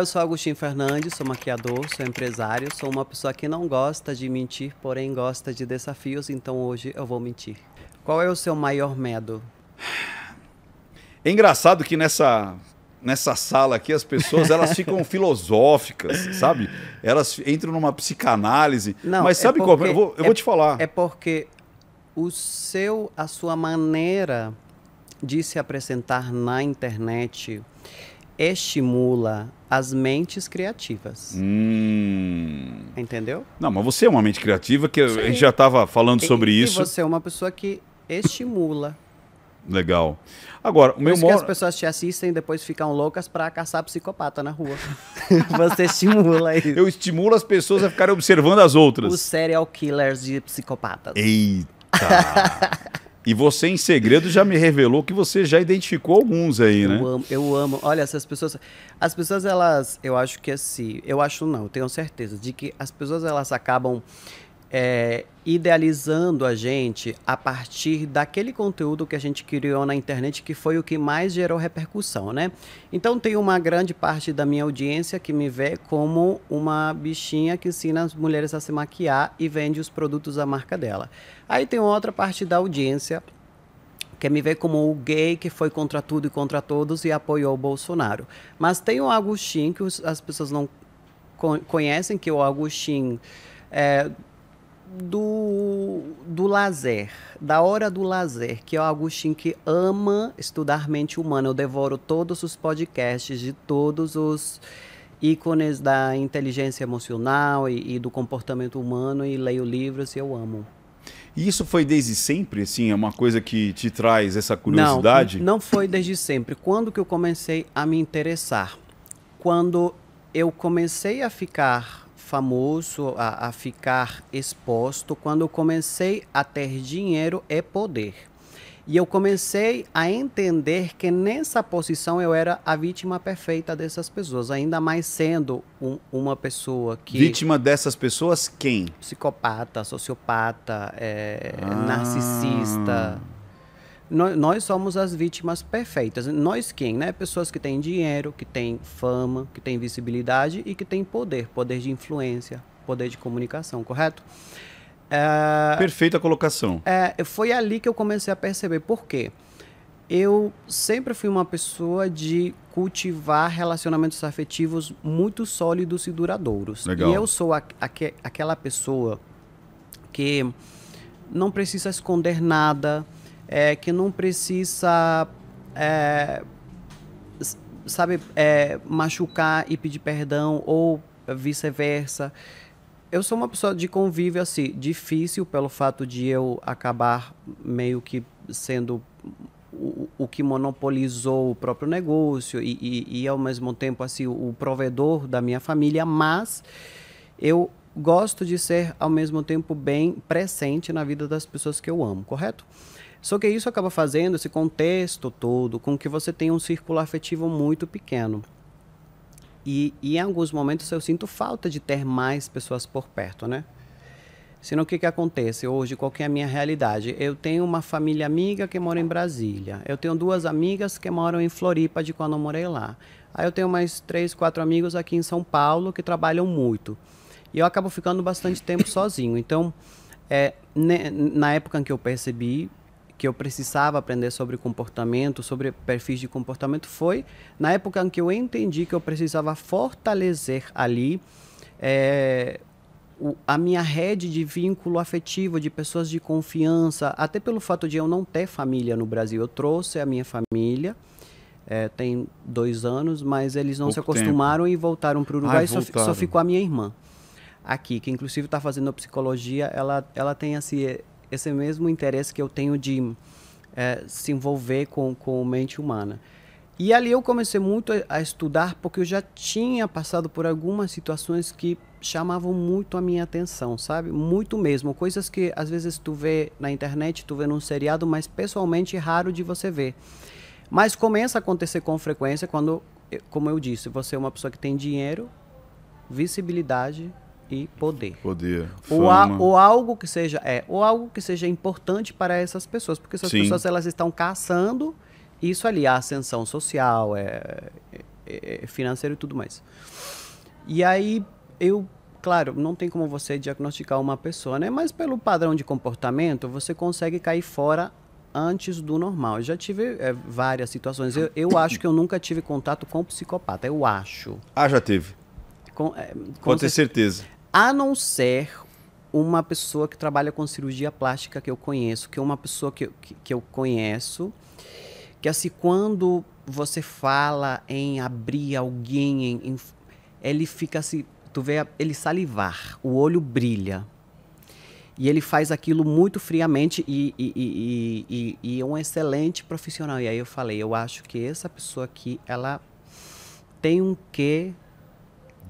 eu sou Agostinho Fernandes, sou maquiador, sou empresário, sou uma pessoa que não gosta de mentir, porém gosta de desafios, então hoje eu vou mentir. Qual é o seu maior medo? É engraçado que nessa nessa sala aqui as pessoas elas ficam filosóficas, sabe? Elas entram numa psicanálise. Não, mas é sabe é porque, qual? Eu, vou, eu é, vou te falar. É porque o seu, a sua maneira de se apresentar na internet estimula as mentes criativas. Hum. Entendeu? Não, mas você é uma mente criativa, que Sim. a gente já estava falando e, sobre e isso. E você é uma pessoa que estimula. Legal. Agora, o meu modo que as pessoas te assistem e depois ficam loucas para caçar psicopata na rua. Você estimula isso. Eu estimulo as pessoas a ficarem observando as outras. Os serial killers de psicopatas. Eita! E você, em segredo, já me revelou que você já identificou alguns aí, né? Eu amo, eu amo. Olha, essas pessoas. As pessoas, elas. Eu acho que assim. Eu acho não, eu tenho certeza de que as pessoas, elas acabam é, idealizando a gente a partir daquele conteúdo que a gente criou na internet, que foi o que mais gerou repercussão, né? Então tem uma grande parte da minha audiência que me vê como uma bichinha que ensina as mulheres a se maquiar e vende os produtos da marca dela. Aí tem outra parte da audiência que me vê como o gay que foi contra tudo e contra todos e apoiou o Bolsonaro. Mas tem o Agostinho, que as pessoas não conhecem, que o Agostinho é, do, do lazer, da hora do lazer, que é o Agostinho que ama estudar mente humana. Eu devoro todos os podcasts de todos os ícones da inteligência emocional e, e do comportamento humano e leio livros e eu amo. E isso foi desde sempre, assim, é uma coisa que te traz essa curiosidade? Não, não foi desde sempre. Quando que eu comecei a me interessar? Quando eu comecei a ficar famoso a, a ficar exposto quando eu comecei a ter dinheiro e poder. E eu comecei a entender que nessa posição eu era a vítima perfeita dessas pessoas, ainda mais sendo um, uma pessoa que. Vítima dessas pessoas quem? Psicopata, sociopata, é, ah. narcisista nós somos as vítimas perfeitas. Nós quem, né? Pessoas que têm dinheiro, que têm fama, que têm visibilidade e que têm poder, poder de influência, poder de comunicação, correto? É, Perfeita colocação. É, foi ali que eu comecei a perceber por quê. Eu sempre fui uma pessoa de cultivar relacionamentos afetivos muito sólidos e duradouros. Legal. E eu sou a, a, aquela pessoa que não precisa esconder nada, é, que não precisa, é, sabe, é, machucar e pedir perdão ou vice-versa. Eu sou uma pessoa de convívio assim, difícil pelo fato de eu acabar meio que sendo o, o que monopolizou o próprio negócio e, e, e ao mesmo tempo assim o provedor da minha família, mas eu gosto de ser ao mesmo tempo bem presente na vida das pessoas que eu amo, correto? Só que isso acaba fazendo esse contexto todo com que você tenha um círculo afetivo muito pequeno. E, e, em alguns momentos eu sinto falta de ter mais pessoas por perto, né? Senão o que, que acontece hoje? Qual é a minha realidade? Eu tenho uma família amiga que mora em Brasília. Eu tenho duas amigas que moram em Floripa de quando eu morei lá. Aí eu tenho mais três, quatro amigos aqui em São Paulo que trabalham muito. E eu acabo ficando bastante tempo sozinho. Então, é, na época em que eu percebi que eu precisava aprender sobre comportamento, sobre perfis de comportamento, foi na época em que eu entendi que eu precisava fortalecer ali é, o, a minha rede de vínculo afetivo, de pessoas de confiança, até pelo fato de eu não ter família no Brasil. Eu trouxe a minha família. É, tem dois anos, mas eles não Pouco se acostumaram tempo. e voltaram para o Uruguai. Ai, só, só ficou a minha irmã aqui, que inclusive está fazendo psicologia. Ela, ela tem assim, esse mesmo interesse que eu tenho de é, se envolver com, com mente humana. E ali eu comecei muito a estudar porque eu já tinha passado por algumas situações que chamavam muito a minha atenção, sabe? Muito mesmo. Coisas que às vezes tu vê na internet, tu vê num seriado, mas pessoalmente é raro de você ver. Mas começa a acontecer com frequência quando, como eu disse, você é uma pessoa que tem dinheiro, visibilidade e poder. Poder. Ou, a, ou, algo que seja é, ou algo que seja importante para essas pessoas, porque essas Sim. pessoas elas estão caçando isso ali, a ascensão social, é, é, é financeiro e tudo mais. E aí eu claro, não tem como você diagnosticar uma pessoa, né? Mas pelo padrão de comportamento, você consegue cair fora antes do normal. Eu já tive é, várias situações. Eu, eu acho que eu nunca tive contato com um psicopata. Eu acho. Ah, já teve. Com, é, com Pode ter certeza. A não ser uma pessoa que trabalha com cirurgia plástica que eu conheço, que é uma pessoa que, que, que eu conheço, que assim, quando você fala em abrir alguém, em, em, ele fica assim, tu vê ele salivar, o olho brilha. E ele faz aquilo muito friamente e, e, e, e, é um excelente profissional. E aí eu falei, eu acho que essa pessoa aqui, ela tem um quê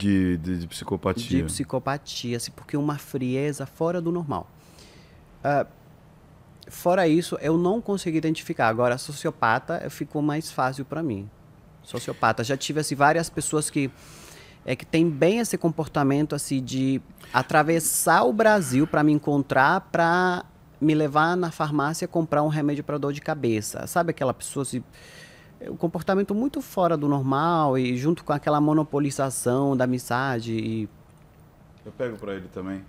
de, de, de, psicopatia. De psicopatia, assim, porque uma frieza fora do normal. Uh, fora isso, eu não consegui identificar. Agora, sociopata eh, ficou mais fácil para mim. Sociopata. Já tive assim, várias pessoas que é que tem bem esse comportamento assim de atravessar o Brasil para me encontrar, para me levar na farmácia comprar um remédio para dor de cabeça. Sabe aquela pessoa assim, o comportamento muito fora do normal e junto com aquela monopolização da amizade. E... Eu pego para ele também.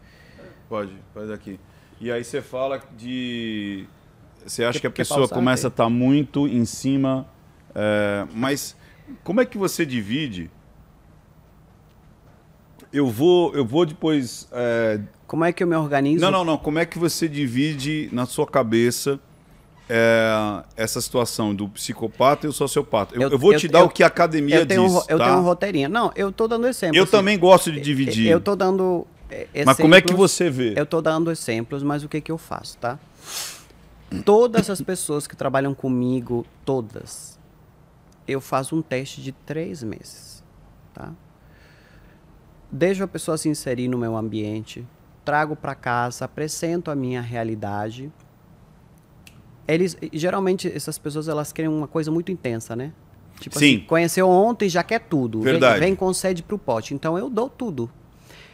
Pode, faz aqui. E aí você fala de. Você acha que, que a pessoa pausar, começa a estar tá muito em cima, é, mas como é que você divide? Eu vou, eu vou depois. É... Como é que eu me organizo? Não, não, não. Como é que você divide na sua cabeça? é, essa situação do psicopata e o sociopata. Eu, eu, eu vou te eu, dar o que a academia tenho, diz. Eu tá? tenho um roteirinho. Não, eu estou dando exemplo. Eu assim, também gosto de é, é, dividir. Eu estou dando exemplos. É, mas como é que você vê? Eu estou dando exemplos, mas o que, que eu faço, tá? Todas as pessoas que trabalham comigo, todas, eu faço um teste de três meses, tá? Deixo a pessoa se inserir no meu ambiente, trago para casa, apresento a minha realidade eles geralmente essas pessoas elas querem uma coisa muito intensa, né? Tipo assim, Sim. Assim, conheceu ontem já quer tudo. Verdade. Vem, vem com sede pro pote. Então eu dou tudo.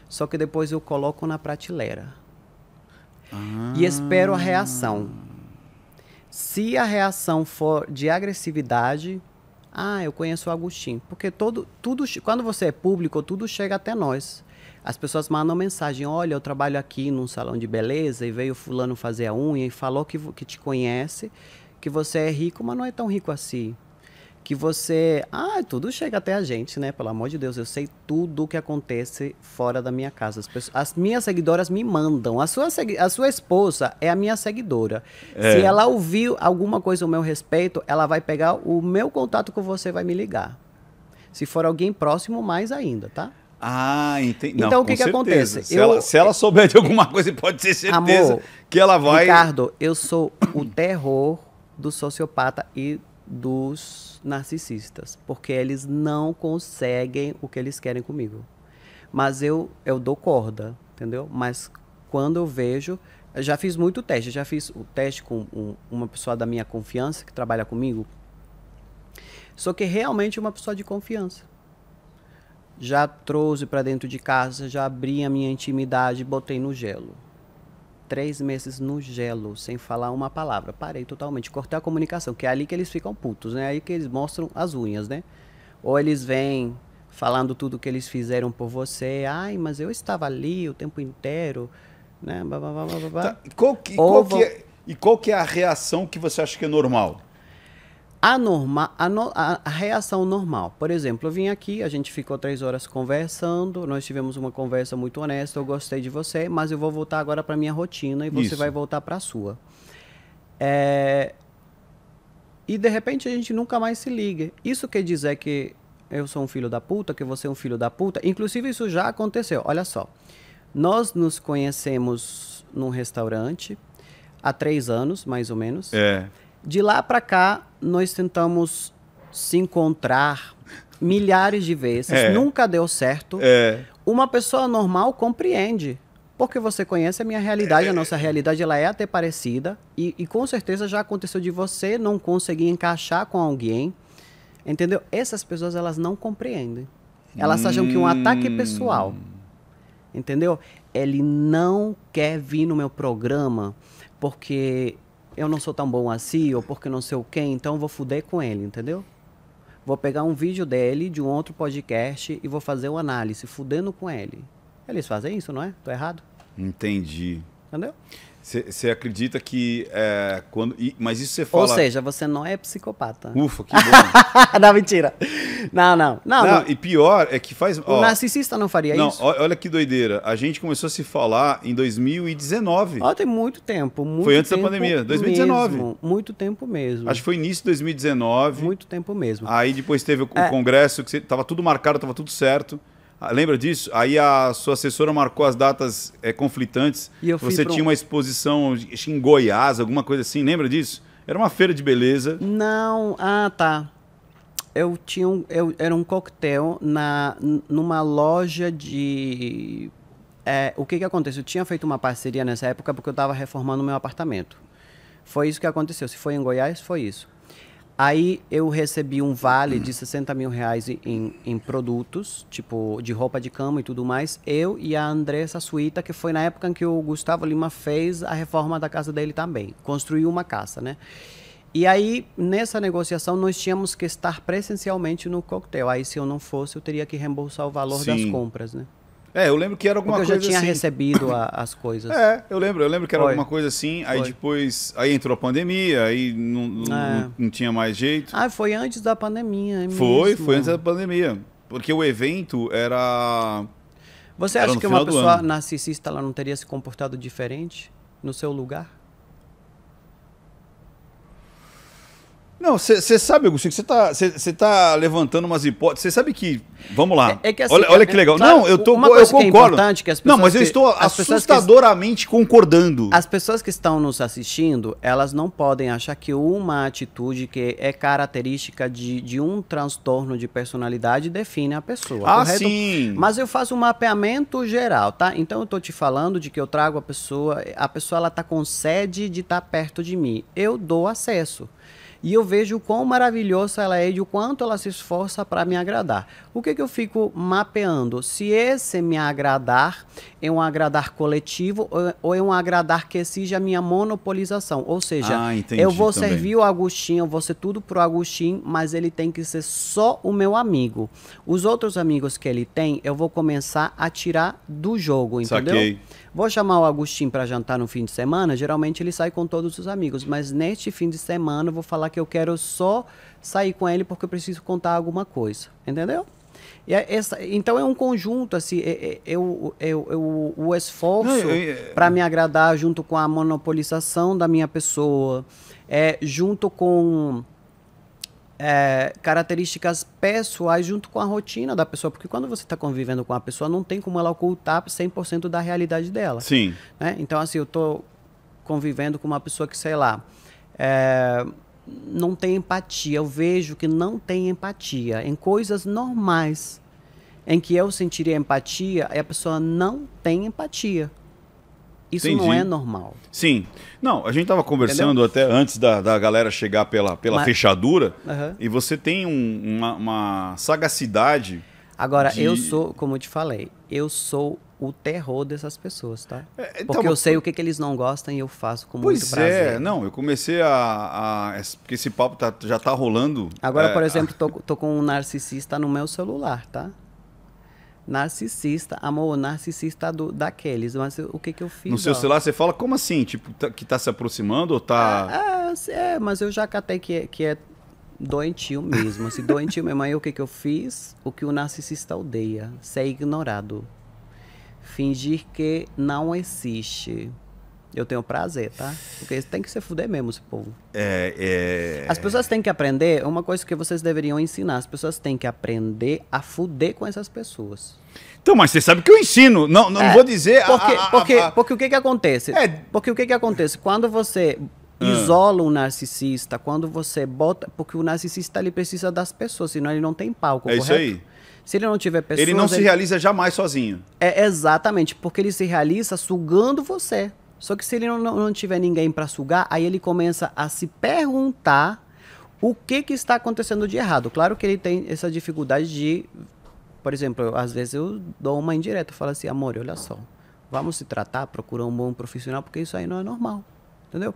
Só que depois eu coloco na prateleira. Ah. E espero a reação. Se a reação for de agressividade, ah, eu conheço o Agostinho, porque todo tudo quando você é público, tudo chega até nós. As pessoas mandam mensagem: olha, eu trabalho aqui num salão de beleza e veio fulano fazer a unha e falou que, que te conhece, que você é rico, mas não é tão rico assim. Que você. Ah, tudo chega até a gente, né? Pelo amor de Deus, eu sei tudo o que acontece fora da minha casa. As, pessoas... as minhas seguidoras me mandam. A sua, a sua esposa é a minha seguidora. É. Se ela ouviu alguma coisa ao meu respeito, ela vai pegar o meu contato com você e vai me ligar. Se for alguém próximo, mais ainda, tá? Ah, entendi. Então Não, o que, que acontece? Se, eu... ela, se ela souber de alguma coisa, pode ter certeza Amor, que ela vai. Ricardo, eu sou o terror do sociopata e dos narcisistas, porque eles não conseguem o que eles querem comigo. Mas eu eu dou corda, entendeu? Mas quando eu vejo, eu já fiz muito teste, já fiz o teste com um, uma pessoa da minha confiança que trabalha comigo. Só que realmente uma pessoa de confiança já trouxe para dentro de casa, já abri a minha intimidade, botei no gelo. Três meses no gelo, sem falar uma palavra. Parei totalmente, cortei a comunicação, que é ali que eles ficam putos, né? É aí que eles mostram as unhas, né? Ou eles vêm falando tudo que eles fizeram por você. Ai, mas eu estava ali o tempo inteiro, né? Tá. E, qual que, qual que é, e qual que é a reação que você acha que é normal? a, norma, a, a, reação normal. Por exemplo, eu vim aqui, a gente ficou três horas conversando, nós tivemos uma conversa muito honesta, eu gostei de você, mas eu vou voltar agora para minha rotina e você Isso. vai voltar para a sua. É... E de repente a gente nunca mais se liga. Isso quer dizer que eu sou um filho da puta, que você é um filho da puta. Inclusive, isso já aconteceu. Olha só. Nós nos conhecemos num restaurante há três anos, mais ou menos. É. De lá para cá, nós tentamos se encontrar milhares de vezes, é. nunca deu certo. É. Uma pessoa normal compreende. Porque você conhece a minha realidade, a é. nossa realidade ela é até parecida. E, e com certeza já aconteceu de você não conseguir encaixar com alguém. Entendeu? Essas pessoas elas não compreendem. Elas hum. acham que um hum. ataque pessoal. Entendeu? Ele não quer vir no meu programa porque eu não sou tão bom assim, ou porque não sei o quê, então vou fuder com ele, entendeu? Vou pegar um vídeo dele, de um outro podcast, e vou fazer uma análise, fudendo com ele. Eles fazem isso, não é? Tô errado? Entendi. Entendeu? Você acredita que é, quando. E, mas isso você fala. Ou seja, você não é psicopata. Ufa, que bom. não, mentira. Não, não, não, não, E pior é que faz. O ó, narcisista não faria não, isso. Não, olha que doideira. A gente começou a se falar em 2019. Olha, tem muito tempo. Muito foi antes tempo da pandemia, 2019. Mesmo, muito tempo mesmo. Acho que foi início de 2019. Muito tempo mesmo. Aí depois teve o, é. congresso que tava tudo marcado, tava tudo certo. Ah, lembra disso? Aí a sua assessora marcou as datas é, conflitantes. E eu Você tinha um... uma exposição em Goiás, alguma coisa assim, lembra disso? Era uma feira de beleza. Não, ah, tá. Eu tinha um, eu, era um coquetel na, numa loja de. É, o que que aconteceu? Eu tinha feito uma parceria nessa época porque eu estava reformando o meu apartamento. Foi isso que aconteceu. Se foi em Goiás, foi isso. Aí eu recebi um vale de 60 mil reais em, em produtos, tipo de roupa de cama e tudo mais. Eu e a Andressa Suíta, que foi na época em que o Gustavo Lima fez a reforma da casa dele também. Construiu uma casa, né? E aí, nessa negociação, nós tínhamos que estar presencialmente no coquetel. Aí, se eu não fosse, eu teria que reembolsar o valor Sim. das compras, né? É, eu lembro que era alguma coisa assim. Eu já tinha assim. recebido a, as coisas. É, eu lembro, eu lembro que era Foi. alguma coisa assim, aí Foi. depois, aí entrou a pandemia, aí não, é. não, não tinha mais jeito. Ah, foi antes da pandemia. É foi, mesmo. foi antes da pandemia. Porque o evento era. Você acha que uma pessoa narcisista ela não teria se comportado diferente no seu lugar? Não, você sabe, Augusto, que você está, tá levantando umas hipóteses. Você sabe que. Vamos lá. É, é que assim, olha, olha é, que legal. Claro, não, eu, tô, uma coisa eu concordo. Que é importante que as pessoas não, mas eu estou que, assustadoramente concordando. As pessoas que estão nos assistindo, elas não podem achar que uma atitude que é característica de, de um transtorno de personalidade define a pessoa. Ah, correto? sim. Mas eu faço um mapeamento geral, tá? Então eu estou te falando de que eu trago a pessoa, a pessoa ela tá com sede de estar tá perto de mim. Eu dou acesso e eu vejo o quão maravilhosa ela é e o quanto ela se esforça para me agradar. O que, que eu fico mapeando? Se esse me agradar é um agradar coletivo ou é, é um agradar que exige a minha monopolização. Ou seja, ah, eu vou também. servir o Agostinho, eu vou ser tudo pro Agostinho, mas ele tem que ser só o meu amigo. Os outros amigos que ele tem, eu vou começar a tirar do jogo, entendeu? Saquei. Vou chamar o Agostinho para jantar no fim de semana. Geralmente ele sai com todos os amigos, mas neste fim de semana eu vou falar que eu quero só sair com ele porque eu preciso contar alguma coisa. Entendeu? É essa, então é um conjunto, assim, é, é, é, o, é o, o, esforço para me agradar junto com a monopolização da minha pessoa, é, junto com é, características pessoais junto com a rotina da pessoa, porque quando você está convivendo com a pessoa, não tem como ela ocultar 100% da realidade dela. Sim. Né? Então, assim, eu estou convivendo com uma pessoa que, sei lá, é, não tem empatia. Eu vejo que não tem empatia em coisas normais em que eu sentiria empatia e a pessoa não tem empatia. Isso Entendi. não é normal. Sim. Não, a gente estava conversando Entendeu? até antes da, da galera chegar pela, pela Mas... fechadura. Uhum. E você tem um, uma, uma, sagacidade. Agora, de... eu sou, como eu te falei, eu sou o terror dessas pessoas, tá? É, então, Porque eu sei o que, que eles não gostam e eu faço com pois muito é, prazer. é, não, eu comecei a... a é, porque esse papo tá, já tá rolando. Agora, é, por exemplo, a... tô, tô com um narcisista no meu celular, tá? narcisista, amor, narcisista do, Kelly. Mas o que que eu fiz? No seu ó? celular você fala, como assim? Tipo, tá, que tá se aproximando ou tá... Ah, ah, é, mas eu já catei que é, que é doentio mesmo. Se assim, doentio mesmo, aí o que que eu fiz? O que o narcisista odeia, ser ignorado. Fingir que não existe. Eu tenho prazer, tá? Porque tem que se fuder mesmo, esse povo. É, é... As pessoas têm que aprender, é uma coisa que vocês deveriam ensinar, as pessoas têm que aprender a fuder com essas pessoas. Então, mas você sabe que eu ensino, não, não é, vou dizer... Porque, a, a, porque, a, porque o que que acontece? É... Porque o que que acontece? Quando você ah. isola um narcisista, quando você bota... Porque o narcisista, ele precisa das pessoas, senão ele não tem palco, É correto? isso aí. Se ele não tiver pessoas... Ele não se ele... realiza jamais sozinho. É, exatamente, porque ele se realiza sugando você. Só que se ele não, não tiver ninguém para sugar, aí ele começa a se perguntar o que, que está acontecendo de errado. Claro que ele tem essa dificuldade de, por exemplo, eu, às vezes eu dou uma indireta, falo assim, amor, olha só, vamos se tratar, procurar um bom profissional, porque isso aí não é normal, entendeu?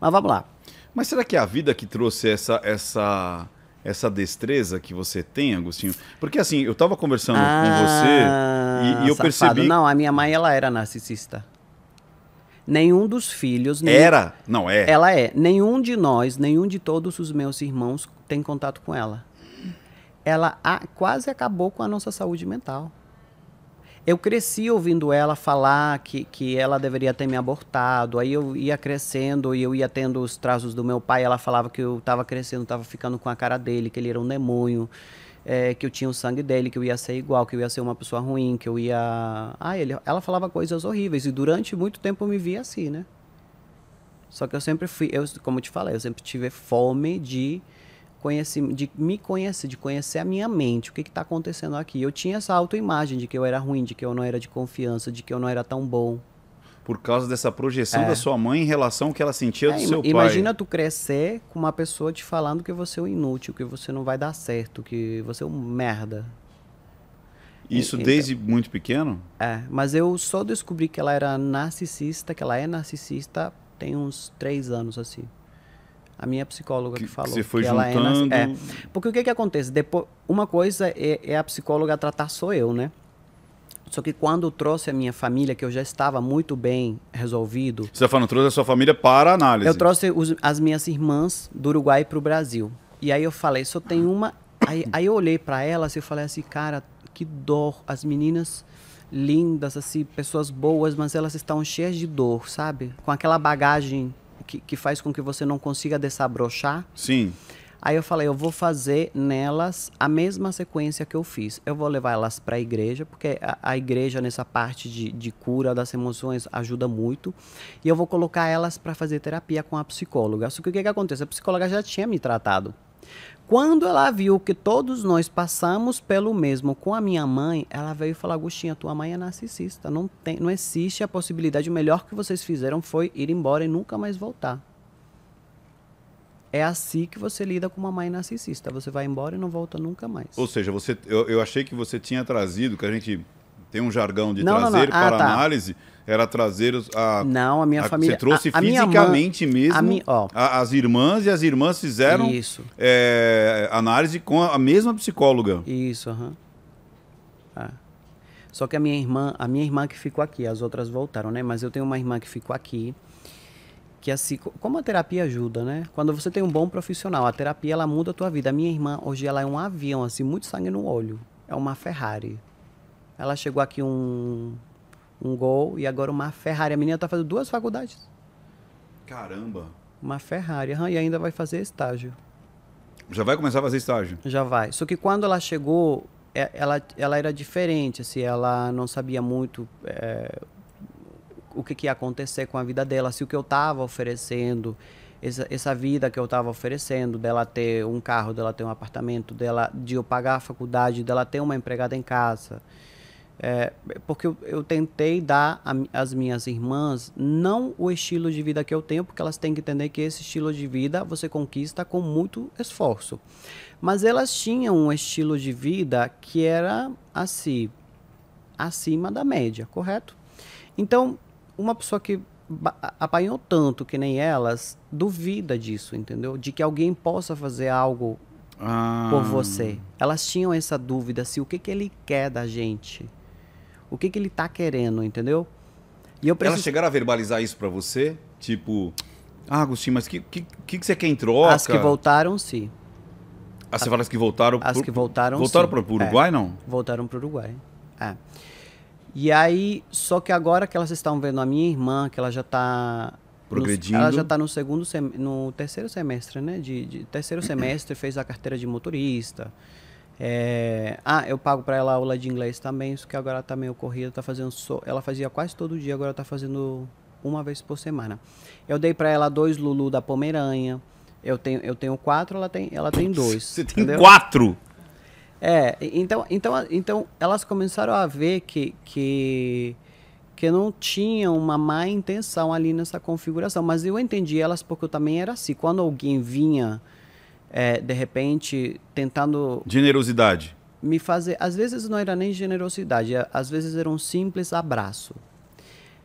Mas vamos lá. Mas será que é a vida que trouxe essa essa essa destreza que você tem, Agostinho? Porque assim, eu estava conversando ah, com você e, e eu ah, safado. percebi... Não, a minha mãe, ela era narcisista. Nenhum dos filhos. Era? Não, é. Ela é. Nenhum de nós, nenhum de todos os meus irmãos tem contato com ela. Ela a... quase acabou com a nossa saúde mental. Eu cresci ouvindo ela falar que, que ela deveria ter me abortado. Aí eu ia crescendo e eu ia tendo os traços do meu pai. Ela falava que eu estava crescendo, estava ficando com a cara dele, que ele era um demônio é, que eu tinha o sangue dele, que eu ia ser igual, que eu ia ser uma pessoa ruim, que eu ia. Ah, ele, ela falava coisas horríveis e durante muito tempo eu me via assim, né? Só que eu sempre fui, eu, como eu te falei, eu sempre tive fome de conhecer, de me conhecer, de conhecer a minha mente, o que está acontecendo aqui. Eu tinha essa autoimagem de que eu era ruim, de que eu não era de confiança, de que eu não era tão bom por causa dessa projeção é. da sua mãe em relação ao que ela sentia é, do seu imagina pai. Imagina tu crescer com uma pessoa te falando que você é um inútil, que você não vai dar certo, que você é um merda. Isso desde muito pequeno? É, mas eu só descobri que ela era narcisista, que ela é narcisista, tem uns três anos assim. A minha psicóloga que, que falou. Você foi que juntando... Ela é, é, porque o que que acontece? Depois, uma coisa é, é a psicóloga tratar sou eu, né? Só que quando trouxe a minha família, que eu já estava muito bem resolvido. Você está falando, trouxe a sua família para análise? Eu trouxe os, as minhas irmãs do Uruguai para o Brasil. E aí eu falei, só tem uma. Aí, aí eu olhei para elas e falei assim, cara, que dor. As meninas lindas, assim, pessoas boas, mas elas estão cheias de dor, sabe? Com aquela bagagem que, que faz com que você não consiga desabrochar. Sim. Sim. Aí eu falei, eu vou fazer nelas a mesma sequência que eu fiz. Eu vou levar elas para a igreja, porque a, a, igreja nessa parte de, de cura das emoções ajuda muito. E eu vou colocar elas para fazer terapia com a psicóloga. Só que o que, que acontece? A psicóloga já tinha me tratado. Quando ela viu que todos nós passamos pelo mesmo com a minha mãe, ela veio falar: Agostinha, tua mãe é narcisista. Não, tem, não existe a possibilidade. O melhor que vocês fizeram foi ir embora e nunca mais voltar. É assim que você lida com uma mãe narcisista. Você vai embora e não volta nunca mais. Ou seja, você, eu, eu achei que você tinha trazido, que a gente tem um jargão de não, trazer não, não. Ah, para tá. análise, era trazer a. Não, a minha a, família. Você trouxe a, a fisicamente mãe, mesmo mi, as irmãs e as irmãs fizeram Isso. É, análise com a, mesma psicóloga. Isso, aham. Uhum. Ah. Só que a minha irmã, a minha irmã que ficou aqui, as outras voltaram, né? Mas eu tenho uma irmã que ficou aqui que é assim, como a terapia ajuda, né? Quando você tem um bom profissional, a terapia ela muda a tua vida. A minha irmã, hoje ela é um avião, assim, muito sangue no olho. É uma Ferrari. Ela chegou aqui um um gol e agora uma Ferrari. A menina tá fazendo duas faculdades. Caramba. Uma Ferrari, e ainda vai fazer estágio. Já vai começar a fazer estágio? Já vai. Só que quando ela chegou, é, ela, ela era diferente, assim, ela não sabia muito é, o que, que ia acontecer com a vida dela, se o que eu estava oferecendo, essa, essa vida que eu estava oferecendo, dela ter um carro, dela ter um apartamento, dela de eu pagar a faculdade, dela ter uma empregada em casa. É, porque eu, eu, tentei dar às minhas irmãs não o estilo de vida que eu tenho, porque elas têm que entender que esse estilo de vida você conquista com muito esforço. Mas elas tinham um estilo de vida que era assim, acima da média, correto? Então, uma pessoa que apanhou tanto que nem elas duvida disso, entendeu? De que alguém possa fazer algo ah. por você. Elas tinham essa dúvida se assim, o que, que ele quer da gente, o que, que ele tá querendo, entendeu? E eu preciso... Elas chegaram a verbalizar isso para você, tipo, ah, Agostinho, mas que que, que você quer em troca? As que voltaram, sim. Ah, você fala as que voltaram. As que voltaram. Voltaram para é. o Uruguai, é. não? Voltaram para o Uruguai. É. E aí, só que agora que elas estão vendo a minha irmã, que ela já está Progredindo. No, ela já está no segundo sem, no terceiro semestre, né? De, de, terceiro semestre fez a carteira de motorista. É, ah, eu pago para ela aula de inglês também, isso que agora está meio corrida, tá fazendo ela fazia quase todo dia, agora está fazendo uma vez por semana. Eu dei para ela dois Lulu da Pomeranha. Eu tenho, eu tenho quatro, ela tem, ela tem dois. Você tem entendeu? quatro? É, então, então, então elas começaram a ver que, que, que não tinha uma má intenção ali nessa configuração. Mas eu entendi elas porque eu também era assim. Quando alguém vinha, é, de repente, tentando. Generosidade. Me fazer. Às vezes não era nem generosidade, é, às vezes era um simples abraço.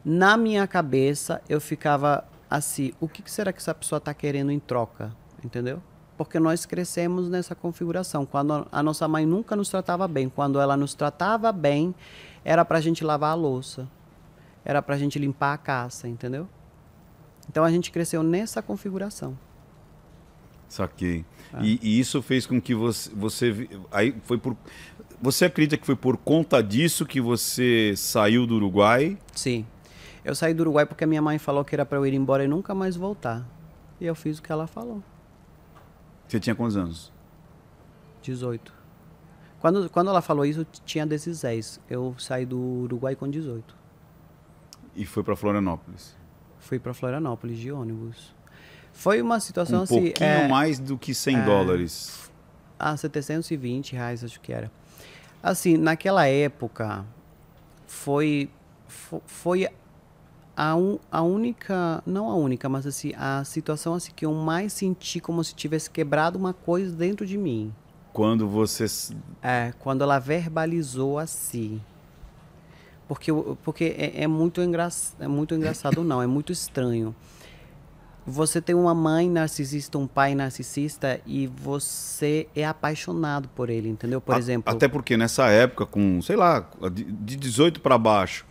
Na minha cabeça, eu ficava assim: o que será que essa pessoa está querendo em troca? Entendeu? porque nós crescemos nessa configuração. Quando a nossa mãe nunca nos tratava bem, quando ela nos tratava bem, era para a gente lavar a louça, era para a gente limpar a caça, entendeu? Então a gente cresceu nessa configuração. Saquei. Ah. É. E, e, isso fez com que você, você aí foi por você acredita que foi por conta disso que você saiu do Uruguai? Sim. Eu saí do Uruguai porque a minha mãe falou que era para eu ir embora e nunca mais voltar. E eu fiz o que ela falou. Você tinha quantos anos? 18. Quando, quando ela falou isso, eu tinha 16. Eu saí do Uruguai com 18. E foi para Florianópolis? Fui para Florianópolis de ônibus. Foi uma situação um assim. Um pouquinho é, mais do que 100 é, dólares. Ah, 720 reais, acho que era. Assim, naquela época, foi, foi a, un, a única, não a única, mas assim, a situação assim que eu mais senti como se tivesse quebrado uma coisa dentro de mim. Quando você. É, quando ela verbalizou assim. Porque, porque é, é muito engra, é muito engraçado, não, é muito estranho. Você tem uma mãe narcisista, um pai narcisista e você é apaixonado por ele, entendeu? Por a, exemplo. Até porque nessa época, com, sei lá, de 18 para baixo,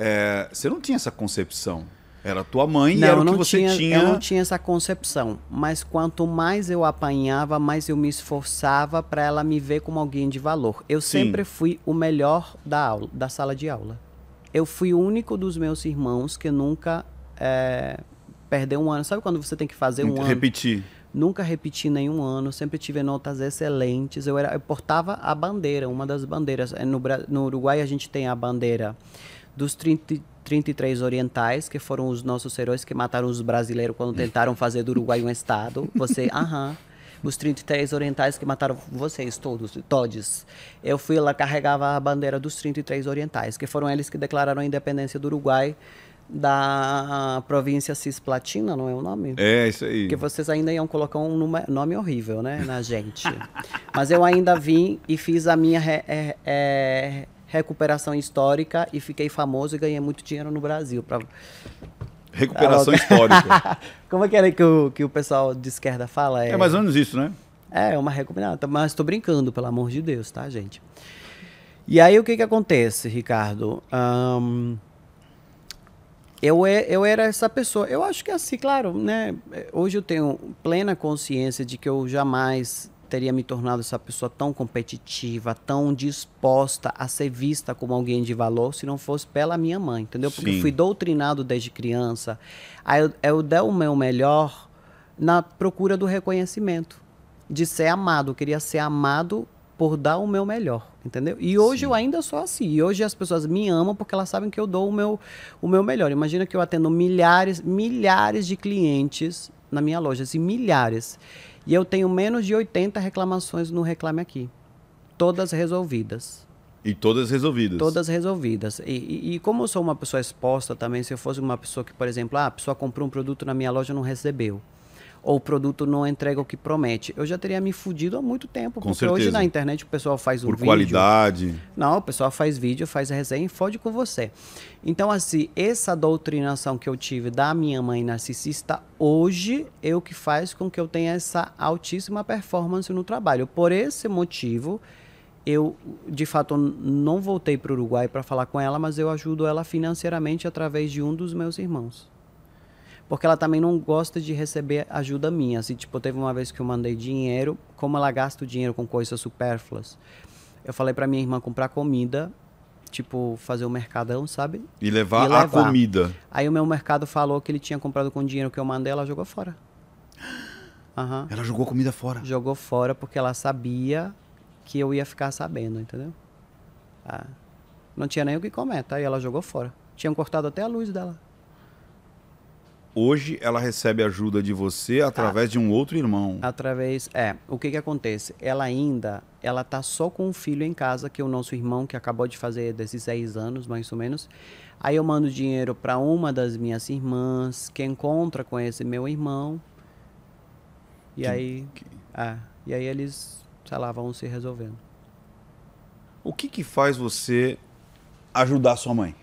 é, você não tinha essa concepção. Era tua mãe não, e era o que você tinha, tinha. Eu não tinha essa concepção. Mas quanto mais eu apanhava, mais eu me esforçava para ela me ver como alguém de valor. Eu Sim. sempre fui o melhor da aula, da sala de aula. Eu fui o único dos meus irmãos que nunca é, perdeu um ano. Sabe quando você tem que fazer um Repetir. ano? Repetir. Nunca repeti nenhum ano, sempre tive notas excelentes. Eu, era, eu portava a bandeira, uma das bandeiras. É, no, no Uruguai a gente tem a bandeira dos 30, 33 orientais, que foram os nossos heróis que mataram os brasileiros quando tentaram fazer do Uruguai um estado, você, aham. os 33 orientais que mataram vocês todos, todes. Eu fui lá, carregava a bandeira dos 33 orientais, que foram eles que declararam a independência do Uruguai da província Cisplatina, não é o nome? É, isso aí. Que vocês ainda iam colocar um nome horrível, né, na gente. Mas eu ainda vim e fiz a minha re, é, é, recuperação histórica e fiquei famoso e ganhei muito dinheiro no Brasil. Pra... Recuperação histórica. Como é que era é que o, que o pessoal de esquerda fala? É, é mais ou menos isso, né? É, é uma recuperação. Tá, mas estou brincando, pelo amor de Deus, tá, gente? E aí o que que acontece, Ricardo? Um, eu, eu era essa pessoa. Eu acho que é assim, claro, né? Hoje eu tenho plena consciência de que eu jamais teria me tornado essa pessoa tão competitiva, tão disposta a ser vista como alguém de valor se não fosse pela minha mãe, entendeu? Porque Sim. fui doutrinado desde criança. Aí eu, eu dei o meu melhor na procura do reconhecimento, de ser amado. Eu queria ser amado por dar o meu melhor, entendeu? E hoje Sim. eu ainda sou assim. E hoje as pessoas me amam porque elas sabem que eu dou o meu, o meu melhor. Imagina que eu atendo milhares, milhares de clientes na minha loja, assim, milhares. E eu tenho menos de 80 reclamações no Reclame Aqui. Todas resolvidas. E todas resolvidas. Todas resolvidas. E, e, e, como eu sou uma pessoa exposta também, se eu fosse uma pessoa que, por exemplo, ah, a pessoa comprou um produto na minha loja e não recebeu ou o produto não entrega o que promete. Eu já teria me fudido há muito tempo, com porque certeza. hoje na internet o pessoal faz Por um Por qualidade. Não, o pessoal faz vídeo, faz resenha e fode com você. Então, assim, essa doutrinação que eu tive da minha mãe narcisista, hoje é o que faz com que eu tenha essa altíssima performance no trabalho. Por esse motivo, eu de fato não voltei para o Uruguai para falar com ela, mas eu ajudo ela financeiramente através de um dos meus irmãos porque ela também não gosta de receber ajuda minha. Assim, tipo, teve uma vez que eu mandei dinheiro, como ela gasta o dinheiro com coisas supérfluas. Eu falei para minha irmã comprar comida, tipo, fazer o um mercadão, sabe? E levar, e levar, a comida. Aí o meu mercado falou que ele tinha comprado com o dinheiro que eu mandei, ela jogou fora. Uhum. Ela jogou comida fora. Jogou fora porque ela sabia que eu ia ficar sabendo, entendeu? Ah. Não tinha nem o que comer, tá? E ela jogou fora. Tinham cortado até a luz dela hoje ela recebe ajuda de você tá. através ah, de um outro irmão. Através, é. O que que acontece? Ela ainda, ela tá só com um filho em casa, que é o nosso irmão, que acabou de fazer desses 16 anos, mais ou menos. Aí eu mando dinheiro para uma das minhas irmãs, que encontra com esse meu irmão. E que, aí, que... Ah, e aí eles, sei lá, vão se resolvendo. O que que faz você ajudar sua mãe?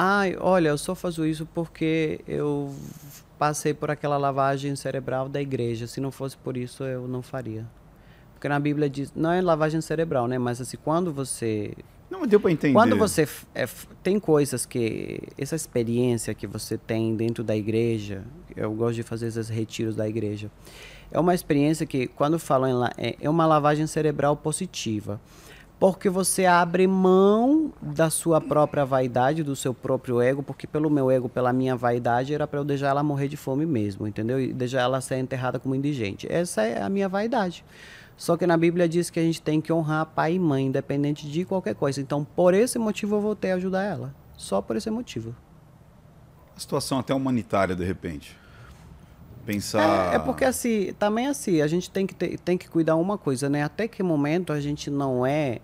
ai, ah, olha, eu só faço isso porque eu passei por aquela lavagem cerebral da igreja. Se não fosse por isso, eu não faria. Porque na Bíblia diz, não é lavagem cerebral, né? Mas assim, quando você não deu para entender. Quando você é, tem coisas que essa experiência que você tem dentro da igreja, eu gosto de fazer esses retiros da igreja. É uma experiência que quando falam em, é, é uma lavagem cerebral positiva porque você abre mão da sua própria vaidade, do seu próprio ego, porque pelo meu ego, pela minha vaidade, era para eu deixar ela morrer de fome mesmo, entendeu? E deixar ela ser enterrada como indigente. Essa é a minha vaidade. Só que na Bíblia diz que a gente tem que honrar pai e mãe, independente de qualquer coisa. Então, por esse motivo, eu voltei a ajudar ela. Só por esse motivo. A situação até humanitária, de repente. Pensar... É, é, porque assim, também assim, a gente tem que, ter, tem que cuidar uma coisa, né? Até que momento a gente não é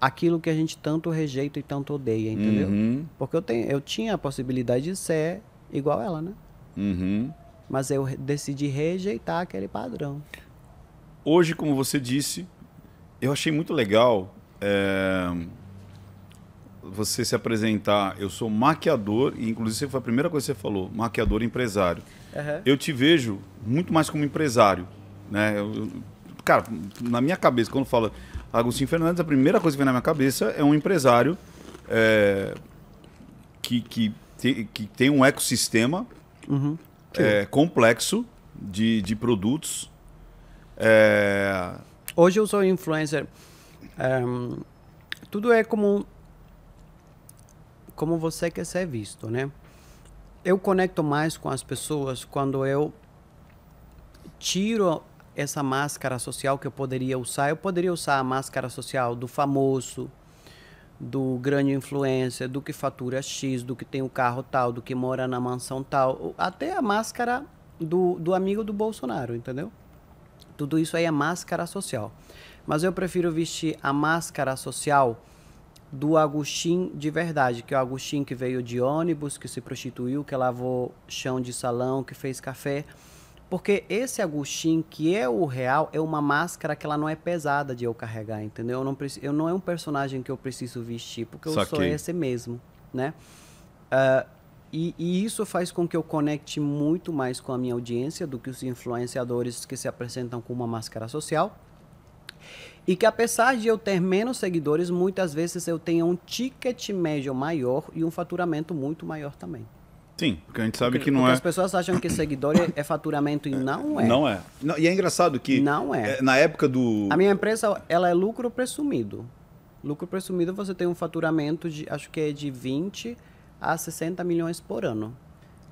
aquilo que a gente tanto rejeita e tanto odeia, entendeu? Uhum. Porque eu, tenho, eu tinha a possibilidade de ser igual ela, né? Uhum. Mas eu decidi rejeitar aquele padrão. Hoje, como você disse, eu achei muito legal é, você se apresentar. Eu sou maquiador, e inclusive foi a primeira coisa que você falou, maquiador empresário. Uhum. Eu te vejo muito mais como empresário. Né? Eu, cara, na minha cabeça, quando fala Agostinho Fernandes, a primeira coisa que vem na minha cabeça é um empresário é, que, que, te, que tem um ecossistema uhum. é, complexo de, de produtos. É... Hoje eu sou influencer. Um, ehm, tudo é como, como você quer ser visto, né? Eu conecto mais com as pessoas quando eu tiro essa máscara social que eu poderia usar. Eu poderia usar a máscara social do famoso, do grande influencer, do que fatura X, do que tem o um carro tal, do que mora na mansão tal, até a máscara do, do amigo do Bolsonaro, entendeu? Tudo isso aí é máscara social. Mas eu prefiro vestir a máscara social do Agostinho de verdade, que é o Agostinho que veio de ônibus, que se prostituiu, que lavou chão de salão, que fez café. Porque esse Agostinho, que é o real, é uma máscara que ela não é pesada de eu carregar, entendeu? Eu não, eu não é um personagem que eu preciso vestir, porque eu sou esse mesmo, né? Uh, e, e, isso faz com que eu conecte muito mais com a minha audiência do que os influenciadores que se apresentam com uma máscara social. E que apesar de eu ter menos seguidores, muitas vezes eu tenho um ticket médio maior e um faturamento muito maior também. Sim, porque a gente sabe porque, que não é. As pessoas acham que seguidor é, é faturamento e não é. Não é. Não, e é engraçado que. Não é. é. Na época do. A minha empresa, ela é lucro presumido. Lucro presumido, você tem um faturamento de, acho que é de 20 a 60 milhões por ano.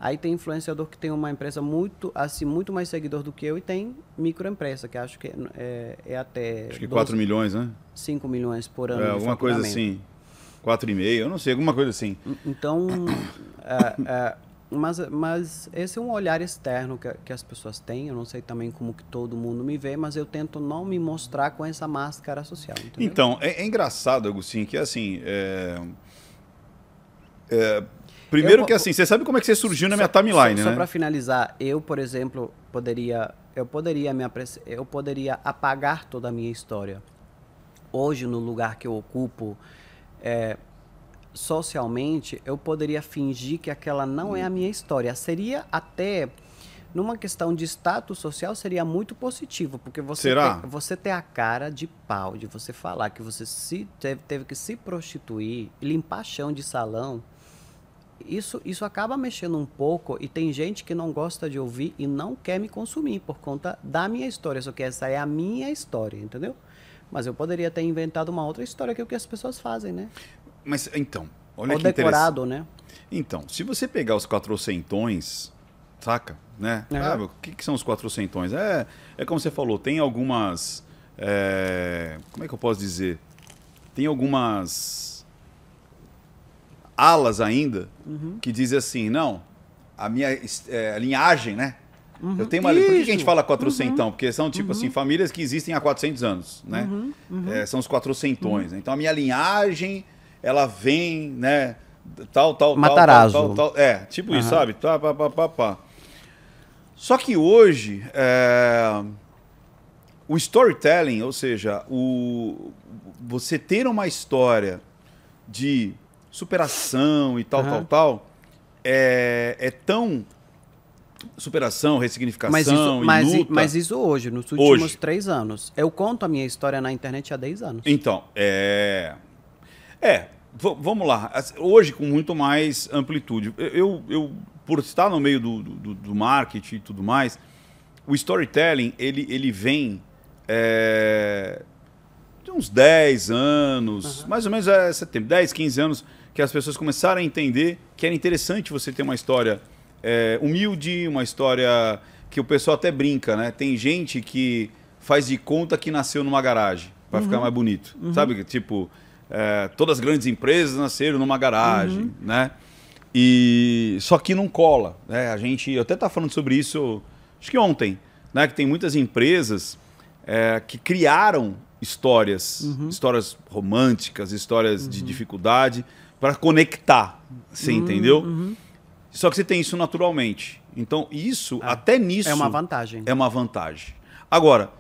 Aí tem influenciador que tem uma empresa muito, assim, muito mais seguidor do que eu e tem microempresa, que acho que é, é até. Acho que 12, 4 milhões, né? 5 milhões por ano. É, alguma coisa assim quatro e meio, eu não sei, alguma coisa assim. Então, é, é, mas, mas esse é um olhar externo que, que as pessoas têm. Eu não sei também como que todo mundo me vê, mas eu tento não me mostrar com essa máscara social. Entendeu? Então, é, é engraçado, Agostinho, que assim, é assim. primeiro eu, que assim, você sabe como é que você surgiu na minha timeline, só, né? Só para finalizar, eu, por exemplo, poderia, eu poderia me eu poderia apagar toda a minha história. Hoje, no lugar que eu ocupo, é, socialmente, eu poderia fingir que aquela não é a minha história. Seria até numa questão de status social seria muito positivo, porque você ter, você ter a cara de pau de você falar que você se teve, teve que se prostituir, limpar chão de salão, isso isso acaba mexendo um pouco e tem gente que não gosta de ouvir e não quer me consumir por conta da minha história, só que essa é a minha história, entendeu? Mas eu poderia ter inventado uma outra história que é o que as pessoas fazem, né? Mas então, olha Ou que decorado, né? Então, se você pegar os quatrocentões, saca? Né? É. Ah, o que, que, são os quatrocentões? É, é como você falou, tem algumas... É, como é que eu posso dizer? Tem algumas alas ainda uhum. que dizem assim, não, a minha é, linhagem, né? Uhum. Eu tenho uma... Por que a gente fala quatrocentão? Uhum. Porque são, tipo assim, uhum. assim, famílias que existem há 400 anos, né? Uhum. Uhum. É, são os quatrocentões. Uhum. Né? Então, a minha linhagem, ela vem, né? Tal, tal, Matarazzo. tal, É, tipo isso, sabe? Tá, pá, pá, pá, pá. Só que hoje, é... o storytelling, ou seja, o... você ter uma história de superação e tal, tal, tal, é, é tão superação, ressignificação, mas isso, mas, luta. mas isso hoje, nos últimos hoje. três anos. Eu conto a minha história na internet há 10 anos. Então, é. É, vamos lá. Hoje, com muito mais amplitude. Eu, eu por estar no meio do, do, do marketing e tudo mais, o storytelling, ele, ele vem. É, de uns 10 anos, uhum. mais ou menos é setembro, 10, 15 anos, que as pessoas começaram a entender que era interessante você ter uma história é, humilde, uma história que o pessoal até brinca, né? Tem gente que faz de conta que nasceu numa garagem para uhum. ficar mais bonito, uhum. sabe? Tipo, é, todas as grandes empresas nasceram numa garagem, uhum. né? E só que não cola, né? A gente eu até tá falando sobre isso, acho que ontem, né? Que tem muitas empresas é, que criaram histórias, uhum. histórias românticas, histórias uhum. de dificuldade para conectar, você assim, entendeu? Uhum. Só que você tem isso naturalmente. Então, isso, ah, até nisso. É uma vantagem. É uma vantagem. Agora,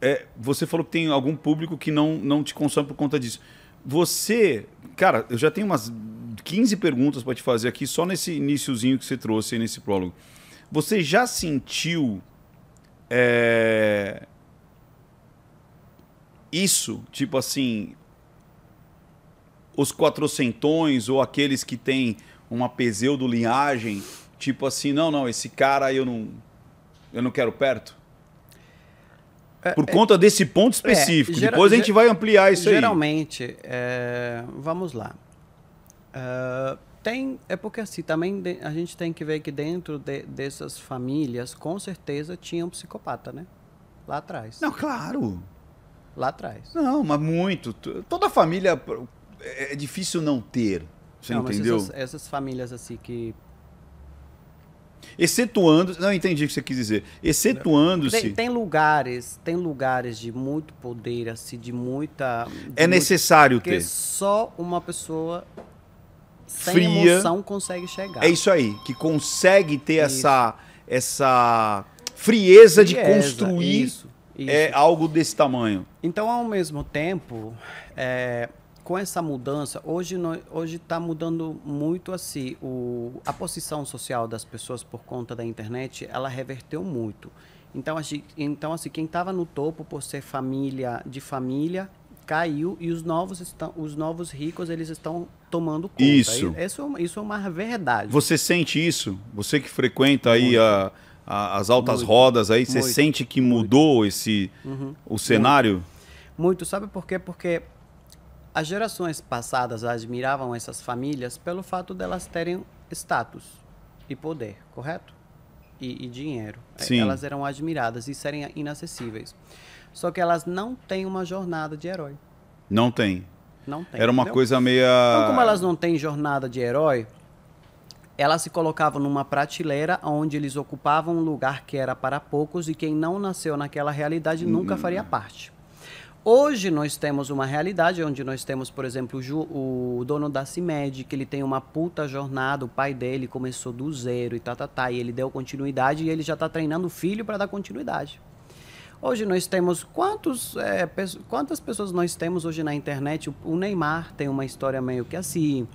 é, você falou que tem algum público que não, não te consome por conta disso. Você, cara, eu já tenho umas 15 perguntas para te fazer aqui, só nesse iníciozinho que você trouxe, nesse prólogo. Você já sentiu é, isso? Tipo assim, os quatrocentões ou aqueles que têm uma do linhagem, tipo assim, não, não, esse cara eu não eu não quero perto? É, Por é, conta é, desse ponto é, específico. É, Depois a gente vai ampliar isso geralmente, aí. Geralmente, é, vamos lá. Uh, tem, é porque assim, também de, a gente tem que ver que dentro de, dessas famílias, com certeza tinha um psicopata, né? Lá atrás. Não, claro. Lá atrás. Não, mas muito. Toda família é difícil não ter. Você não, entendeu? Essas, essas, famílias assim que. Excetuando. Não, entendi o que você quis dizer. Excetuando-se. Tem, tem, lugares, tem lugares de muito poder, assim, de muita. De é necessário ter. Porque só uma pessoa sem Fria, emoção consegue chegar. É isso aí, que consegue ter isso. essa. essa frieza, frieza de construir isso, isso. é algo desse tamanho. Então, ao mesmo tempo, é, com essa mudança, hoje está mudando muito assim, o, a posição social das pessoas por conta da internet, ela reverteu muito. Então, assim, então, assim quem estava no topo por ser família de família caiu e os novos estão os novos ricos eles estão tomando conta. Isso. Isso, é isso é uma verdade. Você sente isso? Você que frequenta aí a, a, as altas muito. rodas aí, muito. você sente que mudou esse uhum. o cenário? Muito. Sabe por quê? Porque as gerações passadas admiravam essas famílias pelo fato delas terem status e poder, correto? E, e dinheiro. É, Sim. Elas eram admiradas e serem inacessíveis. Só que elas não têm uma jornada de herói. Não tem. Não tem. Era uma entendeu? coisa meia. Então, como elas não têm jornada de herói, elas se colocavam numa prateleira onde eles ocupavam um lugar que era para poucos e quem não nasceu naquela realidade nunca hum. faria parte. Hoje nós temos uma realidade onde nós temos, por exemplo, o dono da CIMED, que ele tem uma puta jornada, o pai dele começou do zero e tá, tá, tá, e ele deu continuidade e ele já tá treinando o filho para dar continuidade. Hoje nós temos quantos, é, quantas pessoas nós temos hoje na internet? O Neymar tem uma história meio que assim.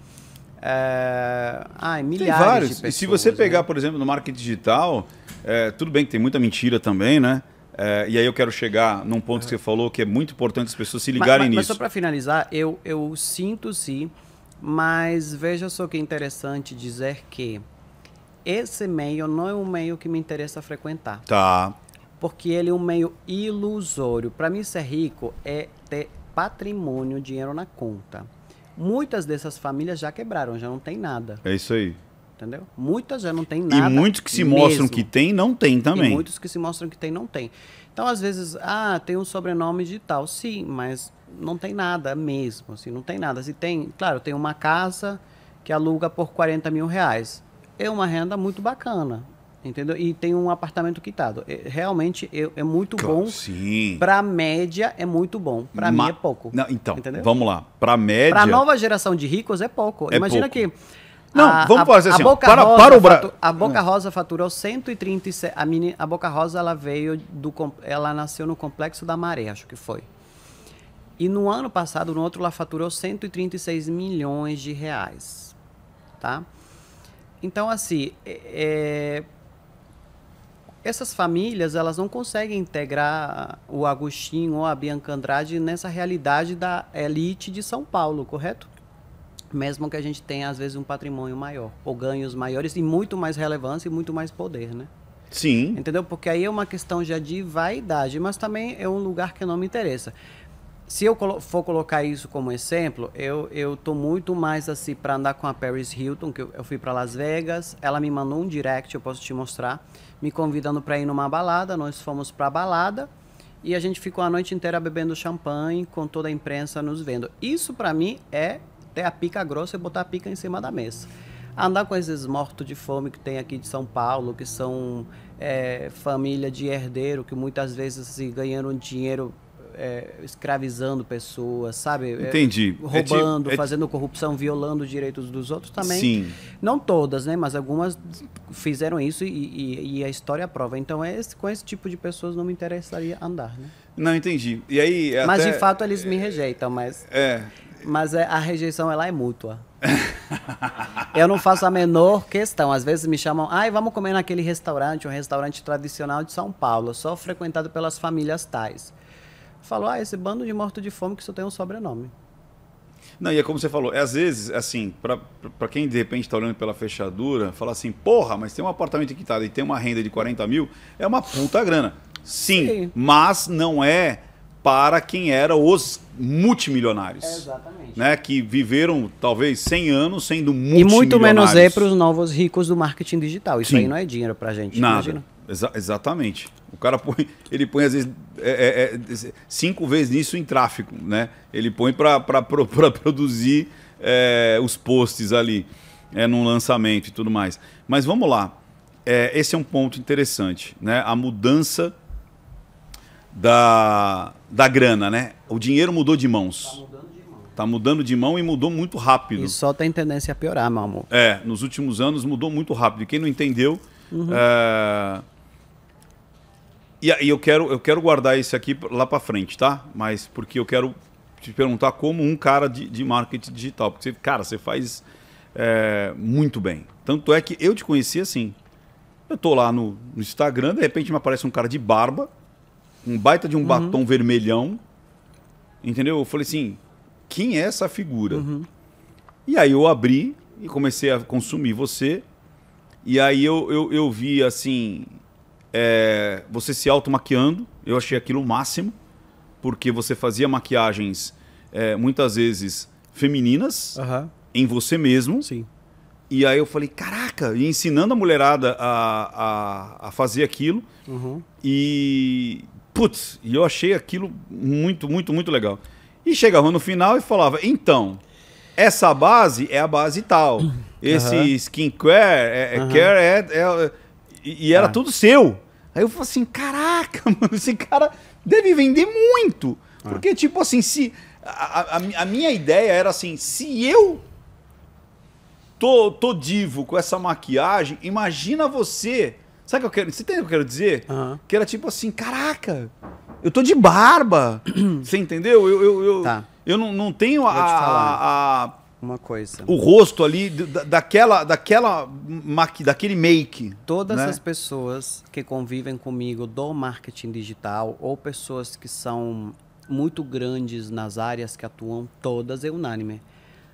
É, ai, milhares tem vários. de pessoas. E se você né? pegar, né? por exemplo, no marketing digital, é, tudo bem que tem muita mentira também, né? É, e aí eu quero chegar num ponto que você falou que é muito importante as pessoas se ligarem mas, mas, nisso. Mas só para finalizar, eu, eu sinto sim, mas veja só que é interessante dizer que esse meio não é um meio que me interessa frequentar. Tá. Porque ele é um meio ilusório. Para mim ser rico é ter patrimônio, dinheiro na conta. Muitas dessas famílias já quebraram, já não tem nada. É isso aí entendeu? Muitas já não tem nada. E muitos que se mesmo. mostram que tem, não tem também. E muitos que se mostram que tem, não tem. Então, às vezes, ah, tem um sobrenome de tal. Sim, mas não tem nada mesmo, assim, não tem nada. Se tem, claro, tem uma casa que aluga por 40 mil reais. É uma renda muito bacana, entendeu? E tem um apartamento quitado. É, realmente é, é muito bom. Sim. Para média é muito bom. Para mim é pouco. Não, então, entendeu? vamos lá. Para média. Para nova geração de ricos é pouco. É Imagina pouco. que não, a, vamos fazer assim. A Boca para, Rosa, para o Brasil. A Boca Rosa faturou 137. A, mini, a Boca Rosa ela veio do. Ela nasceu no Complexo da Maré, acho que foi. E no ano passado, no outro, ela faturou 136 milhões de reais. Tá? Então, assim, é, é, essas famílias elas não conseguem integrar o Agostinho ou a Bianca Andrade nessa realidade da elite de São Paulo, correto? mesmo que a gente tenha às vezes um patrimônio maior ou ganhos maiores e muito mais relevância e muito mais poder, né? Sim. Entendeu? Porque aí é uma questão já de vaidade, mas também é um lugar que não me interessa. Se eu for colocar isso como exemplo, eu eu tô muito mais assim para andar com a Paris Hilton, que eu, fui para Las Vegas, ela me mandou um direct, eu posso te mostrar, me convidando para ir numa balada, nós fomos para a balada e a gente ficou a noite inteira bebendo champanhe com toda a imprensa nos vendo. Isso para mim é até a pica grossa e botar a pica em cima da mesa. Andar com esses mortos de fome que tem aqui de São Paulo, que são é, família de herdeiro, que muitas vezes assim, ganharam dinheiro é, escravizando pessoas, sabe? É, entendi. É, tipo- roubando, é fazendo corrupção, violando os direitos dos outros também. Sim. Não todas, né? Mas algumas fizeram isso e, e, e a história prova. Então, é esse, com esse tipo de pessoas não me interessaria andar, né? Não, entendi. E aí, Mas até... de fato eles me rejeitam, mas. É. Mas é, a rejeição ela é mútua. eu não faço a menor questão. Às vezes me chamam, ai, ah, vamos comer naquele restaurante, um restaurante tradicional de São Paulo, só frequentado pelas famílias tais. Falou, ah, esse bando de morto de fome que só tem um sobrenome. Não, e é como você falou, é, às vezes, assim, para quem de repente está olhando pela fechadura, fala assim, porra, mas tem um apartamento quitado e tem uma renda de 40 mil, é uma puta grana. Sim, Sim. mas não é para quem era os multimilionários. exatamente. Né, que viveram talvez 100 anos sendo multimilionários. E muito menos é para os novos ricos do marketing digital. Isso Sim. aí não é dinheiro para a gente. Nada. Imagina. Exa exatamente. O cara põe, ele põe às vezes é, é, é cinco vezes nisso em tráfego, né? Ele põe para produzir é, os posts ali, é, num lançamento e tudo mais. Mas vamos lá. É, esse é um ponto interessante, né? A mudança da, da grana, né? O dinheiro mudou de mãos. Tá mudando de mão. Tá mudando de mão e mudou muito rápido. E só tem tendência a piorar, meu amor. É, nos últimos anos mudou muito rápido. E quem não entendeu. Uhum. É... E, aí eu quero, eu quero guardar esse aqui lá para frente, tá? Mas porque eu quero te perguntar como um cara de, de marketing digital. Porque, você, cara, você faz é, muito bem. Tanto é que eu te conheci assim. Eu tô lá no, no Instagram, de repente me aparece um cara de barba um baita de um uhum. batom vermelhão. Entendeu? Eu falei assim, quem é essa figura? Uhum. E aí eu abri e comecei a consumir você. E aí eu, eu, eu vi, assim, é, você se automaquiando. Eu achei aquilo o máximo, porque você fazia maquiagens, é, muitas vezes, femininas, uhum. em você mesmo. Sim. E aí eu falei, caraca, e ensinando a mulherada a, a, a fazer aquilo. Uhum. E Putz, e eu achei aquilo muito, muito, muito legal. E chegava no final e falava: então, essa base é a base tal. Esse uhum. skincare é, uhum. care é, é, E, era ah. tudo seu. Aí eu falei assim: caraca, mano, esse cara deve vender muito. Ah. Porque, tipo assim, se. A, a, a, minha ideia era assim: se eu tô, tô divo com essa maquiagem, imagina você Sabe o que eu quero? Você entende o que eu quero dizer? Uhum. Que era tipo assim, caraca, eu tô de barba. Você entendeu? Eu, eu, eu, tá. eu não, não tenho a, a, a, Uma coisa. O rosto ali da, daquela, daquela maqui, daquele make. Todas né? as pessoas que convivem comigo do marketing digital ou pessoas que são muito grandes nas áreas que atuam, todas é unânime.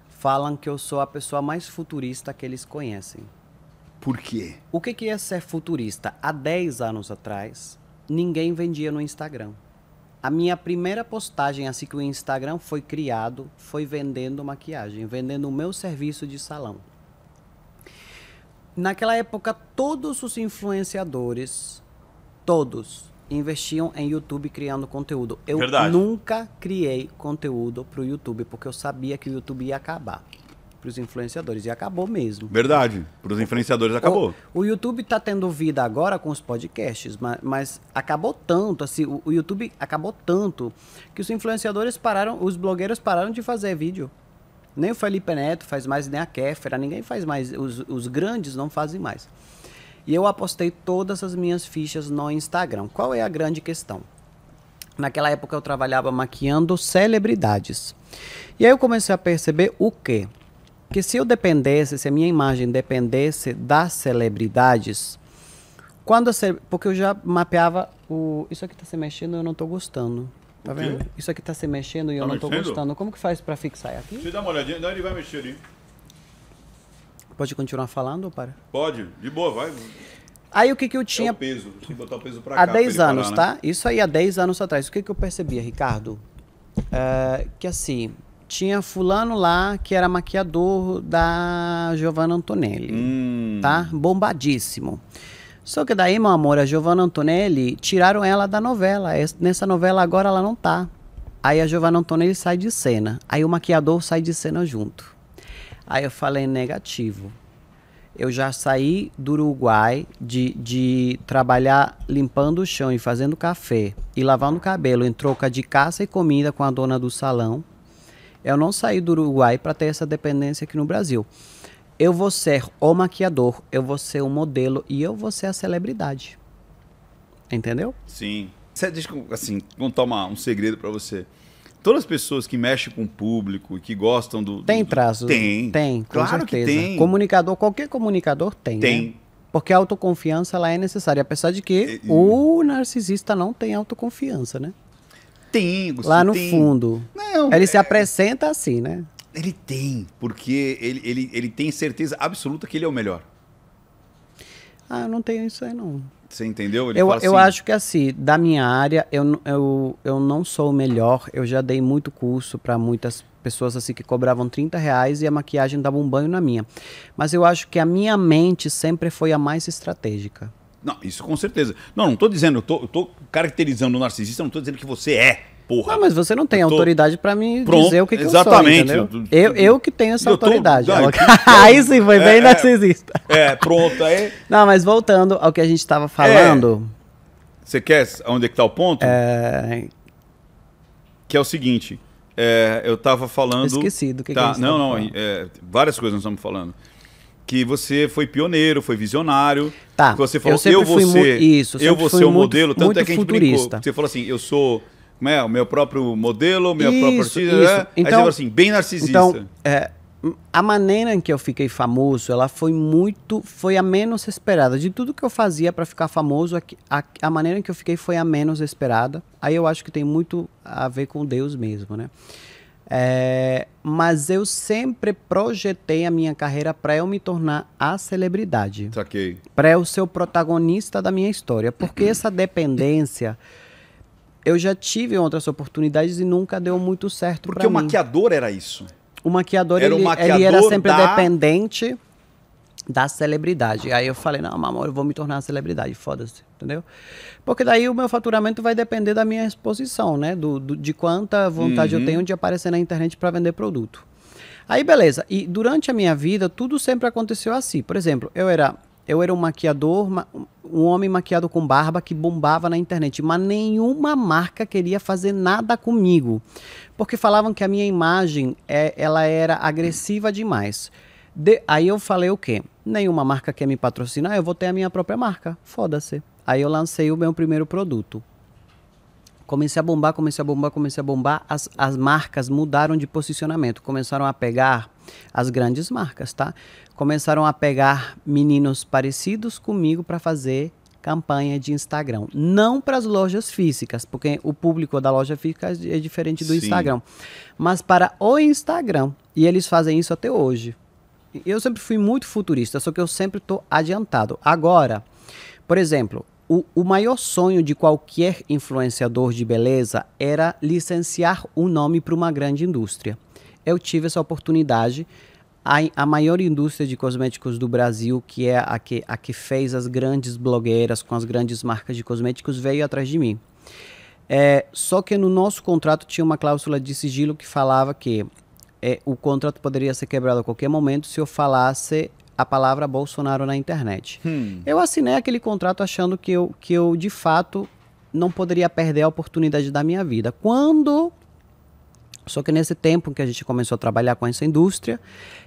Falam que eu sou a pessoa mais futurista que eles conhecem. Por quê? O que, que é ser futurista? Há 10 anos atrás, ninguém vendia no Instagram. A minha primeira postagem, assim que o Instagram foi criado, foi vendendo maquiagem, vendendo o meu serviço de salão. Naquela época, todos os influenciadores, todos, investiam em YouTube criando conteúdo. Eu Verdade. nunca criei conteúdo para o YouTube, porque eu sabia que o YouTube ia acabar para os influenciadores. E acabou mesmo. Verdade. Para os influenciadores acabou. O, o YouTube está tendo vida agora com os podcasts, mas, mas acabou tanto, assim, o, o, YouTube acabou tanto que os influenciadores pararam, os blogueiros pararam de fazer vídeo. Nem o Felipe Neto faz mais, nem a Kéfera, ninguém faz mais. Os, os grandes não fazem mais. E eu apostei todas as minhas fichas no Instagram. Qual é a grande questão? Naquela época eu trabalhava maquiando celebridades. E aí eu comecei a perceber o quê? Porque se eu dependesse, se a minha imagem dependesse das celebridades, quando a ce... porque eu já mapeava o isso aqui está se mexendo, eu não estou gostando. Tá vendo? Isso aqui está se mexendo e eu não estou tá tá tá gostando. Como que faz para fixar é aqui? Você dá uma olhadinha, não, ele vai mexer ali. Pode continuar falando ou para? Pode, de boa, vai. Aí o que, que eu tinha. É o peso, tem que botar o peso para cá. Há 10 anos, parar, né? tá? Isso aí há 10 anos atrás. O que, que eu percebia, Ricardo? É, que assim, tinha fulano lá que era maquiador da Giovanna Antonelli, hum. tá? Bombadíssimo. Só que daí, meu amor, a Giovanna Antonelli tiraram ela da novela. Nessa novela agora ela não tá. Aí a Giovanna Antonelli sai de cena. Aí o maquiador sai de cena junto. Aí eu falei negativo. Eu já saí do Uruguai de, de trabalhar limpando o chão e fazendo café e lavando o cabelo em troca de caça e comida com a dona do salão. Eu não saí do Uruguai para ter essa dependência aqui no Brasil. Eu vou ser o maquiador, eu vou ser o modelo e eu vou ser a celebridade. Entendeu? Sim. Você diz assim, contar uma, um segredo para você. Todas as pessoas que mexem com o público e que gostam do. tem traços. Do... Tem. Tem, com claro certeza. Que tem. Comunicador, qualquer comunicador tem. Né? Tem. Né? Porque a autoconfiança ela é necessária, apesar de que é, o narcisista não tem autoconfiança, né? tem, Gustavo. Lá no tem. fundo. Não, ele é... se apresenta assim, né? Ele tem, porque ele, ele, ele tem certeza absoluta que ele é o melhor. Ah, eu não tenho isso aí, não. Você entendeu? Ele eu assim... eu acho que assim, da minha área, eu, eu, eu não sou o melhor. Eu já dei muito curso para muitas pessoas assim que cobravam 30 reais e a maquiagem dava um banho na minha. Mas eu acho que a minha mente sempre foi a mais estratégica. Não, isso com certeza. Não, não estou dizendo, eu tô, eu tô, caracterizando o narcisista, não estou dizendo que você é. Porra. Não, mas você não tem tô... autoridade para me Pronto, dizer o que, que exatamente. eu sou, eu, eu, que tenho essa autoridade. Não, aí sim, foi é, bem é, narcisista. É, pronto, aí... Não, mas voltando ao que a gente estava é. falando... É. Você quer onde é que tá o ponto? É... Que é o seguinte, é, eu estava falando... Esqueci do que, tá, que Não, não, é, várias coisas nós estamos falando que você foi pioneiro, foi visionário. Tá. Que você falou, eu, eu vou ser, isso, eu vou ser o modelo, tanto é que a gente futurista. brincou. Você falou assim, eu sou é, o meu próprio modelo, meu isso, próprio artista. Então, Aí você então, falou assim, bem narcisista. Então, é, a maneira em que eu fiquei famoso, ela foi muito, foi a menos esperada. De tudo que eu fazia para ficar famoso, a, a maneira em que eu fiquei foi a menos esperada. Aí eu acho que tem muito a ver com Deus mesmo, né? É, mas eu sempre projetei a minha carreira para eu me tornar a celebridade. Saquei. Para eu ser o protagonista da minha história. Porque essa dependência. Eu já tive outras oportunidades e nunca deu muito certo. Porque o mim. maquiador era isso. O maquiador, era ele, o maquiador ele era sempre da... dependente da celebridade. Aí eu falei, não, amor, eu vou me tornar uma celebridade, foda-se, entendeu? Porque daí o meu faturamento vai depender da minha exposição, né? Do, do de quanta vontade uhum. eu tenho de aparecer na internet para vender produto. Aí, beleza. E durante a minha vida, tudo sempre aconteceu assim. Por exemplo, eu era eu era um maquiador, um homem maquiado com barba que bombava na internet, mas nenhuma marca queria fazer nada comigo, porque falavam que a minha imagem é, ela era agressiva demais. De, aí eu falei o quê? nenhuma marca quer me patrocinar, eu vou ter a minha própria marca. Foda-se. Aí eu lancei o meu primeiro produto. Comecei a bombar, comecei a bombar, comecei a bombar. As, as marcas mudaram de posicionamento, começaram a pegar as grandes marcas, tá? Começaram a pegar meninos parecidos comigo para fazer campanha de Instagram. Não para as lojas físicas, porque o público da loja física é, é diferente do Sim. Instagram, mas para o Instagram. E eles fazem isso até hoje eu sempre fui muito futurista, só que eu sempre estou adiantado. Agora, por exemplo, o, o, maior sonho de qualquer influenciador de beleza era licenciar um nome para uma grande indústria. Eu tive essa oportunidade. A, a, maior indústria de cosméticos do Brasil, que é a que, a que fez as grandes blogueiras com as grandes marcas de cosméticos, veio atrás de mim. É, só que no nosso contrato tinha uma cláusula de sigilo que falava que é, o contrato poderia ser quebrado a qualquer momento se eu falasse a palavra Bolsonaro na internet. Hum. Eu assinei aquele contrato achando que eu, que eu, de fato, não poderia perder a oportunidade da minha vida. Quando. Só que nesse tempo que a gente começou a trabalhar com essa indústria,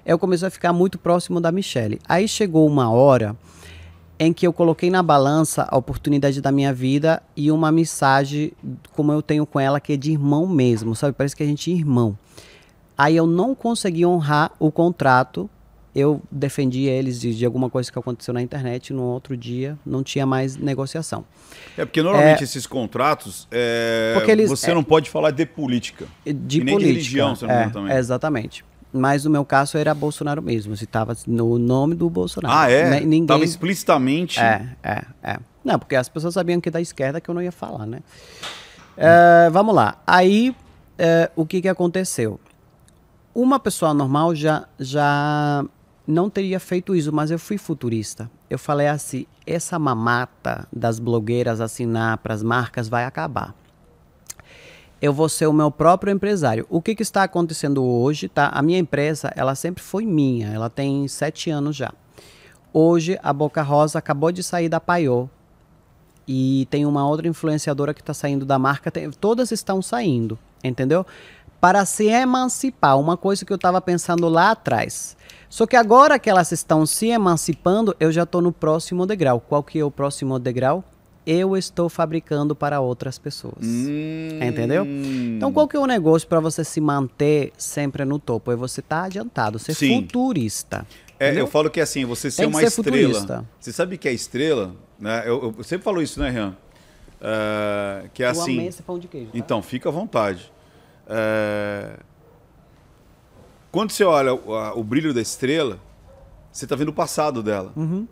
eu comecei a ficar muito próximo da Michelle. Aí chegou uma hora em que eu coloquei na balança a oportunidade da minha vida e uma mensagem como eu tenho com ela que é de irmão mesmo, sabe? Parece que a gente é irmão. Aí eu não consegui honrar o contrato. Eu defendi eles de, de alguma coisa que aconteceu na internet. No outro dia não tinha mais negociação. É porque normalmente é, esses contratos é, eles, você é, não pode falar de política. De e nem política. de religião, se não é, também. Exatamente. Mas no meu caso era Bolsonaro mesmo. Se estava no nome do Bolsonaro. Ah, é? Ninguém... explicitamente. É, é, é. Não, porque as pessoas sabiam que da esquerda que eu não ia falar, né? Hum. vamos lá. Aí, é, o que, que aconteceu? Uma pessoa normal já, já não teria feito isso, mas eu fui futurista. Eu falei assim: essa mamata das blogueiras assinar para as marcas vai acabar. Eu vou ser o meu próprio empresário. O que, que está acontecendo hoje, tá? A minha empresa, ela sempre foi minha. Ela tem sete anos já. Hoje, a Boca Rosa acabou de sair da Paiô. E tem uma outra influenciadora que está saindo da marca. Tem, todas estão saindo, entendeu? para se emancipar, uma coisa que eu estava pensando lá atrás. Só que agora que elas estão se emancipando, eu já estou no próximo degrau. Qual que é o próximo degrau? Eu estou fabricando para outras pessoas. Hum. Entendeu? Então, qual que é o negócio para você se manter sempre no topo? É você estar tá adiantado, ser Sim. futurista. É, eu falo que é assim, você ser uma ser estrela. Futurista. Você sabe que a é estrela, né? Eu, eu sempre falo isso, né, Rian? Uh, que é eu assim. Amei esse pão de queijo, tá? Então, fica à vontade. É... Quando você olha o, a, o, brilho da estrela, você está vendo o passado dela. Uhum.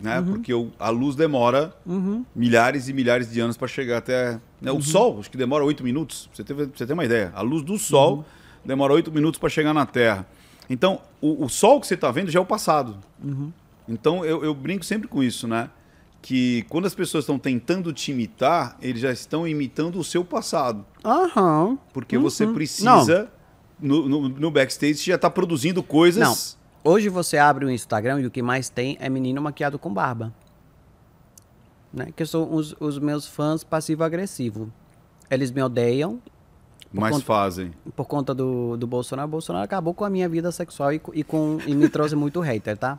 Né? Uhum. Porque o, a luz demora uhum. milhares e milhares de anos para chegar até. Né? O uhum. Sol, acho que demora oito minutos. Você tem, você tem uma ideia. A luz do Sol uhum. demora oito minutos para chegar na Terra. Então, o, o Sol que você está vendo já é o passado. Uhum. Então, eu, eu brinco sempre com isso, né? que quando as pessoas estão tentando te imitar, eles já estão imitando o seu passado. Aham. Porque uhum. você precisa. No, no, no, backstage você já está produzindo coisas. Não. Hoje você abre o Instagram e o que mais tem é menino maquiado com barba. Né? Que são os, os meus fãs passivo-agressivo. Eles me odeiam. Mas conta, fazem. Por conta do, do Bolsonaro. O Bolsonaro acabou com a minha vida sexual e, e com, e me trouxe muito hater, tá?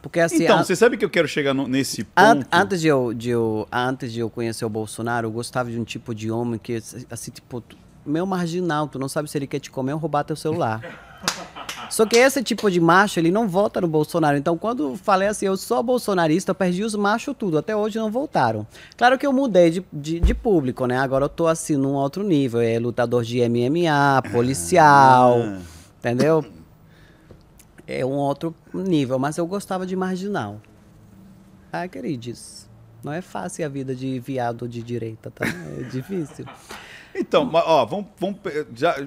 Porque assim. Então, a... você sabe que eu quero chegar no, nesse ponto. antes de eu, de eu, antes de eu conhecer o Bolsonaro, eu gostava de um tipo de homem que, assim, assim tipo, meio marginal, tu não sabe se ele quer te comer ou roubar teu celular. Só que esse tipo de macho, ele não vota no Bolsonaro. Então, quando falei assim, eu sou bolsonarista, eu perdi os machos tudo. Até hoje não voltaram. Claro que eu mudei de, de, de, público, né? Agora eu tô assim, num outro nível. É lutador de MMA, policial, ah. entendeu? é um outro nível, mas eu gostava de marginal. Ah, queridos, não é fácil a vida de viado de direita, tá? É difícil. então, ó, vamos, vamos já,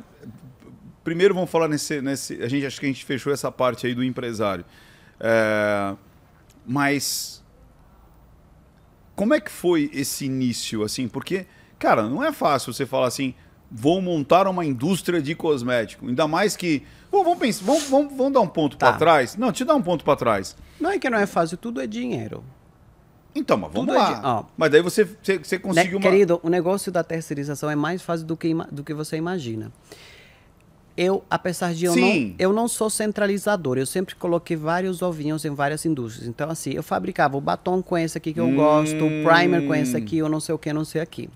primeiro vamos falar nesse, nesse, a gente acho que a gente fechou essa parte aí do empresário, é, mas como é que foi esse início, assim? Porque, cara, não é fácil você falar assim, vou montar uma indústria de cosmético, ainda mais que vamos pensar, vamos, vamos, vamos dar um ponto tá. para trás? Não, te dá um ponto para trás. Não é que não é fácil, tudo é dinheiro. Então, mas vamos tudo é lá. É oh. Mas daí você, você, você conseguiu né, uma... Querido, o negócio da terceirização é mais fácil do que, do que você imagina. Eu, apesar de eu Sim. não, eu não sou centralizador, eu sempre coloquei vários ovinhos em várias indústrias. Então, assim, eu fabricava o batom com esse aqui que eu hum. gosto, o primer com esse aqui, eu hum. não sei o que, não sei aqui.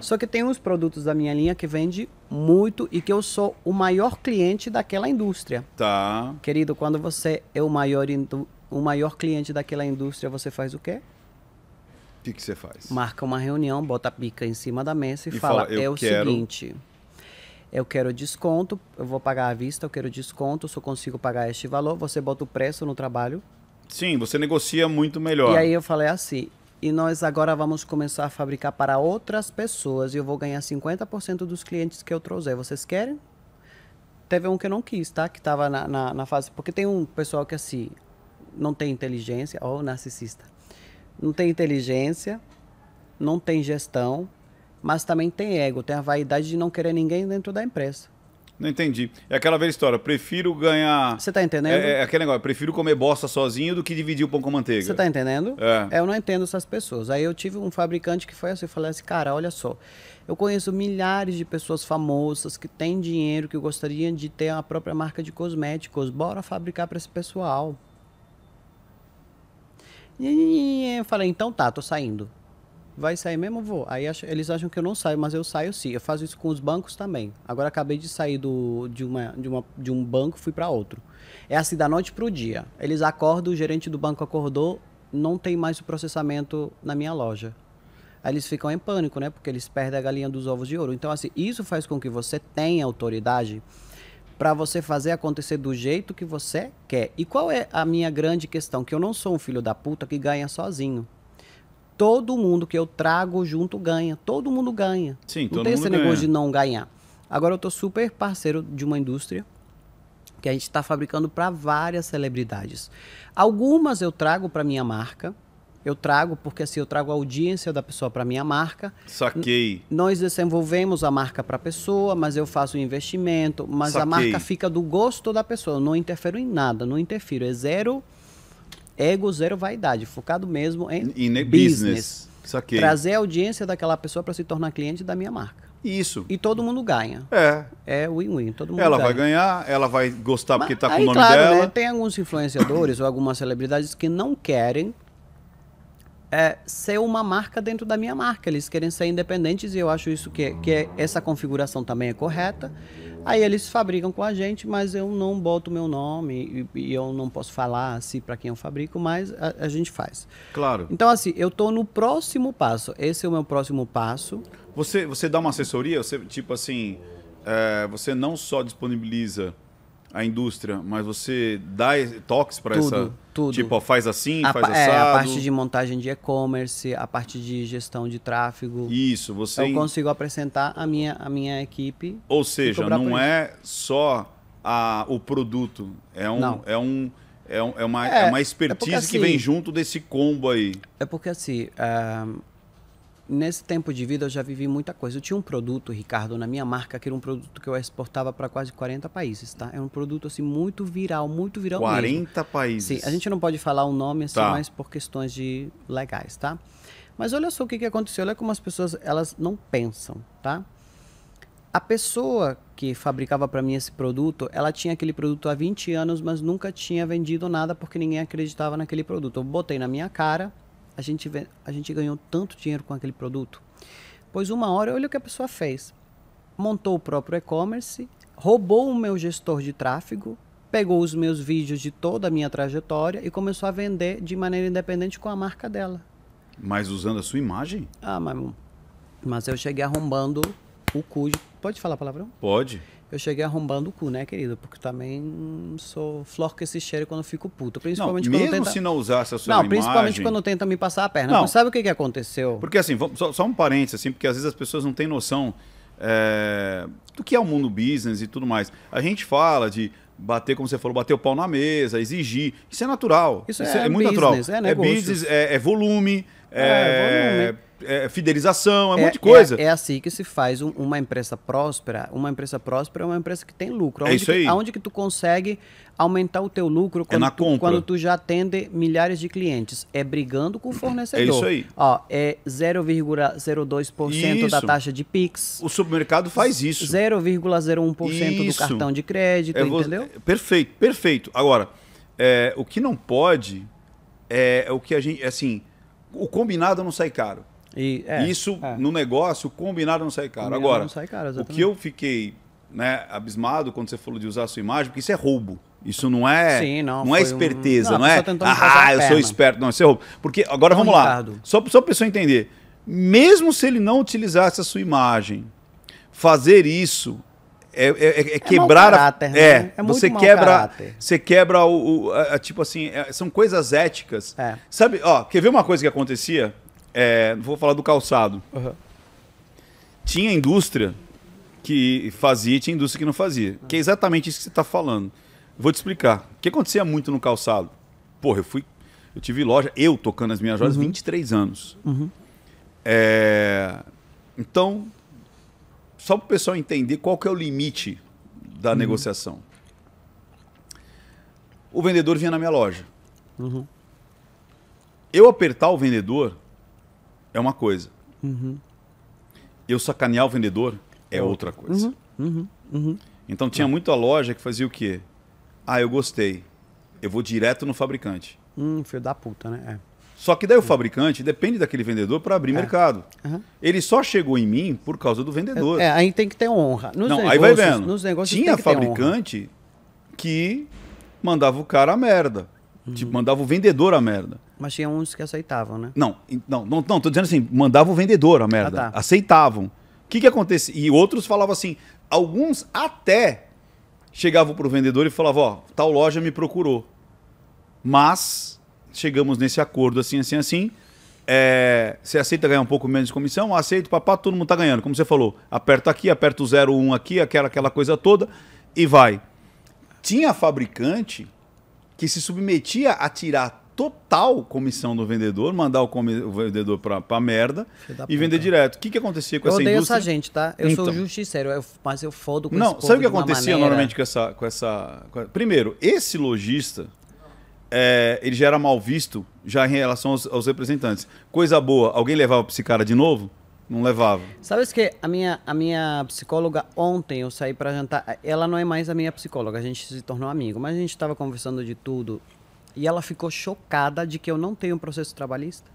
Só que tem uns produtos da minha linha que vende muito e que eu sou o maior cliente daquela indústria. Tá. Querido, quando você é o maior, o maior cliente daquela indústria, você faz o quê? O que, que você faz? Marca uma reunião, bota a pica em cima da mesa e, e fala, fala é o quero... seguinte eu quero desconto, eu vou pagar à vista, eu quero desconto, só consigo pagar este valor, você bota o preço no trabalho. Sim, você negocia muito melhor. E aí eu falei assim, e nós agora vamos começar a fabricar para outras pessoas e eu vou ganhar 50% dos clientes que eu trouxer. Vocês querem? Teve um que eu não quis, tá? Que estava na, na, na, fase. Porque tem um pessoal que assim não tem inteligência, ou narcisista. Não tem inteligência, não tem gestão, mas também tem ego, tem a vaidade de não querer ninguém dentro da empresa. Não entendi. É aquela velha história, prefiro ganhar. Você tá entendendo? É, é aquele negócio, prefiro comer bosta sozinho do que dividir o pão com manteiga. Você tá entendendo? É. é. Eu não entendo essas pessoas. Aí eu tive um fabricante que foi assim, eu falei assim, cara, olha só. Eu conheço milhares de pessoas famosas que têm dinheiro, que gostariam de ter a própria marca de cosméticos. Bora fabricar para esse pessoal. E eu falei, então tá, tô saindo. Vai sair mesmo? Vou. Aí ach, eles acham que eu não saio, mas eu saio sim. Eu faço isso com os bancos também. Agora acabei de sair do, de, uma, de, uma, de um banco, fui para outro. É assim da noite para o dia. Eles acordam, o gerente do banco acordou, não tem mais o processamento na minha loja. Aí eles ficam em pânico, né? Porque eles perdem a galinha dos ovos de ouro. Então, assim, isso faz com que você tenha autoridade para você fazer acontecer do jeito que você quer. E qual é a minha grande questão? Que eu não sou um filho da puta que ganha sozinho todo mundo que eu trago junto ganha. Todo mundo ganha. Sim, não tem esse negócio ganha. de não ganhar. Agora eu tô super parceiro de uma indústria que a gente está fabricando para várias celebridades. Algumas eu trago para minha marca. Eu trago porque assim eu trago a audiência da pessoa para minha marca. Saquei. N nós desenvolvemos a marca para a pessoa, mas eu faço o um investimento, mas Saquei. a marca fica do gosto da pessoa. Eu não interfiro em nada, não interfiro. É zero ego zero vaidade, focado mesmo em In business. business. Saquei. Trazer a audiência daquela pessoa para se tornar cliente da minha marca. Isso. E todo mundo ganha. É. É win-win, todo mundo Ela ganha. vai ganhar, ela vai gostar Mas, porque está com o nome claro, né, dela. Né, tem alguns influenciadores ou algumas celebridades que não querem é, ser uma marca dentro da minha marca. Eles querem ser independentes e eu acho isso que, é, que é, essa configuração também é correta. Aí eles fabricam com a gente, mas eu não boto meu nome e, e eu não posso falar assim para quem eu fabrico, mas a, a, gente faz. Claro. Então assim, eu tô no próximo passo. Esse é o meu próximo passo. Você você dá uma assessoria, você tipo assim, é, você não só disponibiliza a indústria, mas você dá toques para essa. Tudo. Tipo, ó, faz assim, a, faz assado. É, a parte de montagem de e-commerce, a parte de gestão de tráfego. Isso, você. Eu consigo apresentar a minha, a minha equipe. Ou seja, não é só a, o produto, é um. Não. É um é, é, uma, é, é uma é expertise porque, assim, que vem junto desse combo aí. É porque assim, uh, nesse tempo de vida eu já vivi muita coisa. Eu tinha um produto, Ricardo, na minha marca, que era um produto que eu exportava para quase 40 países, tá? Era é um produto assim muito viral, muito viral 40 mesmo. países. Sim, a gente não pode falar o nome assim, tá. mas por questões de legais, tá? Mas olha só o que, que aconteceu, olha como as pessoas, elas não pensam, tá? A pessoa que fabricava para mim esse produto, ela tinha aquele produto há 20 anos, mas nunca tinha vendido nada porque ninguém acreditava naquele produto. Eu botei na minha cara, a gente, a gente ganhou tanto dinheiro com aquele produto? Pois uma hora, olha o que a pessoa fez. Montou o próprio e-commerce, roubou o meu gestor de tráfego, pegou os meus vídeos de toda a minha trajetória e começou a vender de maneira independente com a marca dela. Mas usando a sua imagem? Ah, mas, mas eu cheguei arrombando o cu. De... Pode falar palavrão? Pode eu cheguei arrombando o cu, né, querido? Porque também sou flor que se cheira quando fico puto. Principalmente não, quando tenta... se não usasse a sua Não, imagem... principalmente quando tenta me passar a perna. Não. Mas sabe o que, que aconteceu? Porque assim, só, só um parênteses, assim, porque às vezes as pessoas não têm noção é, do que é o mundo business e tudo mais. A gente fala de bater, como você falou, bater o pau na mesa, exigir. Isso é natural. Isso, Isso é, é, muito business, natural. É, é business, é, é volume, é é, é, é, é, fidelização, é, um monte de coisa. É, assim que se faz uma empresa próspera. Uma empresa próspera é uma empresa que tem lucro. Aonde é isso aí. aonde que tu consegue aumentar o teu lucro quando, tu, quando tu já atende milhares de clientes? É brigando com o fornecedor. É isso aí. Ó, é 0,02% da taxa de PIX. O supermercado faz isso. 0,01% do cartão de crédito, vou... entendeu? Perfeito, perfeito. Agora, o que não pode é o que a gente... Assim, o combinado não sai caro. E, é, Isso é. no negócio, o combinado não sai caro. Combinado Agora, sai caro, o que eu fiquei né, abismado quando você falou de usar a sua imagem, porque isso é roubo. Isso não é, Sim, não, não é esperteza, um... não, não é. Ah, eu sou esperto, não, isso é roubo. Porque agora não, é vamos lá. Só, só para a pessoa entender. Mesmo se ele não utilizasse a sua imagem, fazer isso é, é, é, é, é quebrar caráter, a, né? é, é você quebra caráter. você quebra o, o a, a, tipo assim é, são coisas éticas sabe ó quer ver uma coisa que acontecia vou falar do calçado uhum. tinha indústria que fazia tinha indústria que não fazia uhum. que é exatamente isso que você está falando vou te explicar o que acontecia muito no calçado porra eu fui eu tive loja eu tocando as minhas lojas uhum. 23 anos uhum. então só para o pessoal entender qual que é o limite da uhum. negociação. O vendedor vinha na minha loja. Uhum. Eu apertar o vendedor é uma coisa. Uhum. Eu sacanear o vendedor é, é outra coisa. Uhum. Uhum. Uhum. Então tinha tá. muita loja que fazia o quê? Ah, eu gostei. Eu vou direto no fabricante. Hum, filho da puta, né? É. Só que daí o fabricante depende daquele vendedor para abrir é. mercado. Uhum. Ele só chegou em mim por causa do vendedor. É, é aí tem que ter honra. Nos Não, negócios, aí vai vendo. Nos negócios Tinha que fabricante que mandava o cara a merda. Uhum. Tipo, mandava o vendedor a merda. Mas tinha uns que aceitavam, né? Não, não, não, não tô dizendo assim, mandava o vendedor a merda. Ah, tá. Aceitavam. O que que acontecia? E outros falavam assim, alguns até chegavam pro vendedor e falavam, ó, tal loja me procurou. Mas chegamos nesse acordo assim, assim, assim. É, você aceita ganhar um pouco menos de comissão? Aceito, papá, todo mundo tá ganhando. Como você falou, aperta aqui, aperta o 01 um aqui, aquela, aquela coisa toda e vai. Tinha fabricante que se submetia a tirar total comissão do vendedor, mandar o, comi- o vendedor pra, pra merda e vender direto. O que, que acontecia com eu essa indústria? Eu odeio essa gente, tá? Eu então. sou justiceiro, eu, mas eu fodo com Não, sabe o que acontecia maneira... normalmente com essa, com essa... Primeiro, esse lojista é, ele já era mal visto já em relação aos, aos, representantes. Coisa boa, alguém levava pra esse cara de novo? Não levava. Sabe o que? A minha, a minha psicóloga, ontem eu saí para jantar. Ela não é mais a minha psicóloga, a gente se tornou amigo, mas a gente estava conversando de tudo. E ela ficou chocada de que eu não tenho processo trabalhista.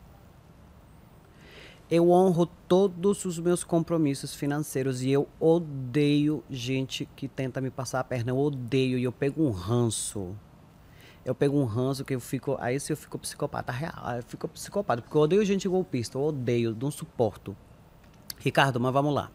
Eu honro todos os meus compromissos financeiros e eu odeio gente que tenta me passar a perna. Eu odeio e eu pego um ranço eu pego um ranço que eu fico. Aí se eu fico psicopata, real, eu fico psicopata, porque eu odeio gente golpista, eu odeio, não suporto. Ricardo, mas vamos lá.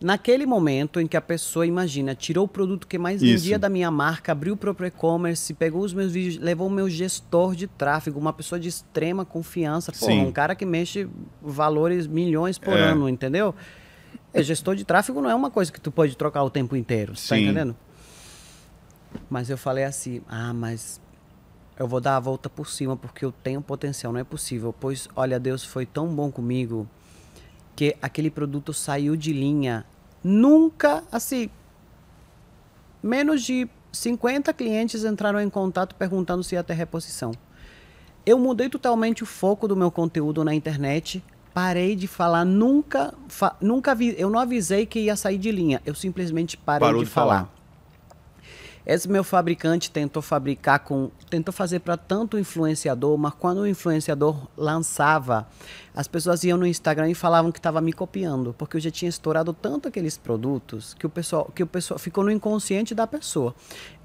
Naquele momento em que a pessoa, imagina, tirou o produto que mais Isso. vendia da minha marca, abriu o próprio e-commerce, pegou os meus vídeos, levou o meu gestor de tráfego, uma pessoa de extrema confiança, pô, um cara que mexe valores milhões por é. ano, entendeu? É, gestor de tráfego não é uma coisa que tu pode trocar o tempo inteiro, tá Sim. tá entendendo? Mas eu falei assim: ah, mas eu vou dar a volta por cima porque eu tenho potencial, não é possível. Pois, olha, Deus foi tão bom comigo que aquele produto saiu de linha. Nunca, assim, menos de 50 clientes entraram em contato perguntando se ia ter reposição. Eu mudei totalmente o foco do meu conteúdo na internet. Parei de falar, nunca, fa nunca vi, eu não avisei que ia sair de linha. Eu simplesmente parei Parou de, de falar. falar. Esse meu fabricante tentou fabricar com, tentou fazer para tanto influenciador, mas quando o influenciador lançava, as pessoas iam no Instagram e falavam que estava me copiando, porque eu já tinha estourado tanto aqueles produtos que o pessoal, que o pessoal ficou no inconsciente da pessoa.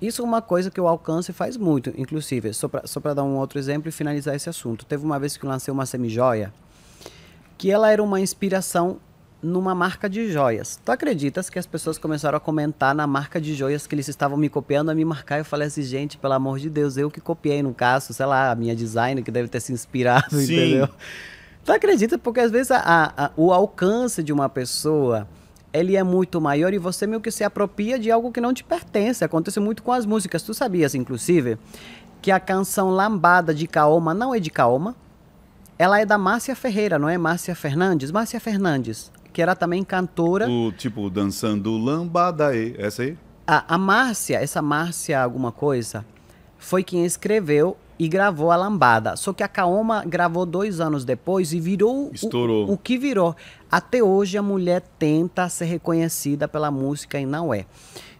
Isso é uma coisa que o alcance faz muito, inclusive, só para dar um outro exemplo e finalizar esse assunto. Teve uma vez que eu lancei uma semijoia, que ela era uma inspiração numa marca de joias. Tu acreditas que as pessoas começaram a comentar na marca de joias que eles estavam me copiando a me marcar? Eu falei assim, gente, pelo amor de Deus, eu que copiei no caso, sei lá, a minha design que deve ter se inspirado, Sim. entendeu? Tu acredita? Porque às vezes a, a, o alcance de uma pessoa ele é muito maior e você meio que se apropria de algo que não te pertence. Acontece muito com as músicas. Tu sabias, inclusive, que a canção Lambada de Kaoma não é de Kaoma? Ela é da Márcia Ferreira, não é Márcia Fernandes? Márcia Fernandes, que era também cantora. O tipo dançando lambada aí, essa aí? A, a Márcia, essa Márcia alguma coisa, foi quem escreveu e gravou a lambada. Só que a Kaoma gravou dois anos depois e virou Estourou. O, o que virou. Até hoje a mulher tenta ser reconhecida pela música e não é.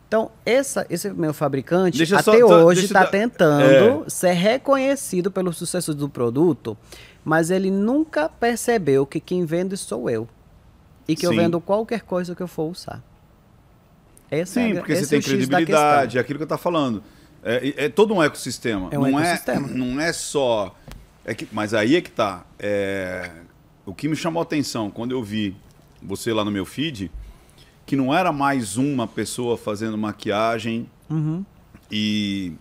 Então, essa, esse meu fabricante, deixa até só, hoje, está da... tentando é. ser reconhecido pelo sucesso do produto, mas ele nunca percebeu que quem vende sou eu e que Sim. eu vendo qualquer coisa que eu for usar. Essa Sim, é, porque você tem é credibilidade, é aquilo que eu estou falando. É, é, todo um ecossistema. É um não é ecossistema. É, não é só. É que, mas aí é que tá. É, o que me chamou a atenção quando eu vi você lá no meu feed, que não era mais uma pessoa fazendo maquiagem uhum. e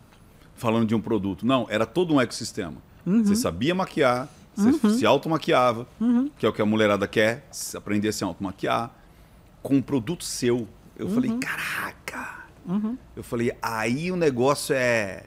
falando de um produto. Não, era todo um ecossistema. Uhum. Você sabia maquiar, você uhum. se automaquiava, uhum. que é o que a mulherada quer, aprender a se automaquiar, com um produto seu. Eu uhum. falei, caraca! Uhum. Eu falei, aí o negócio é.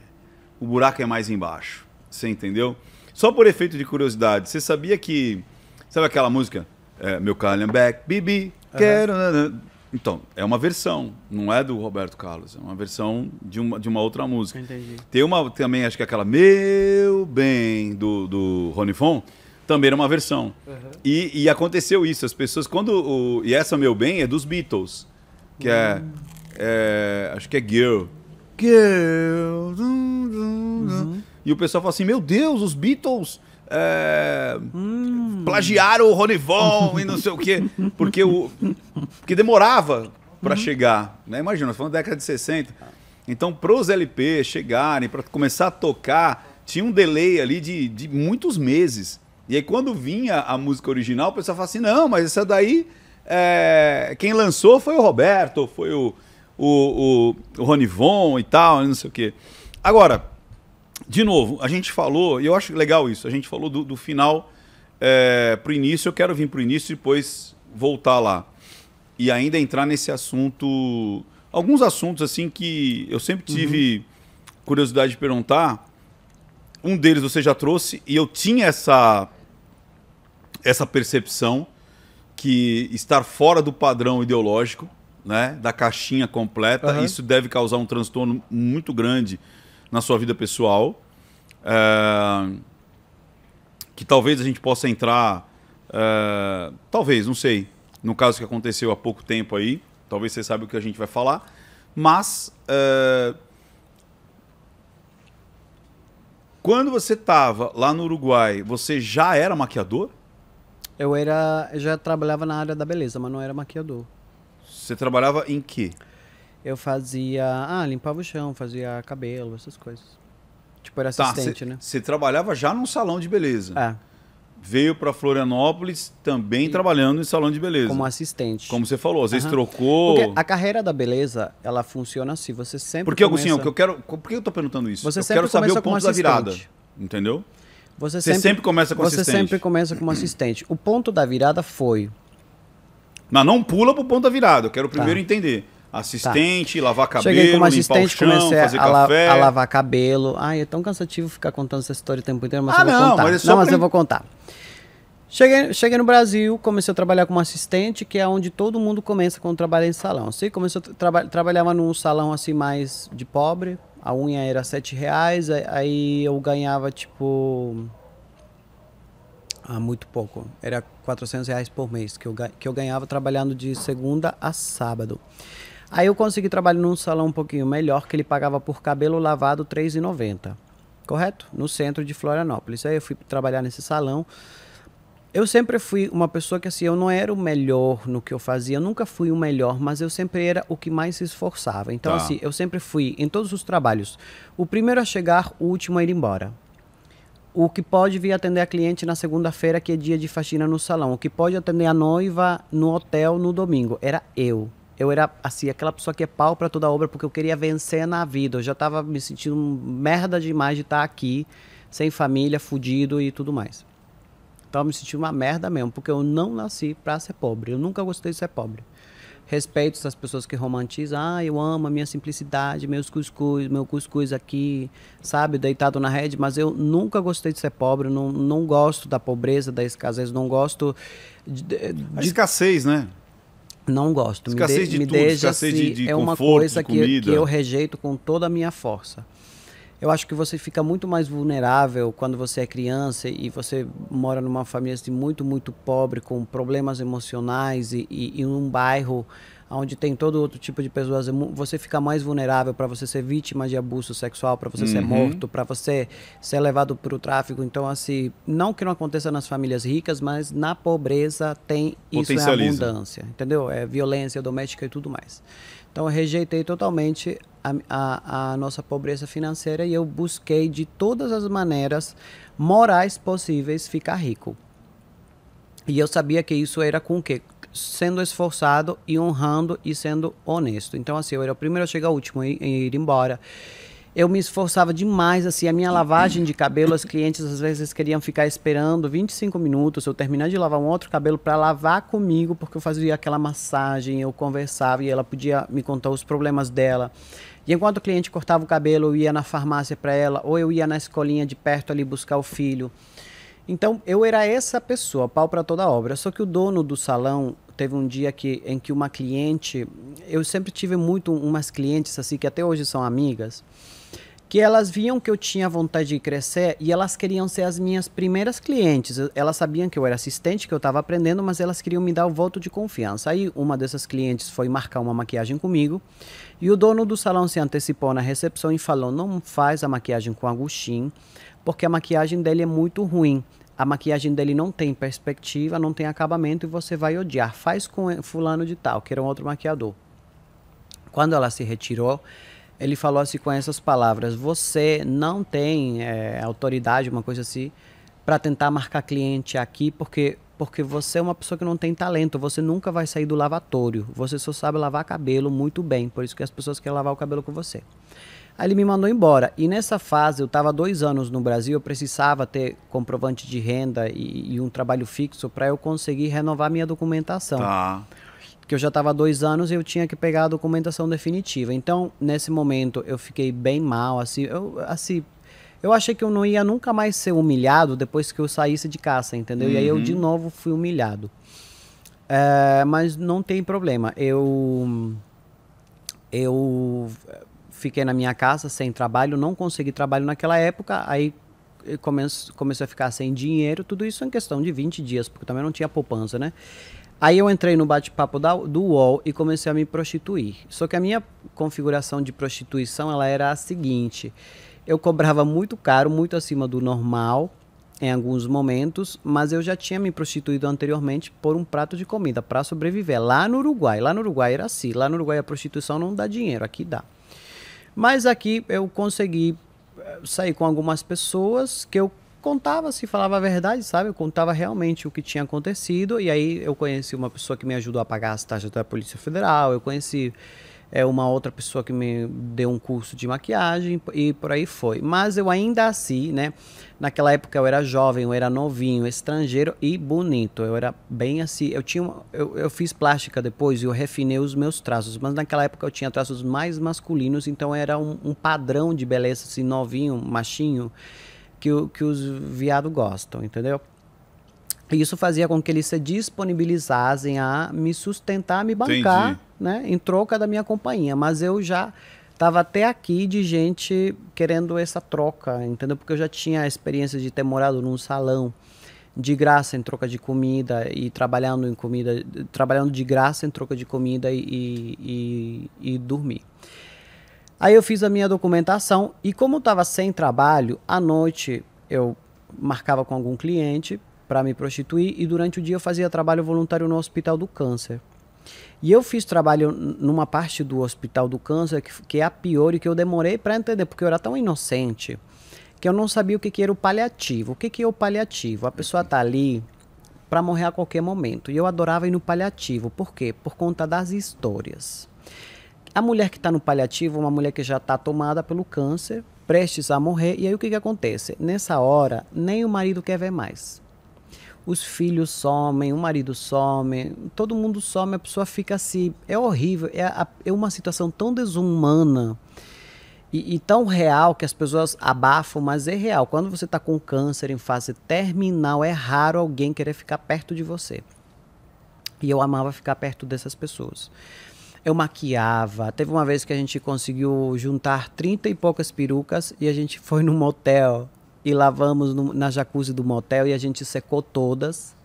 O buraco é mais embaixo. Você entendeu? Só por efeito de curiosidade, você sabia que. Sabe aquela música? É, meu Calhamback, é Bibi, quero. Né, né? Então, é uma versão, não é do Roberto Carlos, é uma versão de uma, de uma outra música. Entendi. Tem uma também, acho que é aquela Meu Bem, do, do Rony Fon, também era uma versão. Uhum. E, e, aconteceu isso, as pessoas, quando. O, e essa Meu Bem é dos Beatles, que uhum. é, hum. é, Acho que é Girl. Girl. Uhum. E o pessoal fala assim: Meu Deus, os Beatles é, hum. plagiaram o Ronivon e não sei o quê. Porque, o, porque demorava para uhum. chegar. Né? Imagina, nós falamos década de 60. Então, para os LP chegarem, para começar a tocar, tinha um delay ali de, de muitos meses. E aí, quando vinha a música original, o pessoal falava assim: não, mas essa daí, é... quem lançou foi o Roberto, foi o, o, o, o Ronivon e tal, não sei o quê. Agora, de novo, a gente falou, e eu acho legal isso, a gente falou do, do final é, eh, para o início, eu quero vir para o início e depois voltar lá. E ainda entrar nesse assunto, alguns assuntos assim que eu sempre tive uhum. curiosidade de perguntar. Um deles você já trouxe e eu tinha essa, essa percepção que estar fora do padrão ideológico, né, da caixinha completa, uhum. isso deve causar um transtorno muito grande na sua vida pessoal. É, que talvez a gente possa entrar, é, talvez, não sei, no caso que aconteceu há pouco tempo aí, talvez você saiba o que a gente vai falar, mas é, quando você estava lá no Uruguai, você já era maquiador? Eu era, já trabalhava na área da beleza, mas não era maquiador. Você trabalhava em quê? eu fazia. Ah, limpava o chão, fazia cabelo, essas coisas. Tipo, era tá, assistente, tá, cê, né? Você trabalhava já num salão de beleza. É. Veio para Florianópolis também e... trabalhando em salão de beleza. Como assistente. Como você falou, às vezes trocou. Porque a carreira da beleza, ela funciona assim. Você sempre. Porque, começa... Agostinho, eu quero. Por que eu tô perguntando isso? Você eu quero saber o ponto da virada. Entendeu? Você, você sempre, sempre, começa com você assistente. Você sempre começa como assistente. O ponto da virada foi. Mas não pula pro ponto da virada, eu quero tá. primeiro tá. entender. Assistente, tá. lavar cabelo, Cheguei como assistente, chão, comecei a, café. a, lavar cabelo. Ai, é tão cansativo ficar contando essa história o tempo inteiro, mas ah, eu vou contar. Mas é não, mas pra... eu vou contar. Cheguei, cheguei no Brasil, comecei a trabalhar como assistente, que é onde todo mundo começa quando trabalha em salão. Sei, comecei a trabalhar trabalhava num salão assim mais de pobre. A unha era sete reais, aí eu ganhava tipo ah, muito pouco. Era quatrocentos reais por mês que eu, que eu ganhava trabalhando de segunda a sábado. Aí eu consegui trabalhar num salão um pouquinho melhor, que ele pagava por cabelo lavado R$ 3,90. Correto? No centro de Florianópolis. Aí eu fui trabalhar nesse salão. Eu sempre fui uma pessoa que assim, eu não era o melhor no que eu fazia, eu nunca fui o melhor, mas eu sempre era o que mais se esforçava. Então, tá. assim, eu sempre fui, em todos os trabalhos, o primeiro a chegar, o último a ir embora. O que pode vir atender a cliente na segunda-feira, que é dia de faxina no salão. O que pode atender a noiva no hotel no domingo. Era eu eu era assim, aquela pessoa que é pau para toda obra, porque eu queria vencer na vida. Eu já estava me sentindo merda demais de estar tá aqui, sem família, fudido e tudo mais. Então eu me senti uma merda mesmo, porque eu não nasci para ser pobre. Eu nunca gostei de ser pobre. Respeito essas pessoas que romantizam. Ah, eu amo a minha simplicidade, meus cuscuz, meu cuscuz aqui, sabe, deitado na rede. Mas eu nunca gostei de ser pobre. Não, não gosto da pobreza, da escassez. Não gosto de, de... A escassez, né? Não gosto. Escassez me de, me tudo, deixa se, assim, de, é uma conforto, coisa que, que eu rejeito com toda a minha força. Eu acho que você fica muito mais vulnerável quando você é criança e você mora numa família assim, muito, muito pobre, com problemas emocionais e, e, e um bairro onde tem todo outro tipo de pessoas, é você fica mais vulnerável para você ser vítima de abuso sexual, para você uhum. ser morto, para você ser levado para o tráfico. Então, assim, não que não aconteça nas famílias ricas, mas na pobreza tem isso é em abundância, entendeu? É violência doméstica e tudo mais. Então, eu rejeitei totalmente a, a, a, nossa pobreza financeira e eu busquei de todas as maneiras morais possíveis ficar rico. E eu sabia que isso era com o quê? sendo esforçado e honrando e sendo honesto. Então, assim, eu era o primeiro a chegar o último em ir embora eu me esforçava demais, assim, a minha lavagem de cabelo, as clientes às vezes queriam ficar esperando 25 minutos, eu terminar de lavar um outro cabelo para lavar comigo, porque eu fazia aquela massagem, eu conversava e ela podia me contar os problemas dela. E enquanto o cliente cortava o cabelo, eu ia na farmácia para ela, ou eu ia na escolinha de perto ali buscar o filho. Então eu era essa pessoa, pau para toda obra. Só que o dono do salão teve um dia que, em que uma cliente, eu sempre tive muito umas clientes assim que até hoje são amigas, que elas viam que eu tinha vontade de crescer e elas queriam ser as minhas primeiras clientes. Elas sabiam que eu era assistente, que eu estava aprendendo, mas elas queriam me dar o voto de confiança. Aí uma dessas clientes foi marcar uma maquiagem comigo e o dono do salão se antecipou na recepção e falou: "Não faz a maquiagem com Agostinho" porque a maquiagem dele é muito ruim. A maquiagem dele não tem perspectiva, não tem acabamento e você vai odiar. Faz com fulano de tal, que era um outro maquiador. Quando ela se retirou, ele falou assim com essas palavras: Você não tem é, autoridade, uma coisa assim, para tentar marcar cliente aqui, porque porque você é uma pessoa que não tem talento, você nunca vai sair do lavatório, você só sabe lavar cabelo muito bem, por isso que as pessoas querem lavar o cabelo com você. Aí ele me mandou embora. E nessa fase, eu estava dois anos no Brasil, eu precisava ter comprovante de renda e, e um trabalho fixo para eu conseguir renovar minha documentação. Tá. Que eu já estava dois anos e eu tinha que pegar a documentação definitiva. Então, nesse momento, eu fiquei bem mal, assim, eu, assim, eu achei que eu não ia nunca mais ser humilhado depois que eu saísse de casa, entendeu? Uhum. E aí eu de uhum. novo fui humilhado. É, mas não tem problema. Eu eu fiquei na minha casa sem trabalho, não consegui trabalho naquela época, aí comece, comecei a ficar sem dinheiro, tudo isso em questão de 20 dias, porque também não tinha poupança, né? Aí eu entrei no bate-papo do UOL e comecei a me prostituir. Só que a minha configuração de prostituição ela era a seguinte: eu cobrava muito caro, muito acima do normal em alguns momentos, mas eu já tinha me prostituído anteriormente por um prato de comida para sobreviver lá no Uruguai. Lá no Uruguai era assim, lá no Uruguai a prostituição não dá dinheiro, aqui dá. Mas aqui eu consegui eh, sair com algumas pessoas que eu contava, se falava a verdade, sabe? Eu contava realmente o que tinha acontecido. E aí eu conheci uma pessoa que me ajudou a pagar as taxas da Polícia Federal, eu conheci é uma outra pessoa que me deu um curso de maquiagem e por aí foi. Mas eu ainda assim, né? Naquela época eu era jovem, eu era novinho, estrangeiro e bonito. Eu era bem assim. Eu tinha, eu, eu fiz plástica depois e eu refinei os meus traços. Mas naquela época eu tinha traços mais masculinos, então era um, um padrão de beleza assim novinho, machinho que, que os viados gostam, entendeu? isso fazia com que eles se disponibilizassem a me sustentar, me bancar, Entendi. né, em troca da minha companhia. Mas eu já estava até aqui de gente querendo essa troca, entendeu? Porque eu já tinha a experiência de ter morado num salão de graça em troca de comida e trabalhando em comida, trabalhando de graça em troca de comida e, e, e dormir. Aí eu fiz a minha documentação e como eu estava sem trabalho, à noite eu marcava com algum cliente para me prostituir e durante o dia eu fazia trabalho voluntário no Hospital do Câncer. E eu fiz trabalho numa parte do Hospital do Câncer que, que é a pior e que eu demorei para entender, porque eu era tão inocente que eu não sabia o que, que era o paliativo. O que, que é o paliativo? A pessoa está ali para morrer a qualquer momento. E eu adorava ir no paliativo. Por quê? Por conta das histórias. A mulher que está no paliativo, uma mulher que já está tomada pelo câncer, prestes a morrer, e aí o que, que acontece? Nessa hora, nem o marido quer ver mais os filhos somem, o marido some, todo mundo some, a pessoa fica assim. É horrível, é, é uma situação tão desumana e, e, tão real que as pessoas abafam, mas é real. Quando você está com câncer em fase terminal, é raro alguém querer ficar perto de você. E eu amava ficar perto dessas pessoas. Eu maquiava. Teve uma vez que a gente conseguiu juntar 30 e poucas perucas e a gente foi num motel e lavamos no, na jacuzzi do motel e a gente secou todas,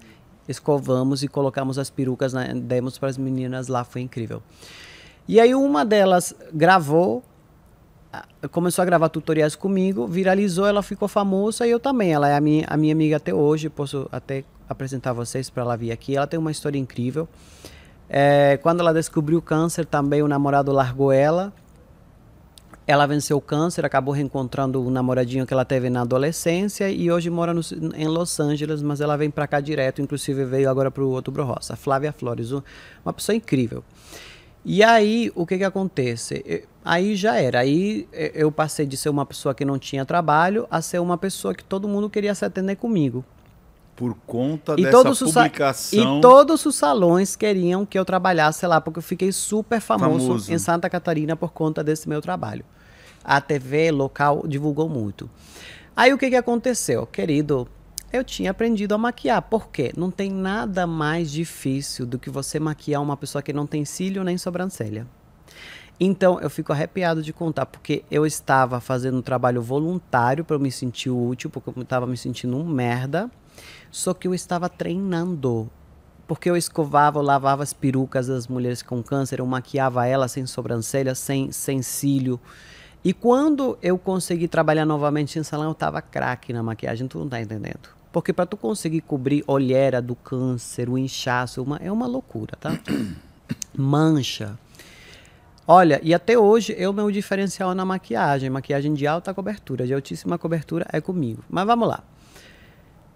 escovamos e colocamos as perucas, né? demos para as meninas lá, foi incrível. E aí uma delas gravou, começou a gravar tutoriais comigo, viralizou, ela ficou famosa e eu também. Ela é a minha, a minha amiga até hoje, posso até apresentar vocês para ela vir aqui. Ela tem uma história incrível. É, quando ela descobriu o câncer, também o namorado largou ela ela venceu o câncer, acabou reencontrando o namoradinho que ela teve na adolescência e hoje mora no, em Los Angeles, mas ela vem para cá direto, inclusive veio agora para o Outubro Roça. Flávia Flores, uma pessoa incrível. E aí, o que que acontece? Aí já era. Aí eu passei de ser uma pessoa que não tinha trabalho a ser uma pessoa que todo mundo queria se atender comigo. Por conta e dessa publicação. E todos os salões queriam que eu trabalhasse lá, porque eu fiquei super famoso, famoso, em Santa Catarina por conta desse meu trabalho a TV local divulgou muito. Aí o que, que aconteceu? Querido, eu tinha aprendido a maquiar. Por quê? Não tem nada mais difícil do que você maquiar uma pessoa que não tem cílio nem sobrancelha. Então, eu fico arrepiado de contar, porque eu estava fazendo um trabalho voluntário para eu me sentir útil, porque eu estava me sentindo um merda. Só que eu estava treinando. Porque eu escovava, eu lavava as perucas das mulheres com câncer, eu maquiava elas sem sobrancelha, sem, sem cílio. E quando eu consegui trabalhar novamente em salão, eu tava craque na maquiagem, tu não tá entendendo. Porque para tu conseguir cobrir olhera do câncer, o inchaço, é uma, é uma loucura, tá? Mancha. Olha, e até hoje eu é meu diferencial na maquiagem, maquiagem de alta cobertura, de altíssima cobertura é comigo. Mas vamos lá.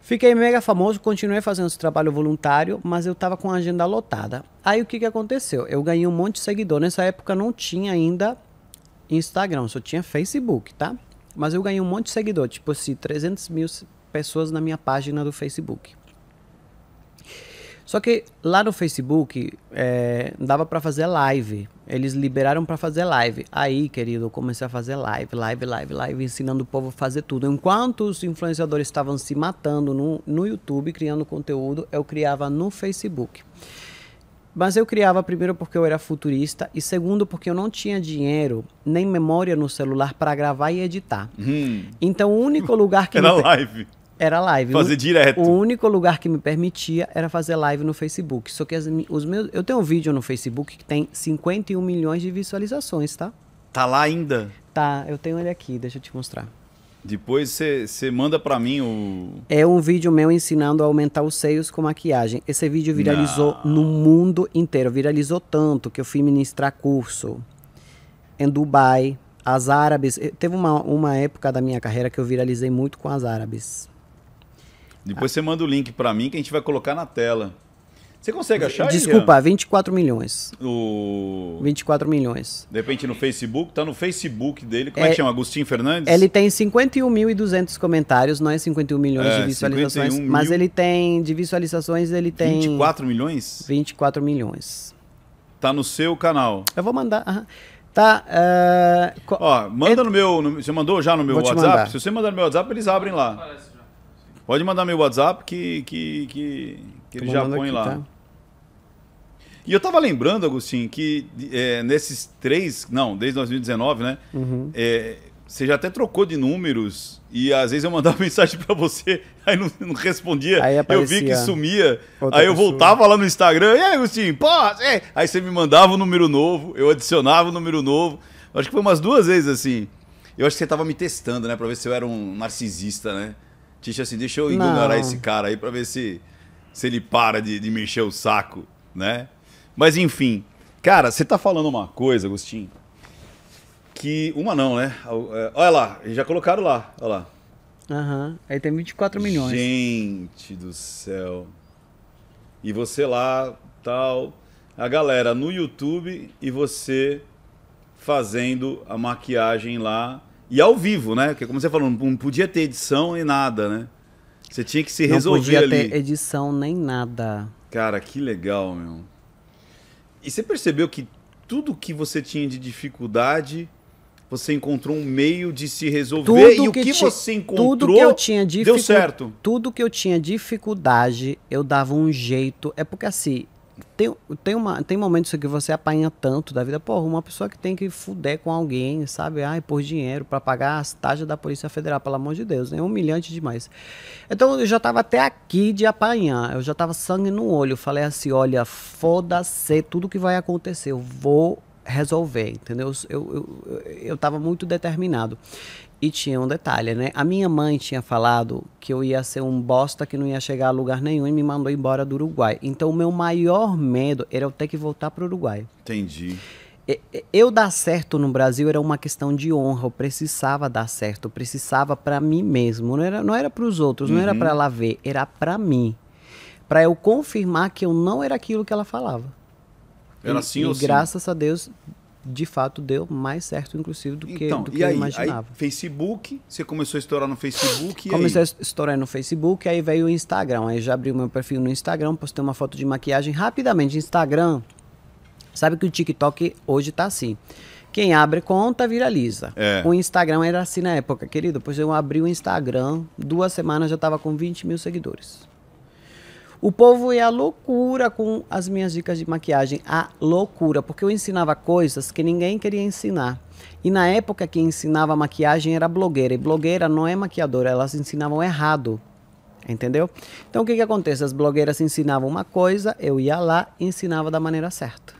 Fiquei mega famoso, continuei fazendo esse trabalho voluntário, mas eu estava com a agenda lotada. Aí o que, que aconteceu? Eu ganhei um monte de seguidor. Nessa época não tinha ainda Instagram, só tinha Facebook, tá? Mas eu ganhei um monte de seguidor, tipo assim, 300 mil pessoas na minha página do Facebook. Só que lá no Facebook é, dava para fazer live. Eles liberaram para fazer live. Aí, querido, eu comecei a fazer live, live, live, live, ensinando o povo a fazer tudo. Enquanto os influenciadores estavam se matando no, no YouTube, criando conteúdo, eu criava no Facebook. Mas eu criava primeiro porque eu era futurista e segundo porque eu não tinha dinheiro nem memória no celular para gravar e editar. Hum. Então o único lugar que era me... live. Era live. Fazer o... direto. O único lugar que me permitia era fazer live no Facebook. Só que as... os meus, eu tenho um vídeo no Facebook que tem 51 milhões de visualizações, tá? Tá lá ainda? Tá, eu tenho ele aqui, deixa eu te mostrar. Depois você manda para mim o. É um vídeo meu ensinando a aumentar os seios com maquiagem. Esse vídeo viralizou Não. no mundo inteiro. Viralizou tanto que eu fui ministrar curso em Dubai. As árabes. Eh, teve uma, uma época da minha carreira que eu viralizei muito com as árabes. Depois ah. você ah. manda o link para mim que a gente vai colocar na tela. Você consegue achar? Desculpa, aí, 24 milhões. O... 24 milhões. De repente no Facebook, tá no Facebook dele. Como é, é que chama? Agostinho Fernandes? Ele tem 51.200 comentários, não é 51 milhões é, de visualizações. Mil... Mas ele tem, de visualizações, ele tem. 24 milhões? 24 milhões. Tá no seu canal. Eu vou mandar. Tá. Uh... Ó, manda é... no meu. No... Você mandou já no meu WhatsApp? Mandar. Se você mandar no meu WhatsApp, eles abrem lá. Pode mandar meu WhatsApp que, que, que, que ele já põe aqui, lá. Tá? E eu estava lembrando, Agostinho, que é, nesses três, não, desde 2019, né? Uhum. É, você já até trocou de números e às vezes eu mandava mensagem para você, aí não, não respondia. Aí eu vi que sumia. Aí eu voltava lá no Instagram, e aí, Agostinho, porra! É. Aí você me mandava um número novo, eu adicionava um número novo. Eu acho que foi umas duas vezes assim. Eu acho que você estava me testando, né? Pra ver se eu era um narcisista, né? Tinha assim, deixa eu ignorar não. esse cara aí pra ver se, se ele para de, de mexer o saco, né? Mas enfim, cara, você tá falando uma coisa, Agostinho, que uma não, né? É, olha lá, já colocaram lá, olha lá. Aham, uhum. aí tem 24 milhões. Gente do céu. E você lá, tal, a galera no YouTube e você fazendo a maquiagem lá e ao vivo, né? Porque como você falou, não podia ter edição e nada, né? Você tinha que se resolver ali. Não podia ter edição nem nada. Cara, que legal, meu. E você percebeu que tudo que você tinha de dificuldade, você encontrou um meio de se resolver tudo e o que, que ti, você encontrou tudo que eu tinha dificu... deu certo. Tudo que eu tinha dificuldade, eu dava um jeito. É porque assim, tem, tem, uma, tem momentos que você apanha tanto da vida. Porra, uma pessoa que tem que fuder com alguém, sabe? Ai, por dinheiro, para pagar as taxas da Polícia Federal, pelo amor de Deus. Né? É né? humilhante demais. Então, eu já tava até aqui de apanhar. Eu já tava sangue no olho. Eu falei assim, olha, foda-se tudo que vai acontecer. Eu vou resolver, entendeu? Eu, eu, eu, eu tava muito determinado. E tinha um detalhe, né? A minha mãe tinha falado que eu ia ser um bosta que não ia chegar a lugar nenhum e me mandou embora do Uruguai. Então, o meu maior medo era eu ter que voltar para o Uruguai. Entendi. Eu dar certo no Brasil era uma questão de honra, eu precisava dar certo, eu precisava para mim mesmo, não era, não era para os outros, uhum. não era uhum. para ela ver, era para mim. Para eu confirmar que eu não era aquilo que ela falava. Era assim e, ou e sim? graças a Deus de fato deu mais certo, inclusive, do que, então, do que aí, eu imaginava. Aí, Facebook, você começou a estourar no Facebook. Comecei a estourar no Facebook, aí veio o Instagram. Aí já abri o meu perfil no Instagram, postei uma foto de maquiagem rapidamente. Instagram, sabe que o TikTok hoje tá assim. Quem abre conta viraliza. É. O Instagram era assim na época, querido. Pois eu abri o Instagram, duas semanas já estava com 20 mil seguidores. O povo ia à loucura com as minhas dicas de maquiagem, a loucura, porque eu ensinava coisas que ninguém queria ensinar. E na época que ensinava maquiagem era blogueira, e blogueira não é maquiadora, elas ensinavam errado. Entendeu? Então o que, que acontece? As blogueiras ensinavam uma coisa, eu ia lá e ensinava da maneira certa.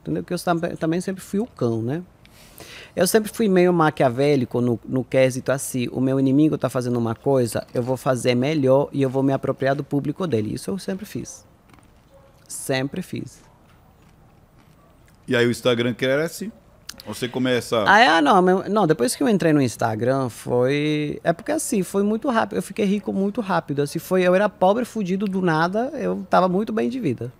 Entendeu? Porque eu também sempre fui o cão, né? Eu sempre fui meio maquiavélico no, no quesito assim, o meu inimigo está fazendo uma coisa, eu vou fazer melhor e eu vou me apropriar do público dele. Isso eu sempre fiz. Sempre fiz. E aí o Instagram cresce, assim? você começa... Ah, é, ah, não, meu, não, depois que eu entrei no Instagram, foi... É porque assim, foi muito rápido, eu fiquei rico muito rápido. Assim, foi, eu era pobre, fudido do nada, eu estava muito bem de vida.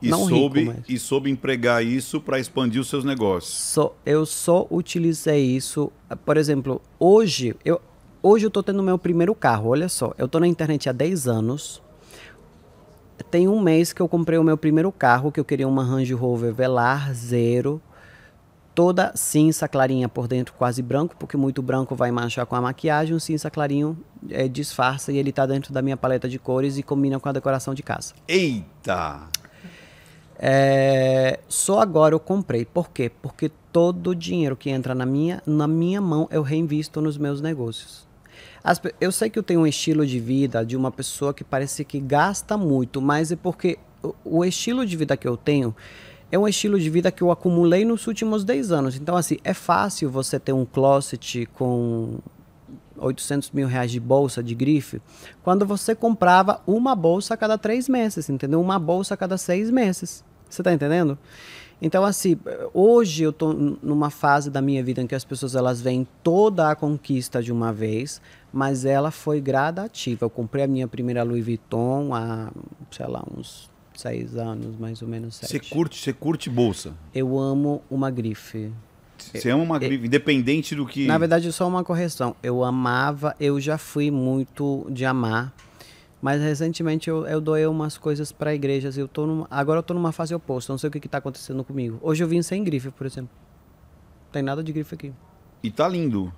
E não soube, rico, mas... e soube empregar isso para expandir os seus negócios. Só, eu só utilizei isso. Por exemplo, hoje eu hoje eu estou tendo meu primeiro carro. Olha só, eu estou na internet há 10 anos. Tem um mês que eu comprei o meu primeiro carro, que eu queria uma Range Rover Velar Zero. Toda cinza clarinha por dentro, quase branco, porque muito branco vai manchar com a maquiagem. O cinza clarinho é, disfarça e ele está dentro da minha paleta de cores e combina com a decoração de casa. Eita! É, só agora eu comprei. Por quê? Porque todo o dinheiro que entra na minha, na minha mão eu reinvisto nos meus negócios. As, eu sei que eu tenho um estilo de vida de uma pessoa que parece que gasta muito, mas é porque o, o estilo de vida que eu tenho é um estilo de vida que eu acumulei nos últimos 10 anos. Então, assim, é fácil você ter um closet com 800 mil reais de bolsa de grife, quando você comprava uma bolsa a cada três meses, entendeu? Uma bolsa a cada seis meses. Você está entendendo? Então, assim, hoje eu estou numa fase da minha vida em que as pessoas elas veem toda a conquista de uma vez, mas ela foi gradativa. Eu comprei a minha primeira Louis Vuitton há, sei lá, uns seis anos, mais ou menos sete. Você curte, você curte bolsa? Eu amo uma grife. Você ama uma é, grife, é independente do que. Na verdade, só uma correção. Eu amava, eu já fui muito de amar mas recentemente eu, eu doei umas coisas para igrejas. Eu tô numa, agora eu tô numa fase oposta, não sei o que, que tá acontecendo comigo. Hoje eu vim sem grife, por exemplo. Não tem nada de grife aqui. E tá lindo.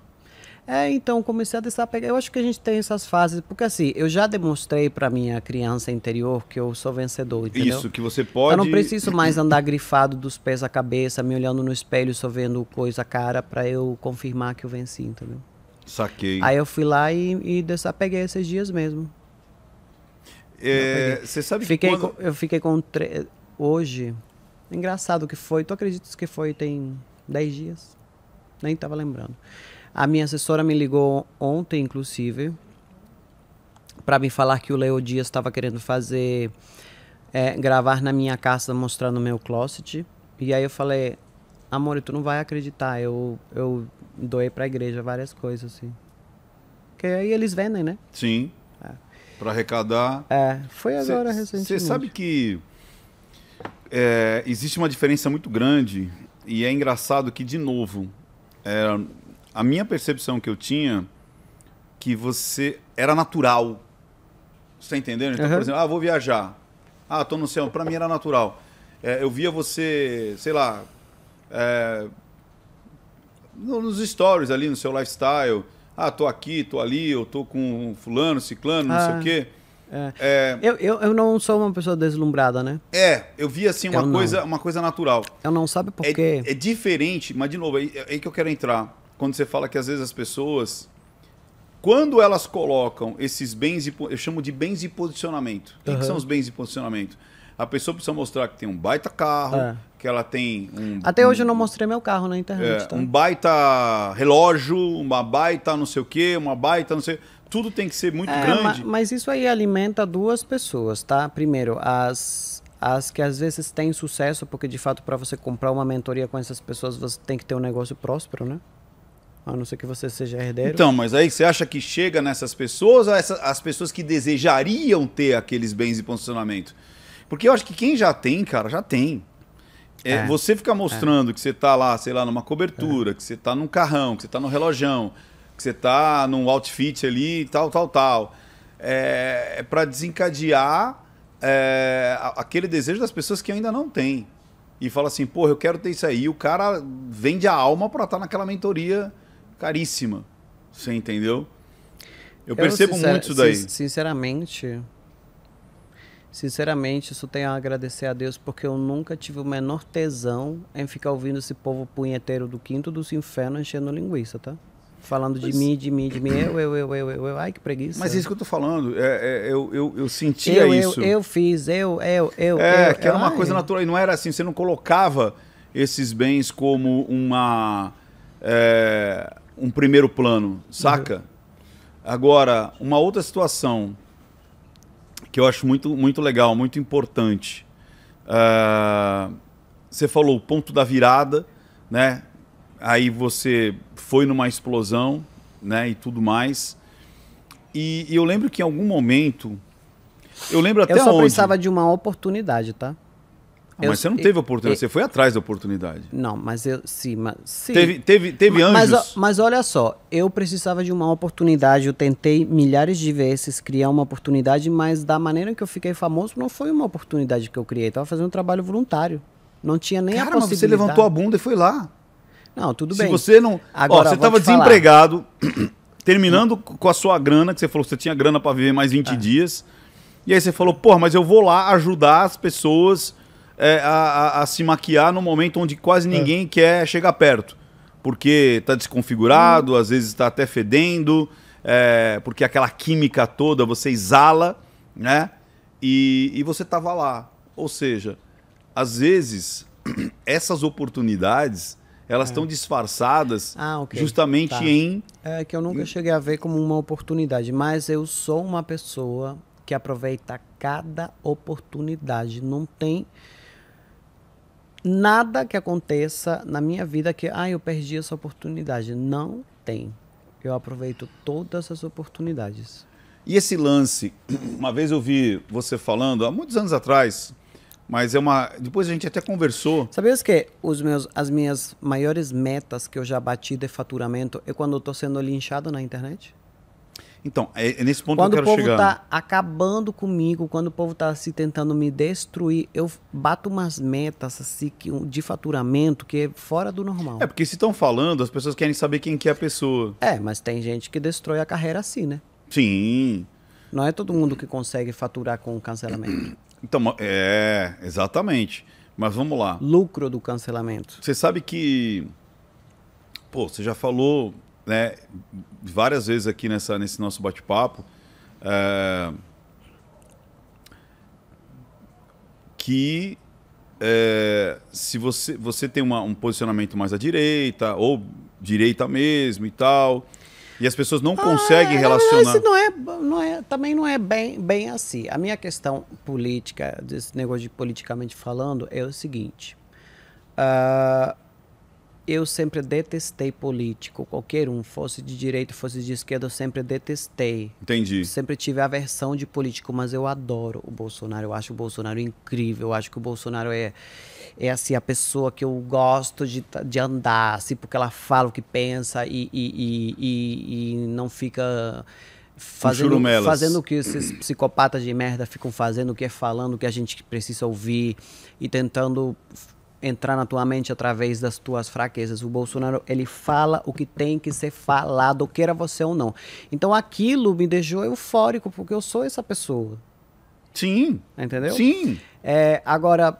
É, então comecei a testar pegar. Eu acho que a gente tem essas fases, porque assim, eu já demonstrei para minha criança interior que eu sou vencedor, entendeu? Isso, que você pode. Eu não preciso mais andar grifado dos pés à cabeça, me olhando no espelho, só vendo coisa cara para eu confirmar que eu venci, entendeu? Saquei. Aí eu fui lá e, e desapeguei esses dias mesmo. É, você sabe fiquei que quando... com, eu fiquei com tre... hoje. Engraçado que foi. Tu acreditas que foi tem 10 dias? Nem estava lembrando. A minha assessora me ligou ontem, inclusive, para me falar que o Leo Dias estava querendo fazer é, gravar na minha casa mostrando meu closet. E aí eu falei, amor, tu não vai acreditar, eu, eu doei pra igreja várias coisas, assim. Porque aí eles vendem, né? Sim. Para arrecadar. É, foi agora cê, recentemente. Você sabe que é, existe uma diferença muito grande e é engraçado que, de novo, é, a minha percepção que eu tinha que você era natural. Você tá entendendo? Então, uhum. por exemplo, ah, vou viajar. Ah, tô no céu. Para mim era natural. É, eu via você, sei lá, é, nos stories ali, no seu lifestyle ah, tô aqui, tô ali, eu tô com fulano, ciclano, não ah, sei o ah, quê. É. É... Eu, eu, eu não sou uma pessoa deslumbrada, né? É, eu vi assim uma, coisa, uma coisa natural. Eu não sabe por é quê. É, é diferente, mas de novo, é, é aí que eu quero entrar. Quando você fala que às vezes as pessoas quando elas colocam esses bens, eu chamo de bens de posicionamento. O uhum. que, são os bens de posicionamento? A pessoa precisa mostrar que tem um baita carro, é. que ela tem um. Até hoje eu não mostrei meu carro na internet. É, tá? Um baita relógio, uma baita não sei o quê, uma baita não sei. Tudo tem que ser muito é, grande. Mas, mas isso aí alimenta duas pessoas, tá? Primeiro, as, as que às vezes têm sucesso, porque de fato para você comprar uma mentoria com essas pessoas você tem que ter um negócio próspero, né? A não ser que você seja herdeiro. Então, mas aí você acha que chega nessas pessoas, essas, as pessoas que desejariam ter aqueles bens de posicionamento? Porque eu acho que quem já tem, cara, já tem. É, é. Você fica é. mostrando é. que você tá lá, sei lá, numa cobertura, é. que você tá num carrão, que você tá no relojão, que você tá num outfit ali, tal, tal, tal. É, é para desencadear é, aquele desejo das pessoas que ainda não têm. E fala assim, porra, eu quero ter isso aí. E o cara vende a alma para estar tá naquela mentoria caríssima. Você entendeu? Eu, eu percebo muito isso daí. Sinceramente, Sinceramente, isso tenho a agradecer a Deus porque eu nunca tive o menor tesão em ficar ouvindo esse povo punheteiro do quinto dos infernos enchendo linguiça, tá? Falando de mim, de mim, de mim, eu, eu, eu, eu, eu, ai que preguiça. Mas é isso que eu tô falando, é, é eu, eu, eu sentia isso. Eu, eu fiz, eu, eu, eu. É, que era uma coisa natural, e não era assim, você não colocava esses bens como uma. É, um primeiro plano, saca? Uhum. Agora, uma outra situação que eu acho muito, muito legal, muito importante. Uh, você falou o ponto da virada, né? Aí você foi numa explosão, né? E tudo mais. E, e eu lembro que em algum momento, eu lembro até onde. Eu só onde... precisava de uma oportunidade, tá? Ah, eu, mas você não teve oportunidade, eu, você foi atrás da oportunidade. Não, mas eu sim, mas sim. Teve, teve, teve mas, anjos. Mas, mas olha só, eu precisava de uma oportunidade, eu tentei milhares de vezes criar uma oportunidade, mas da maneira que eu fiquei famoso não foi uma oportunidade que eu criei, estava fazendo um trabalho voluntário. Não tinha nem Cara, a possibilidade. Mas você levantou a bunda e foi lá. Não, tudo bem. Se você não, Agora, ó, você estava desempregado, terminando com a sua grana, que você falou que você tinha grana para viver mais 20 ah. dias. E aí você falou, porra, mas eu vou lá ajudar as pessoas é, a, a, a, se maquiar no momento onde quase é. ninguém é. quer chegar perto. Porque está desconfigurado, hum. às vezes está até fedendo, é, porque aquela química toda você exala, né? E, e você tava lá. Ou seja, às vezes essas oportunidades elas estão é. disfarçadas ah, okay. justamente tá. em. É que eu nunca cheguei a ver como uma oportunidade, mas eu sou uma pessoa que aproveita cada oportunidade. Não tem nada que aconteça na minha vida que, ah, eu perdi essa oportunidade. Não tem. Eu aproveito todas as oportunidades. E esse lance, uma vez eu vi você falando, há muitos anos atrás, mas é uma. Depois a gente até conversou. Sabia que? Os meus, as minhas maiores metas que eu já bati de faturamento é quando eu estou sendo linchado na internet? Então, é, é, nesse ponto quando que eu quero chegar. Quando o povo está né? acabando comigo, quando o povo está se assim, tentando me destruir, eu bato umas metas assim, de faturamento que é fora do normal. É, porque se estão falando, as pessoas querem saber quem que é a pessoa. É, mas tem gente que destrói a carreira assim, né? Sim. Não é todo mundo que consegue faturar com o cancelamento. Então, é, exatamente. Mas vamos lá. Lucro do cancelamento. Você sabe que. Pô, você já falou né, várias vezes aqui nessa, nesse nosso bate-papo, é, que é, se você, você tem uma, um posicionamento mais à direita, ou direita mesmo e tal, e as pessoas não ah, conseguem é, relacionar. Isso não é, não é, também não é bem, bem assim. A minha questão política, desse negócio de politicamente falando, é o seguinte. Uh, eu sempre detestei político, qualquer um, fosse de direita, fosse de esquerda, eu sempre detestei. Entendi. Sempre tive aversão de político, mas eu adoro o Bolsonaro, eu acho o Bolsonaro incrível, eu acho que o Bolsonaro é, é assim, a pessoa que eu gosto de, de andar, assim, porque ela fala o que pensa e, e, e, e não fica fazendo, fazendo o que esses psicopatas de merda ficam fazendo, o que é falando, o que a gente precisa ouvir e tentando entrar na tua mente através das tuas fraquezas. O Bolsonaro, ele fala o que tem que ser falado, queira você ou não. Então aquilo me deixou eufórico, porque eu sou essa pessoa. Sim. Entendeu? Sim. É, agora,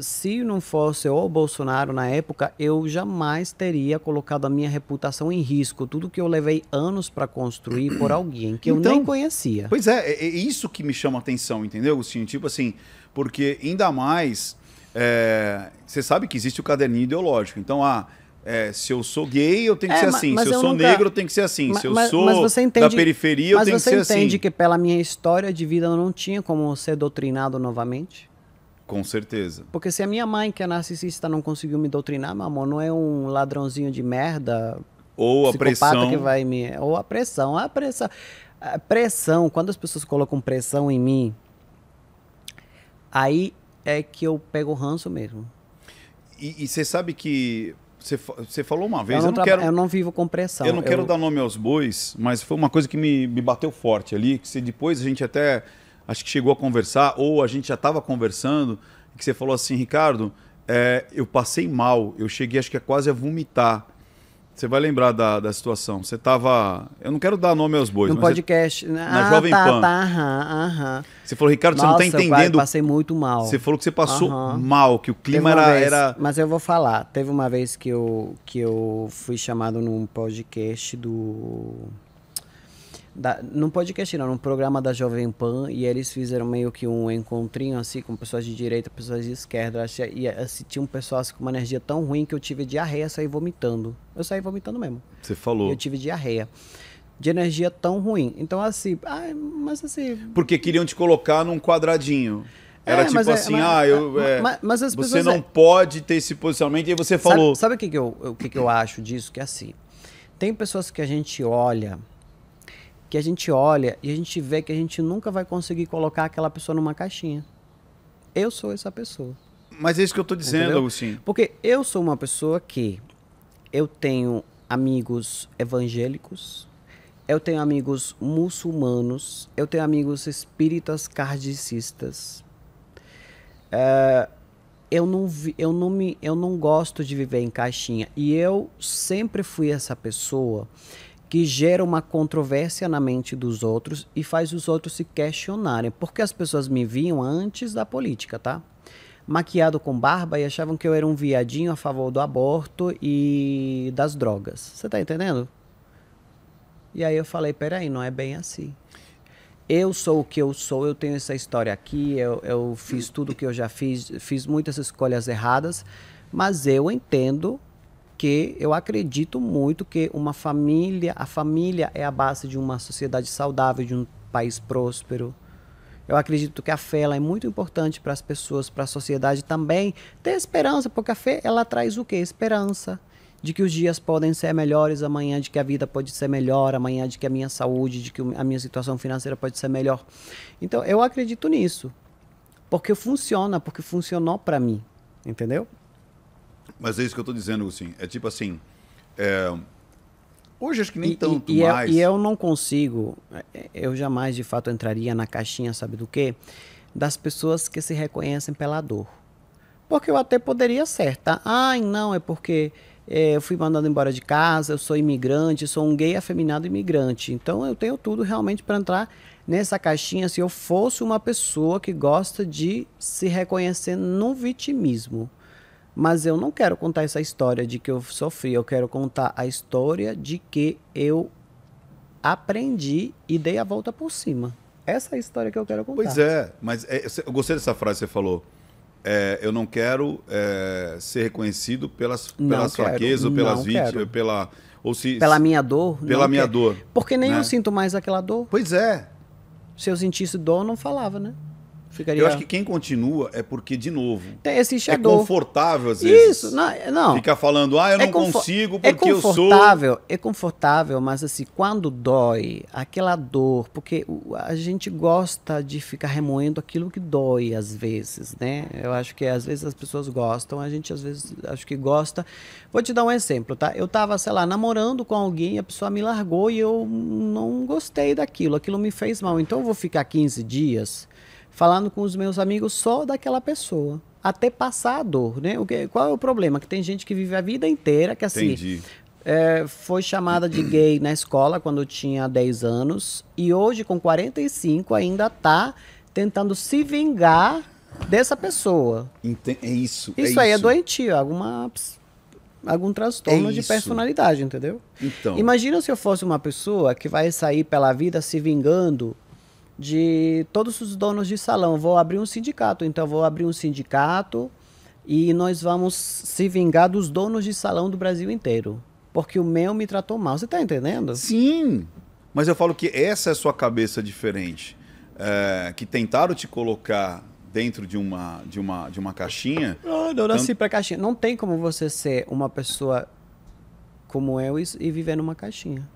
se não fosse o Bolsonaro na época, eu jamais teria colocado a minha reputação em risco. Tudo que eu levei anos para construir por alguém que eu então, nem conhecia. Pois é, é, é isso que me chama a atenção, entendeu, Agostinho? Tipo assim, porque ainda mais é, você sabe que existe o caderninho ideológico. Então, ah, é, se eu sou gay, eu tenho que é, ser assim. se eu, eu sou nunca... negro, eu tenho que ser assim. Mas, se eu sou entende... da periferia, eu tenho que ser assim. Mas você entende que pela minha história de vida eu não tinha como ser doutrinado novamente? Com certeza. Porque se a minha mãe, que é narcisista, não conseguiu me doutrinar, meu amor, não é um ladrãozinho de merda. Ou a pressão. que vai me. Ou a pressão. A pressão. A pressão, quando as pessoas colocam pressão em mim, aí é que eu pego o ranço mesmo. E você sabe que. Você falou uma vez, eu não, eu não quero. Eu não vivo com pressão. Eu não eu... quero dar nome aos bois, mas foi uma coisa que me, me bateu forte ali. Que depois a gente até. Acho que chegou a conversar, ou a gente já estava conversando, que você falou assim, Ricardo, é, eu passei mal, eu cheguei acho que é quase a vomitar. Você vai lembrar da, da situação. Você estava. Eu não quero dar nome aos bois. No podcast. Você, na ah, Jovem tá, Pan. Tá, aham, aham. Você falou, Ricardo, Nossa, você não está entendendo. Eu passei muito mal. Você falou que você passou aham. mal, que o clima era, vez, era. Mas eu vou falar. Teve uma vez que eu, que eu fui chamado num podcast do da, num podcast não, num programa da Jovem Pan, e eles fizeram meio que um encontrinho assim com pessoas de direita, pessoas de esquerda, e assim, tinha um pessoal assim, com uma energia tão ruim que eu tive diarreia, saí vomitando. Eu saí vomitando mesmo. Você falou. Eu tive diarreia. De energia tão ruim. Então, assim, ah, mas assim. Porque queriam te colocar num quadradinho. Era é, tipo é, assim, é, mas, ah, eu, é, mas, mas as você não é pode ter esse posicionamento. E você falou. Sabe, sabe o que, que, eu, o que, que eu acho disso? Que assim, tem pessoas que a gente olha que a gente olha e a gente vê que a gente nunca vai conseguir colocar aquela pessoa numa caixinha. Eu sou essa pessoa. Mas é isso que eu estou dizendo, Agostinho. Porque eu sou uma pessoa que eu tenho amigos evangélicos, eu tenho amigos muçulmanos, eu tenho amigos espíritas cardicistas. É, eu, não vi, eu, não me, eu não gosto de viver em caixinha. E eu sempre fui essa pessoa que gera uma controvérsia na mente dos outros e faz os outros se questionarem. Porque as pessoas me viam antes da política, tá? Maquiado com barba e achavam que eu era um viadinho a favor do aborto e das drogas. Você tá entendendo? E aí eu falei, peraí, não é bem assim eu sou o que eu sou, eu tenho essa história aqui, eu, eu, fiz tudo o que eu já fiz, fiz muitas escolhas erradas, mas eu entendo porque eu acredito muito que uma família, a família é a base de uma sociedade saudável, de um país próspero. Eu acredito que a fé ela é muito importante para as pessoas, para a sociedade também ter esperança, porque a fé ela traz o quê? Esperança de que os dias podem ser melhores amanhã, de que a vida pode ser melhor amanhã, de que a minha saúde, de que a minha situação financeira pode ser melhor. Então, eu acredito nisso. Porque funciona, porque funcionou para mim, entendeu? Mas é isso que eu estou dizendo, assim. É tipo assim. É... Hoje acho que nem e, tanto e, é, mais. Eu, e eu não consigo, é, é, eu jamais de fato entraria na caixinha, sabe do quê? Das pessoas que se reconhecem pela dor. Porque eu até poderia ser, tá? Ai, não, é porque é, eu fui mandado embora de casa, eu sou imigrante, sou um gay afeminado imigrante. Então eu tenho tudo realmente para entrar nessa caixinha se eu fosse uma pessoa que gosta de se reconhecer no vitimismo. Mas eu não quero contar essa história de que eu sofri, eu quero contar a história de que eu aprendi e dei a volta por cima. Essa é a história que eu quero contar. Pois é, mas é, eu gostei dessa frase que você falou. É, eu não quero é, ser reconhecido pelas, pelas fraquezas ou pelas vítimas, pela, ou se, pela minha dor. Pela minha dor. Porque nem né? eu sinto mais aquela dor. Pois é. Se eu sentisse dor, eu não falava, né? Ficaria... Eu acho que quem continua é porque, de novo, Tem esse é confortável às vezes. Isso, não. É, não. Ficar falando, ah, eu é não consigo é porque é eu sou. É confortável, mas assim, quando dói, aquela dor, porque a gente gosta de ficar remoendo aquilo que dói às vezes, né? Eu acho que às vezes as pessoas gostam, a gente às vezes acho que gosta. Vou te dar um exemplo, tá? Eu tava, sei lá, namorando com alguém, a pessoa me largou e eu não gostei daquilo, aquilo me fez mal. Então eu vou ficar 15 dias falando com os meus amigos só daquela pessoa. Até passar a dor, né? O que, qual é o problema? Que tem gente que vive a vida inteira, que assim. Entendi. É, foi chamada de gay na escola quando eu tinha 10 anos e hoje com 45 ainda tá tentando se vingar dessa pessoa. Ente é isso. Isso é isso. aí é doentio, alguma algum transtorno é de personalidade, entendeu? Então. Imagina se eu fosse uma pessoa que vai sair pela vida se vingando de todos os donos de salão. Vou abrir um sindicato, então vou abrir um sindicato e nós vamos se vingar dos donos de salão do Brasil inteiro. Porque o meu me tratou mal. Você está entendendo? Sim. Mas eu falo que essa é a sua cabeça diferente. É, que tentaram te colocar dentro de uma, de uma, de uma caixinha. Não, ah, eu nasci tanto... caixinha. Não tem como você ser uma pessoa como eu e viver numa caixinha.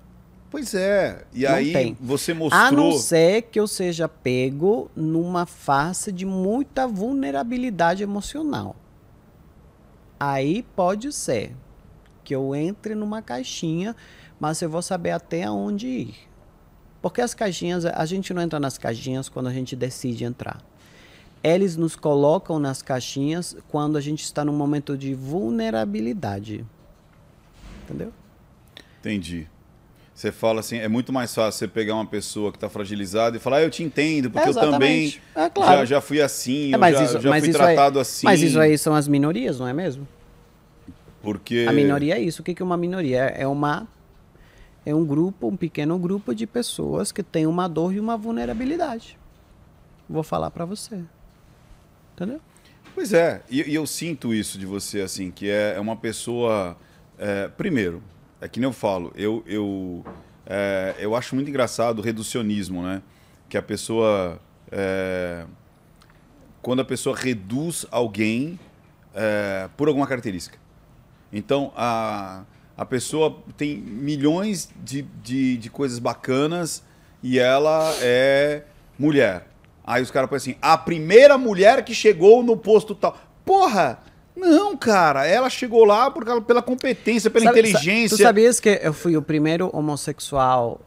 Pois é. E não aí tem. você mostrou. A não ser que eu seja pego numa face de muita vulnerabilidade emocional. Aí pode ser que eu entre numa caixinha, mas eu vou saber até aonde ir. Porque as caixinhas, a gente não entra nas caixinhas quando a gente decide entrar. Eles nos colocam nas caixinhas quando a gente está num momento de vulnerabilidade. Entendeu? Entendi. Você fala assim, é muito mais fácil você pegar uma pessoa que está fragilizada e falar, ah, eu te entendo, porque é eu também é, claro. já, já, fui assim, é, mas já, isso, já mas fui tratado aí, assim. Mas isso aí são as minorias, não é mesmo? Porque... A minoria é isso. O que é uma minoria? É uma... É um grupo, um pequeno grupo de pessoas que tem uma dor e uma vulnerabilidade. Vou falar para você. Entendeu? Pois é. E, e, eu sinto isso de você, assim, que é, é uma pessoa... É, primeiro, é que nem eu falo, eu, eu, é, eu acho muito engraçado o reducionismo, né? Que a pessoa. É, quando a pessoa reduz alguém é, por alguma característica. Então, a, a pessoa tem milhões de, de, de coisas bacanas e ela é mulher. Aí os caras põem assim: a primeira mulher que chegou no posto tal. Porra! Não, cara, ela chegou lá por pela competência, pela Sabe, inteligência. Tu sabias que eu fui o primeiro homossexual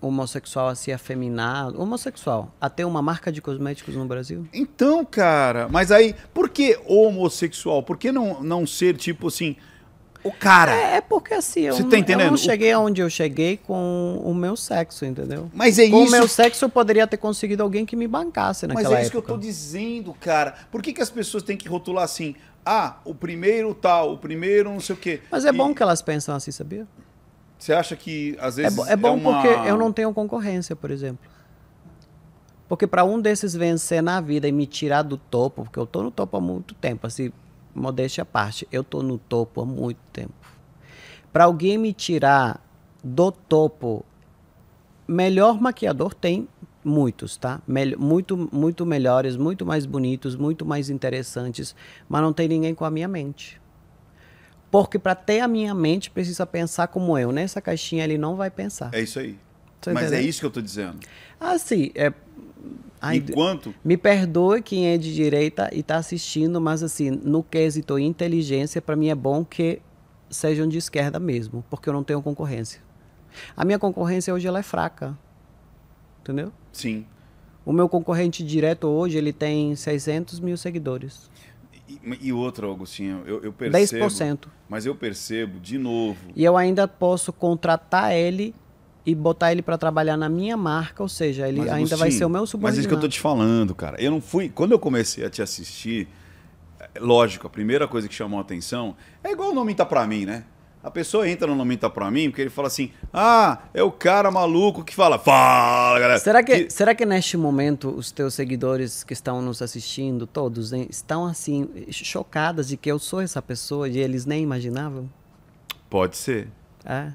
homossexual assim afeminado, homossexual, até uma marca de cosméticos no Brasil? Então, cara, mas aí, por que homossexual? Por que não, não ser tipo assim, o cara? É, é porque assim, eu, tá não, eu não cheguei aonde eu cheguei com o meu sexo, entendeu? Mas é com isso. Com o meu sexo eu poderia ter conseguido alguém que me bancasse naquela época. Mas é isso época. que eu tô dizendo, cara. Por que, que as pessoas têm que rotular assim? Ah, o primeiro tal, o primeiro não sei o quê. Mas é e... bom que elas pensam assim, sabia? Você acha que às vezes. É, bo é bom é uma... porque eu não tenho concorrência, por exemplo. Porque para um desses vencer na vida e me tirar do topo, porque eu tô no topo há muito tempo, assim, modéstia à parte, eu tô no topo há muito tempo. Para alguém me tirar do topo, melhor maquiador tem muitos, tá? Mel muito, muito melhores, muito mais bonitos, muito mais interessantes, mas não tem ninguém com a minha mente. Porque para ter a minha mente precisa pensar como eu. Nessa caixinha ele não vai pensar. É isso aí. mas é isso que eu tô dizendo. Ah, sim. É... Ai, Enquanto. Me perdoe quem é de direita e está assistindo, mas assim, no quesito inteligência, para mim é bom que sejam de esquerda mesmo, porque eu não tenho concorrência. A minha concorrência hoje ela é fraca entendeu? Sim. O meu concorrente direto hoje, ele tem 600 mil seguidores. E, e outra, Augustinho, eu, eu percebo... 10%. Mas eu percebo, de novo... E eu ainda posso contratar ele e botar ele para trabalhar na minha marca, ou seja, ele mas, ainda vai ser o meu subordinado. Mas é isso que eu tô te falando, cara. Eu não fui... Quando eu comecei a te assistir, é, lógico, a primeira coisa que chamou a atenção é igual o nome tá para mim, né? A pessoa entra no Lamenta tá Pra Mim porque ele fala assim, ah, é o cara maluco que fala, fala, galera. Será que, que... será que neste momento os teus seguidores que estão nos assistindo, todos, hein, estão assim, chocadas de que eu sou essa pessoa e eles nem imaginavam? Pode ser. É.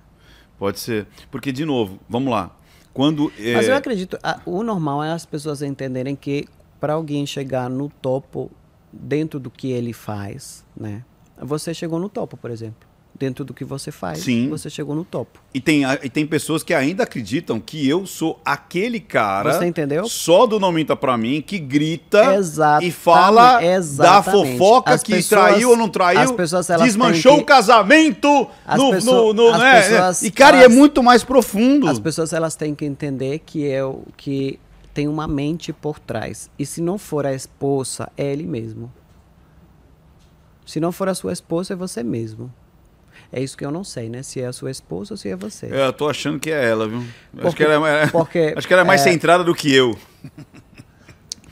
Pode ser. Porque, de novo, vamos lá. Quando, é... Mas eu acredito, a, o normal é as pessoas entenderem que para alguém chegar no topo dentro do que ele faz, né? Você chegou no topo, por exemplo dentro do que você faz, Sim. você chegou no topo. E tem, e tem pessoas que ainda acreditam que eu sou aquele cara. Você entendeu? Só do Não Minta Pra Mim, que grita exatamente, e fala exatamente. da fofoca as que pessoas, traiu ou não traiu, pessoas, desmanchou que... o casamento. No, no, no, né? pessoas, e, cara, elas, é muito mais profundo. As pessoas elas têm que entender que, é o, que tem uma mente por trás. E se não for a esposa, é ele mesmo. Se não for a sua esposa, é você mesmo. É isso que eu não sei, né? Se é a sua esposa ou se é você. É, eu tô achando que é ela, viu? Porque, acho, que ela é, porque, acho que ela é mais é, centrada do que eu.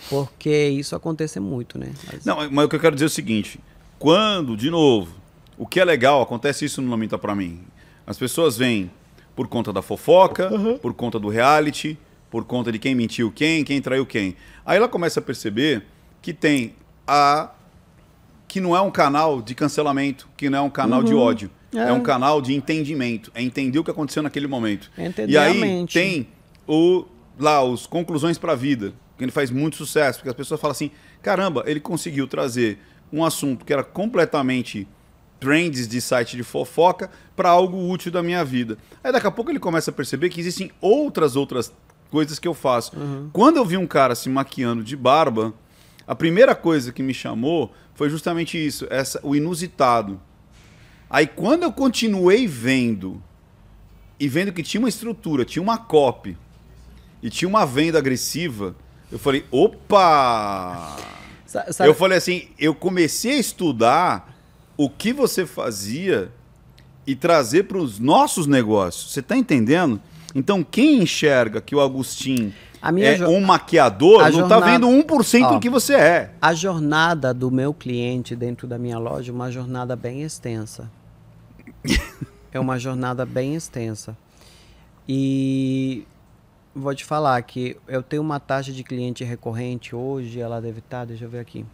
Porque isso acontece muito, né? Mas... Não, mas o que eu quero dizer é o seguinte. Quando, de novo, o que é legal, acontece isso no Lamenta para mim. As pessoas vêm por conta da fofoca, uhum. por conta do reality, por conta de quem mentiu quem, quem traiu quem. Aí ela começa a perceber que tem a que não é um canal de cancelamento, que não é um canal uhum. de ódio. É. é. um canal de entendimento. É entender o que aconteceu naquele momento. Entender e aí tem o, lá os conclusões para a vida, que ele faz muito sucesso, porque as pessoas falam assim: caramba, ele conseguiu trazer um assunto que era completamente trends de site de fofoca para algo útil da minha vida. Aí daqui a pouco ele começa a perceber que existem outras outras coisas que eu faço. Uhum. Quando eu vi um cara se maquiando de barba, a primeira coisa que me chamou foi justamente isso, essa o inusitado. Aí quando eu continuei vendo e vendo que tinha uma estrutura, tinha uma copy e tinha uma venda agressiva, eu falei, opa! Sabe, Eu falei assim, eu comecei a estudar o que você fazia e trazer para os nossos negócios. Você está entendendo? Então, quem enxerga que o Agostinho é, jo... um maquiador a não está jornada... vendo 1% do que você é. A jornada do meu cliente dentro da minha loja é uma jornada bem extensa. é uma jornada bem extensa. E vou te falar que eu tenho uma taxa de cliente recorrente hoje, ela deve estar, tá, deixa eu ver aqui.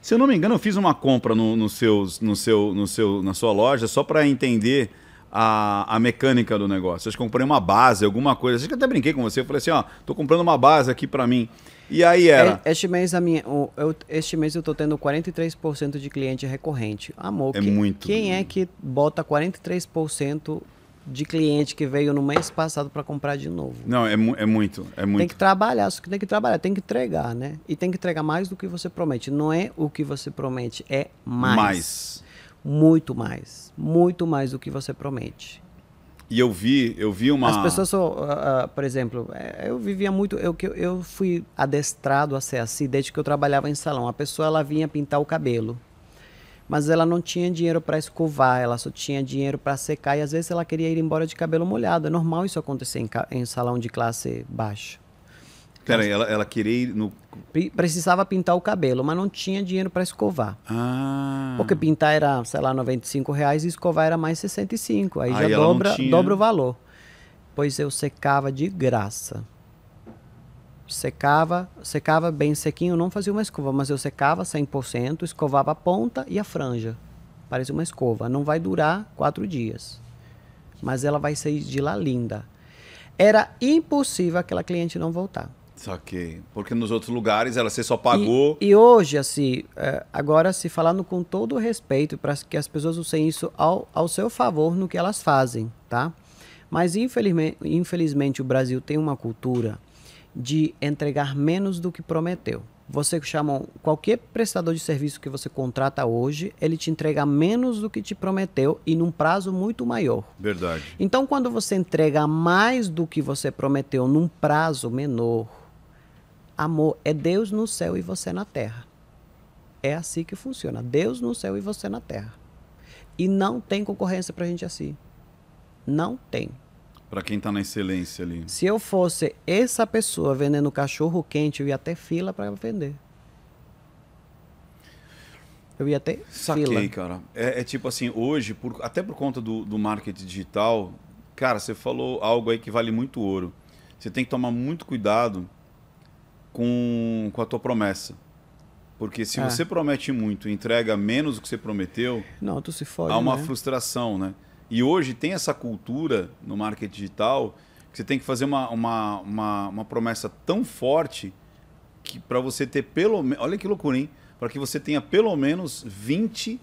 Se eu não me engano, eu fiz uma compra no, no seus, no seu, no seu, na sua loja só para entender a, a mecânica do negócio. Eu comprei uma base, alguma coisa. Acho que até brinquei com você. Eu falei assim, ó, tô comprando uma base aqui para mim. E aí era. Este mês, a minha, eu, este mês eu tô tendo 43% de cliente recorrente. Amor, é que, muito. quem é que bota 43% de cliente que veio no mês passado para comprar de novo? Não, é, mu é muito, é muito. Tem que trabalhar, só que tem que trabalhar, tem que entregar, né? E tem que entregar mais do que você promete. Não é o que você promete, é mais. Mais muito mais, muito mais do que você promete. E eu vi, eu vi uma. As pessoas, uh, uh, por exemplo, é, eu vivia muito, eu, eu fui adestrado a ser assim desde que eu trabalhava em salão. A pessoa ela vinha pintar o cabelo, mas ela não tinha dinheiro para escovar, ela só tinha dinheiro para secar e às vezes ela queria ir embora de cabelo molhado. É normal isso acontecer em, em salão de classe baixa. Peraí, ela, ela queria ir no precisava pintar o cabelo, mas não tinha dinheiro para escovar. Ah. Porque pintar era, sei lá, 95 reais e escovar era mais 65. Aí, aí já dobra, dobra o valor. Pois eu secava de graça. Secava, secava bem sequinho, não fazia uma escova, mas eu secava 100%, escovava a ponta e a franja. Parece uma escova. Não vai durar quatro dias. Mas ela vai sair de lá linda. Era impossível aquela cliente não voltar. Saquei. Porque nos outros lugares ela você só pagou. E, e hoje, assim, é, agora se falando com todo respeito, para que as pessoas usem isso ao, ao seu favor no que elas fazem, tá? Mas infelizmente, infelizmente o Brasil tem uma cultura de entregar menos do que prometeu. Você chama qualquer prestador de serviço que você contrata hoje, ele te entrega menos do que te prometeu e num prazo muito maior. Verdade. Então, quando você entrega mais do que você prometeu num prazo menor, Amor é Deus no céu e você na terra. É assim que funciona. Deus no céu e você na terra. E não tem concorrência pra gente assim. Não tem. Pra quem tá na excelência ali. Se eu fosse essa pessoa vendendo cachorro quente, eu ia ter fila para vender. Eu ia ter Saquei, fila. cara. É, é, tipo assim, hoje, por, até por conta do, do marketing digital, cara, você falou algo aí que vale muito ouro. Você tem que tomar muito cuidado com, com a tua promessa. Porque se é. você promete muito e entrega menos do que você prometeu, não, tu se fode, há uma né? frustração, né? E hoje tem essa cultura no marketing digital que você tem que fazer uma, uma, uma, uma promessa tão forte que para você ter pelo menos. Olha que loucura, hein? Para que você tenha pelo menos 20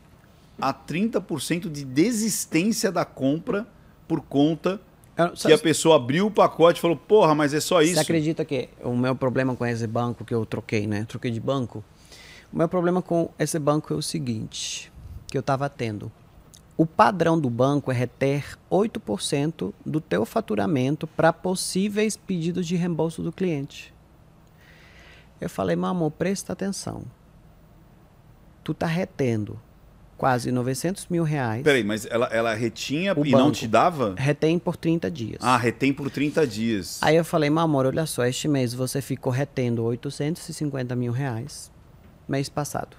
a 30% de desistência da compra por conta eu, é, que a pessoa abriu o pacote e falou, porra, mas é só isso. Você acredita que o meu problema com esse banco que eu troquei, né? Troquei de banco. O meu problema com esse banco é o seguinte, que eu estava tendo. O padrão do banco é reter 8% do teu faturamento para possíveis pedidos de reembolso do cliente. Eu falei, meu amor, presta atenção. Tu tá retendo quase 900 mil reais. Peraí, mas ela, ela retinha o e não te dava? Retém por 30 dias. Ah, retém por 30 dias. Aí eu falei, meu olha só, este mês você ficou retendo 850 mil reais, mês passado.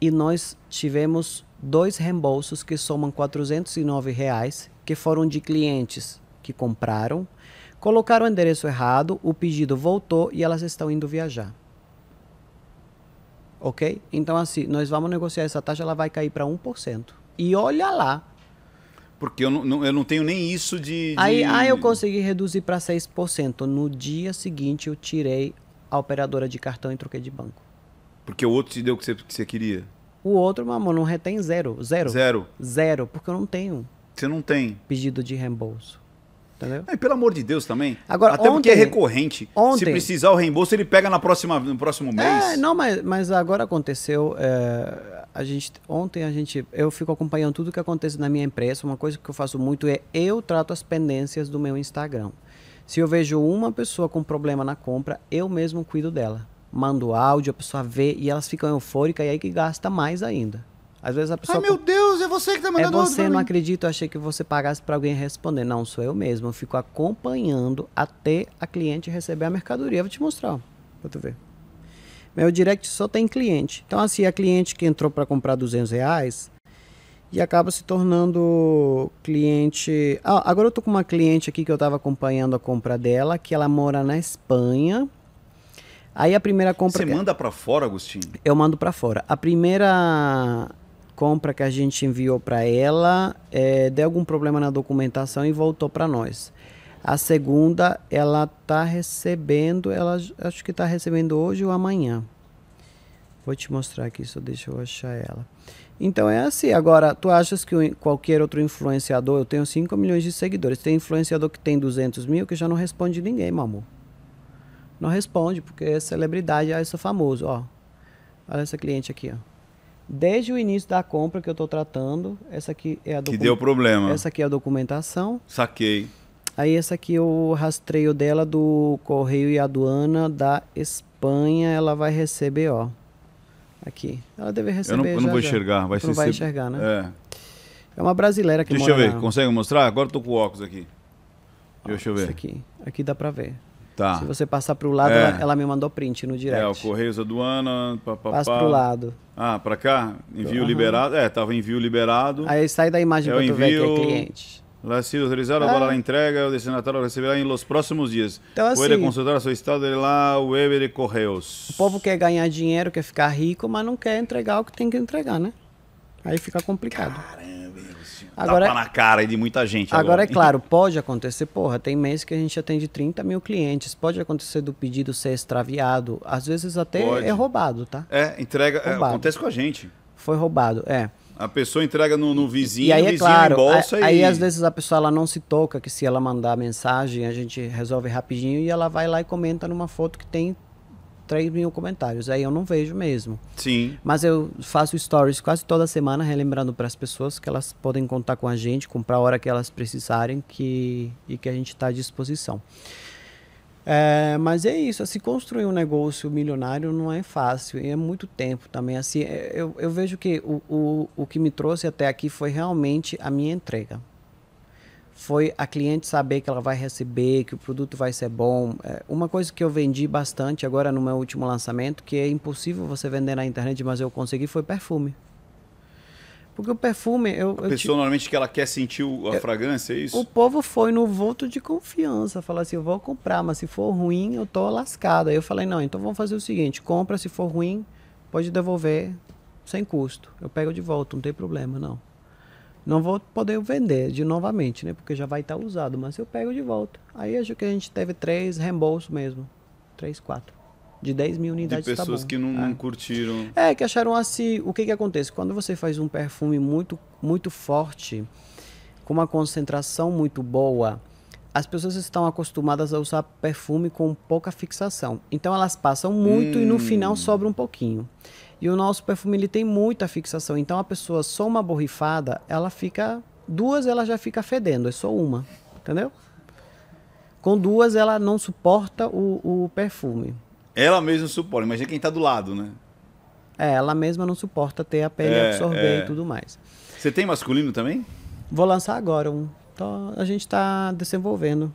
E nós tivemos dois reembolsos que somam 409 reais, que foram de clientes que compraram, colocaram o endereço errado, o pedido voltou e elas estão indo viajar ok? Então, assim, nós vamos negociar essa taxa, ela vai cair para 1%. E olha lá. Porque eu não, eu não tenho nem isso de, de... Aí, aí eu consegui reduzir para 6%. No dia seguinte, eu tirei a operadora de cartão e troquei de banco. Porque o outro te deu o que você, que você queria? O outro, amor, não retém zero. Zero. Zero. Zero, porque eu não tenho. Você não tem. Pedido de reembolso. Entendeu? É, pelo amor de Deus também. Agora, Até ontem, porque é recorrente. Ontem, Se precisar o reembolso, ele pega na próxima, no próximo é, mês. É, não, mas, mas agora aconteceu. É, a gente, ontem a gente. Eu fico acompanhando tudo que acontece na minha empresa. Uma coisa que eu faço muito é eu trato as pendências do meu Instagram. Se eu vejo uma pessoa com problema na compra, eu mesmo cuido dela. Mando áudio, a pessoa vê e elas ficam eufóricas e aí que gasta mais ainda. Às vezes a pessoa. Ai, meu Deus, é você que tá mandando É você, não mim. acredito, achei que você pagasse para alguém responder. Não, sou eu mesmo. Eu fico acompanhando até a cliente receber a mercadoria. vou te mostrar, pra tu ver. Meu direct só tem cliente. Então, assim, a cliente que entrou para comprar 200 reais e acaba se tornando cliente. Ah, agora eu tô com uma cliente aqui que eu tava acompanhando a compra dela, que ela mora na Espanha. Aí a primeira compra. Você manda para fora, Agostinho? Eu mando para fora. A primeira compra que a gente enviou para ela é, deu algum problema na documentação e voltou para nós. A segunda, ela está recebendo, ela acho que está recebendo hoje ou amanhã. Vou te mostrar aqui, só deixa eu achar ela. Então é assim. Agora, tu achas que qualquer outro influenciador, eu tenho 5 milhões de seguidores, tem influenciador que tem 200 mil que já não responde ninguém, meu amor. Não responde, porque é celebridade, aí ah, eu sou famoso, ó. Olha essa cliente aqui, ó desde o início da compra que eu estou tratando. Essa aqui é a Que deu problema. Essa aqui é a documentação. Saquei. Aí essa aqui eu rastreio dela do correio e aduana da Espanha, ela vai receber, ó. Aqui. Ela deve receber. Eu não, eu não vou enxergar, vai tu ser. Não vai enxergar, né? É. É uma brasileira que Deixa eu ver, consegue mostrar? Agora eu com o óculos aqui. Ó, Deixa eu ver. Aqui. aqui dá para ver. Tá. Se você passar para o lado, é. ela, ela, me mandou print no direct. É, o Correios Aduana, é papapá. Passa para o lado. Ah, para cá? Envio uhum. liberado? É, tava envio liberado. Aí sai da imagem que eu envio... tu vê que é cliente. Lá se autorizar, é. agora a entrega, o destinatário receberá em los próximos dias. Então, assim, Pode consultar sua estado de lá, o evere Correios. O povo quer ganhar dinheiro, quer ficar rico, mas não quer entregar o que tem que entregar, né? Aí fica complicado. Caramba. Agora, tapa na cara de muita gente. Agora. agora. é claro, pode acontecer, porra, tem mês que a gente atende 30 mil clientes, pode acontecer do pedido ser extraviado, às vezes até pode. é roubado, tá? É, entrega, é, acontece com a gente. Foi roubado, é. A pessoa entrega no, no vizinho, e aí, o é vizinho é claro, embolsa aí, e... Aí às vezes a pessoa ela não se toca que se ela mandar mensagem, a gente resolve rapidinho e ela vai lá e comenta numa foto que tem 3 mil comentários. Aí eu não vejo mesmo. Sim. Mas eu faço stories quase toda semana, relembrando para as pessoas que elas podem contar com a gente, comprar a hora que elas precisarem que, e que a gente está à disposição. É, mas é isso, assim, construir um negócio milionário não é fácil e é muito tempo também. Assim, é, eu, eu vejo que o, o, o que me trouxe até aqui foi realmente a minha entrega foi a cliente saber que ela vai receber, que o produto vai ser bom. É uma coisa que eu vendi bastante agora no meu último lançamento, que é impossível você vender na internet, mas eu consegui, foi perfume. Porque o perfume. Eu, a eu pessoa normalmente que ela quer sentir o, a eu, é, fragrância, é isso? O povo foi no voto de confiança. falou assim: eu vou comprar, mas se for ruim, eu tô lascada. Aí eu falei: não, então vamos fazer o seguinte: compra, se for ruim, pode devolver sem custo. Eu pego de volta, não tem problema, não. Não vou poder vender de novamente, né? Porque já vai estar usado, mas eu pego de volta. Aí acho que a gente teve três reembolsos mesmo. Três, quatro. De 10 mil unidades. De tá pessoas tá que não, não, é. curtiram. É, que acharam assim. O que, que acontece? Quando você faz um perfume muito, muito forte, com uma concentração muito boa, as pessoas estão acostumadas a usar perfume com pouca fixação. Então elas passam muito hum. e no final hum. sobra um pouquinho. E o nosso perfume ele tem muita fixação. Então a pessoa só uma borrifada, ela fica duas ela já fica fedendo, é só uma, entendeu? Com duas ela não suporta o, o perfume. Ela mesma suporta, imagina quem está do lado, né? É, ela mesma não suporta ter a pele é, absorver é. e tudo mais. Você tem masculino também? Vou lançar agora um. Então a gente está desenvolvendo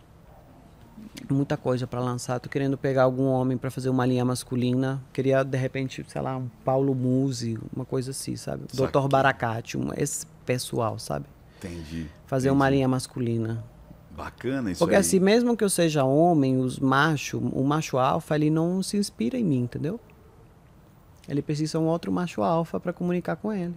muita coisa para lançar. Tô querendo pegar algum homem para fazer uma linha masculina. Queria, de repente, sei lá, um Paulo Musi, uma coisa assim, sabe? Doutor Baracate, um, esse pessoal, sabe? Entendi. Fazer entendi. uma linha masculina. Bacana isso Porque aí. assim, mesmo que eu seja homem, os macho, o macho alfa, ele não se inspira em mim, entendeu? Ele precisa um outro macho alfa para comunicar com ele.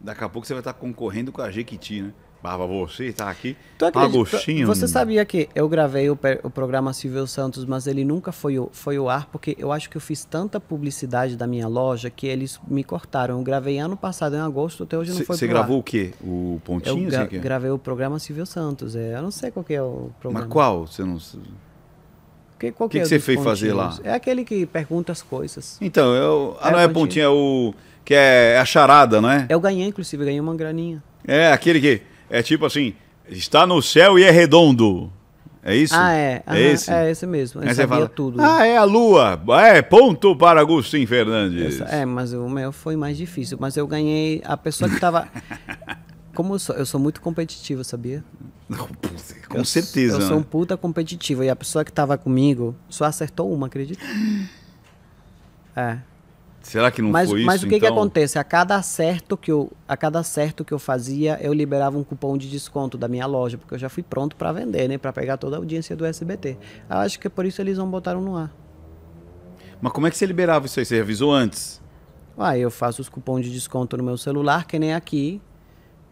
Daqui a pouco você vai estar concorrendo com a Jequiti, né? Barba, você está aqui. Tu Agostinho. Você sabia que eu gravei o, o, programa Silvio Santos, mas ele nunca foi, o, foi ao ar, porque eu acho que eu fiz tanta publicidade da minha loja que eles me cortaram. Eu gravei ano passado, em agosto, até hoje não foi Você gravou ar. o quê? O Pontinho? Eu assim, gra gravei o programa Silvio Santos. É, eu não sei qual que é o programa. Mas qual? Você não... Que, que, que, é que você fez fazer lá? É aquele que pergunta as coisas. Então, eu... ah, é não é pontinho, é o... Que é, é a charada, não é? Eu ganhei, inclusive, ganhei uma graninha. É, aquele que é tipo assim, está no céu e é redondo. É isso? Ah, é. é esse? É esse mesmo. você fala, tudo. Ah, é a lua. É, ponto para Agustin Fernandes. Essa, é, mas o meu foi mais difícil. Mas eu ganhei a pessoa que estava... como eu sou, eu sou muito competitivo, sabia? Com eu, certeza. Eu né? sou um puta competitivo. E a pessoa que estava comigo só acertou uma, acredita? É. Será que não mas, foi mas isso? Mas o que, então? que acontece? A cada, acerto que eu, a cada acerto que eu fazia, eu liberava um cupom de desconto da minha loja, porque eu já fui pronto para vender, né? Para pegar toda a audiência do SBT. Eu acho que é por isso eles não botaram no ar. Mas como é que você liberava isso aí? Você avisou antes? Uai, eu faço os cupons de desconto no meu celular, que nem aqui,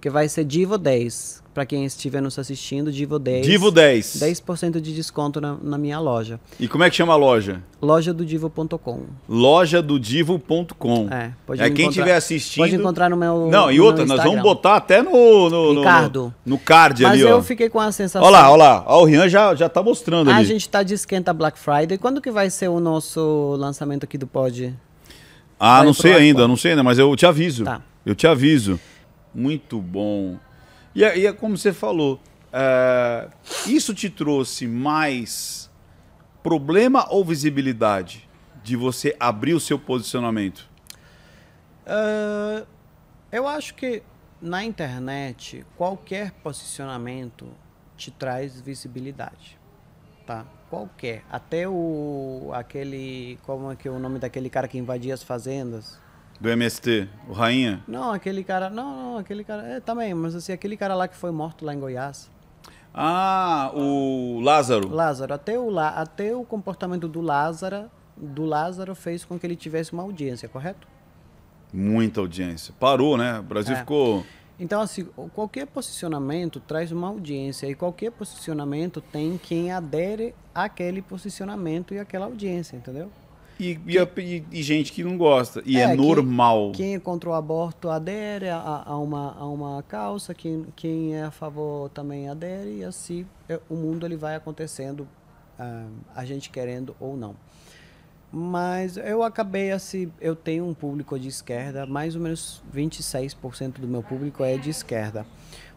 que vai ser Divo 10 para quem estiver nos assistindo, Divo 10. Divo 10. 10% de desconto na, na, minha loja. E como é que chama a loja? Loja do Divo.com. Loja do Divo.com. É, pode é quem estiver assistindo. Pode encontrar no meu. Não, e outra, nós vamos botar até no. no Ricardo. No, no card Mas ali, ó. Mas eu fiquei com a sensação. Olha lá, olha lá. Ó, o Rian já, já tá mostrando ali. A gente tá de esquenta Black Friday. Quando que vai ser o nosso lançamento aqui do Pod? Ah, vai não sei ainda, não sei ainda, mas eu te aviso. Tá. Eu te aviso. Muito bom. E, é, e é como você falou, é, isso te trouxe mais problema ou visibilidade de você abrir o seu posicionamento? Uh, eu acho que na internet qualquer posicionamento te traz visibilidade, tá? Qualquer, até o aquele como é que é o nome daquele cara que invadia as fazendas? Do MST, o Rainha? Não, aquele cara. Não, não, aquele cara. É, também, mas assim, aquele cara lá que foi morto lá em Goiás. Ah, o Lázaro. Lázaro, até o, até o comportamento do Lázaro, do Lázaro fez com que ele tivesse uma audiência, correto? Muita audiência. Parou, né? O Brasil é. ficou. Então, assim, qualquer posicionamento traz uma audiência e qualquer posicionamento tem quem adere àquele posicionamento e àquela audiência, entendeu? E, e, e, gente que não gosta. E é, é normal. Quem, quem é contra o aborto adere a, a, uma, a uma calça quem, quem é a favor também adere, e assim é, o mundo ele vai acontecendo, uh, a gente querendo ou não. Mas eu acabei assim, eu tenho um público de esquerda, mais ou menos 26% do meu público é de esquerda.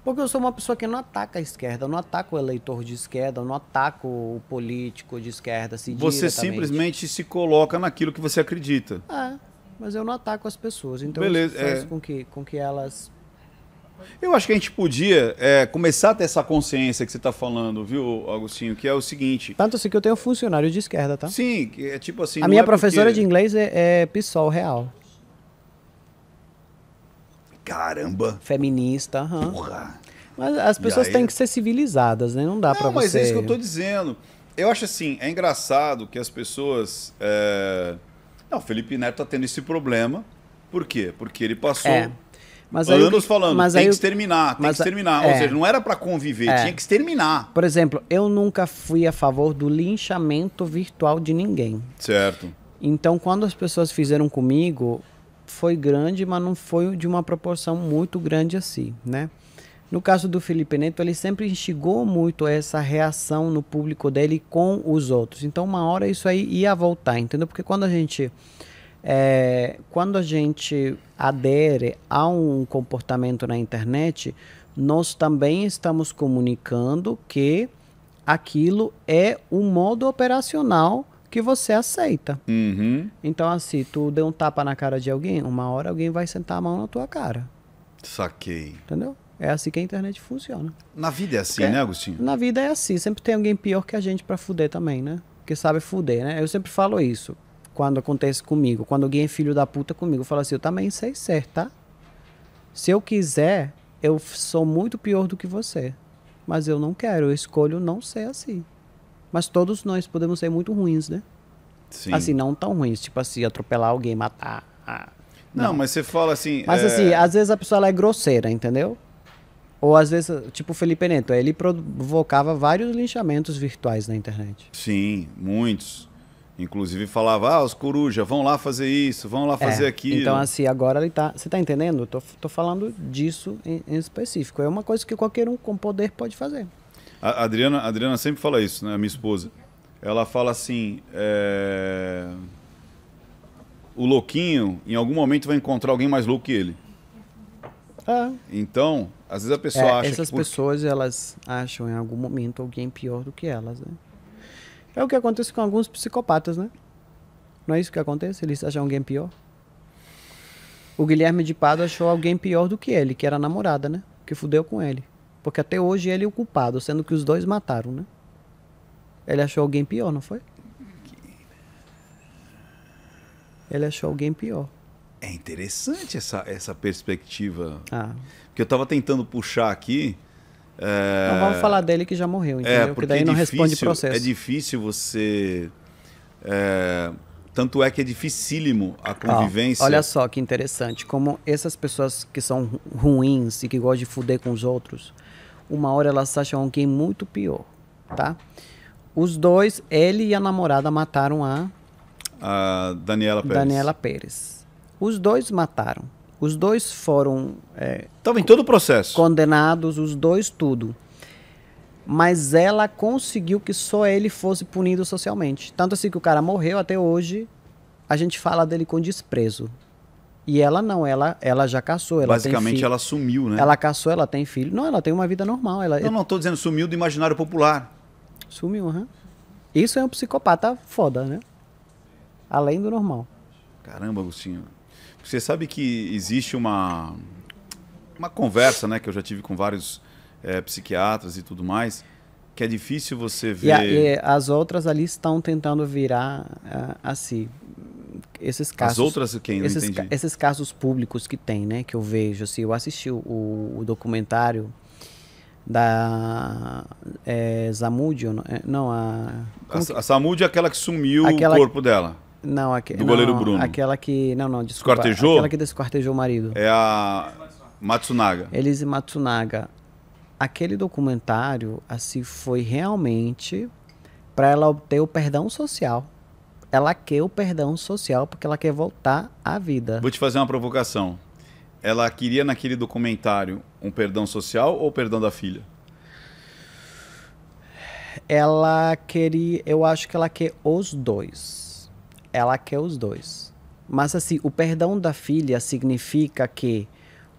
Porque eu sou uma pessoa que não ataca a esquerda, não ataca o eleitor de esquerda, não ataca o político de esquerda. Assim, você simplesmente se coloca naquilo que você acredita. É, mas eu não ataco as pessoas. Então Beleza, isso faz é... com, que, com que elas. Eu acho que a gente podia é, começar a ter essa consciência que você está falando, viu, Agostinho? Que é o seguinte. Tanto assim que eu tenho funcionário de esquerda, tá? Sim, é tipo assim. A minha é professora porque... de inglês é, é PSOL real. Caramba. Feminista, aham. Porra. Mas as pessoas aí... têm que ser civilizadas, né? Não dá para você... mas é isso que eu tô dizendo. Eu acho assim, é engraçado que as pessoas... É... Não, o Felipe Neto tá tendo esse problema. Por quê? Porque ele passou... É. Mas anos eu, falando, mas tem que exterminar, tem que exterminar. É, Ou seja, não era para conviver, é. tinha que exterminar. Por exemplo, eu nunca fui a favor do linchamento virtual de ninguém. Certo. Então, quando as pessoas fizeram comigo, foi grande, mas não foi de uma proporção muito grande assim, né? No caso do Felipe Neto, ele sempre instigou muito essa reação no público dele com os outros. Então, uma hora isso aí ia voltar, entendeu? Porque quando a gente é, quando a gente adere a um comportamento na internet, nós também estamos comunicando que aquilo é o um modo operacional que você aceita. Uhum. Então, assim, tu deu um tapa na cara de alguém, uma hora alguém vai sentar a mão na tua cara. Saquei. Entendeu? É assim que a internet funciona. Na vida é assim, Porque né, Agostinho? Na vida é assim. Sempre tem alguém pior que a gente para fuder também, né? Que sabe fuder, né? Eu sempre falo isso quando acontece comigo. Quando alguém é filho da puta comigo, eu falo assim: eu também sei ser, tá? Se eu quiser, eu sou muito pior do que você. Mas eu não quero, eu escolho não ser assim. Mas todos nós podemos ser muito ruins, né? Sim. Assim, não tão ruins, tipo assim, atropelar alguém, matar. Ah, não. não, mas você fala assim. Mas é... assim, às vezes a pessoa é grosseira, entendeu? Ou às vezes, tipo o Felipe Neto, ele provocava vários linchamentos virtuais na internet. Sim, muitos. Inclusive falava, ah, os corujas, vão lá fazer isso, vão lá fazer é, aquilo. Então, assim, agora ele tá. Você tá entendendo? tô, tô falando disso em, em específico. É uma coisa que qualquer um com poder pode fazer. A Adriana, a Adriana sempre fala isso, né? A minha esposa. Ela fala assim: é... o louquinho, em algum momento, vai encontrar alguém mais louco que ele. É. Então, às vezes a pessoa é, acha. Essas que pessoas, elas acham em algum momento alguém pior do que elas, né? É o que acontece com alguns psicopatas, né? Não é isso que acontece? Eles acham alguém pior. O Guilherme de Pado achou alguém pior do que ele, que era a namorada, né? Que fudeu com ele. Porque até hoje ele é o culpado, sendo que os dois mataram, né? Ele achou alguém pior, não foi? Ele achou alguém pior. É interessante essa, essa perspectiva. Ah. Porque eu estava tentando puxar aqui. É... Não vamos falar dele que já morreu, é, entendeu? É, porque que daí é difícil, não responde processo. É difícil você. É... Tanto é que é dificílimo a convivência. olha só que interessante, como essas pessoas que são ruins e que gostam de fuder com os outros, uma hora elas acham alguém muito pior, tá? Os dois, ele e a namorada mataram a... A Daniela Pérez. Daniela Pérez. Os dois mataram. Os dois foram... É, em todo o processo. Condenados, os dois tudo. Mas ela conseguiu que só ele fosse punido socialmente. Tanto assim que o cara morreu até hoje, a gente fala dele com desprezo. E ela não, ela, ela já caçou. Ela Basicamente, ela sumiu, né? Ela caçou, ela tem filho. Não, ela tem uma vida normal. Ela... Não, não, estou dizendo sumiu do imaginário popular. Sumiu, aham. Uhum. Isso é um psicopata foda, né? Além do normal. Caramba, Agostinho. Você sabe que existe uma, uma conversa, né, que eu já tive com vários é, psiquiatras e tudo mais, que é difícil você ver. E, a, e as outras ali estão tentando virar a, a si esses casos. As outras quem? Esses, esses, casos públicos que tem, né? Que eu vejo. Assim, eu assisti o, o documentário da é, Zamudio, eh, não, a... A, a Zamudio é aquela que sumiu aquela... o corpo dela. Não, aquele do goleiro Bruno. Aquela que. Não, não, desculpa. Aquela que descortejou o marido. É a Matsunaga. Elise Matsunaga. Aquele documentário, assim, foi realmente para ela obter o perdão social ela quer o perdão social porque ela quer voltar à vida. Vou te fazer uma provocação. Ela queria naquele documentário um perdão social ou perdão da filha? Ela queria, eu acho que ela quer os dois. Ela quer os dois. Mas assim, o perdão da filha significa que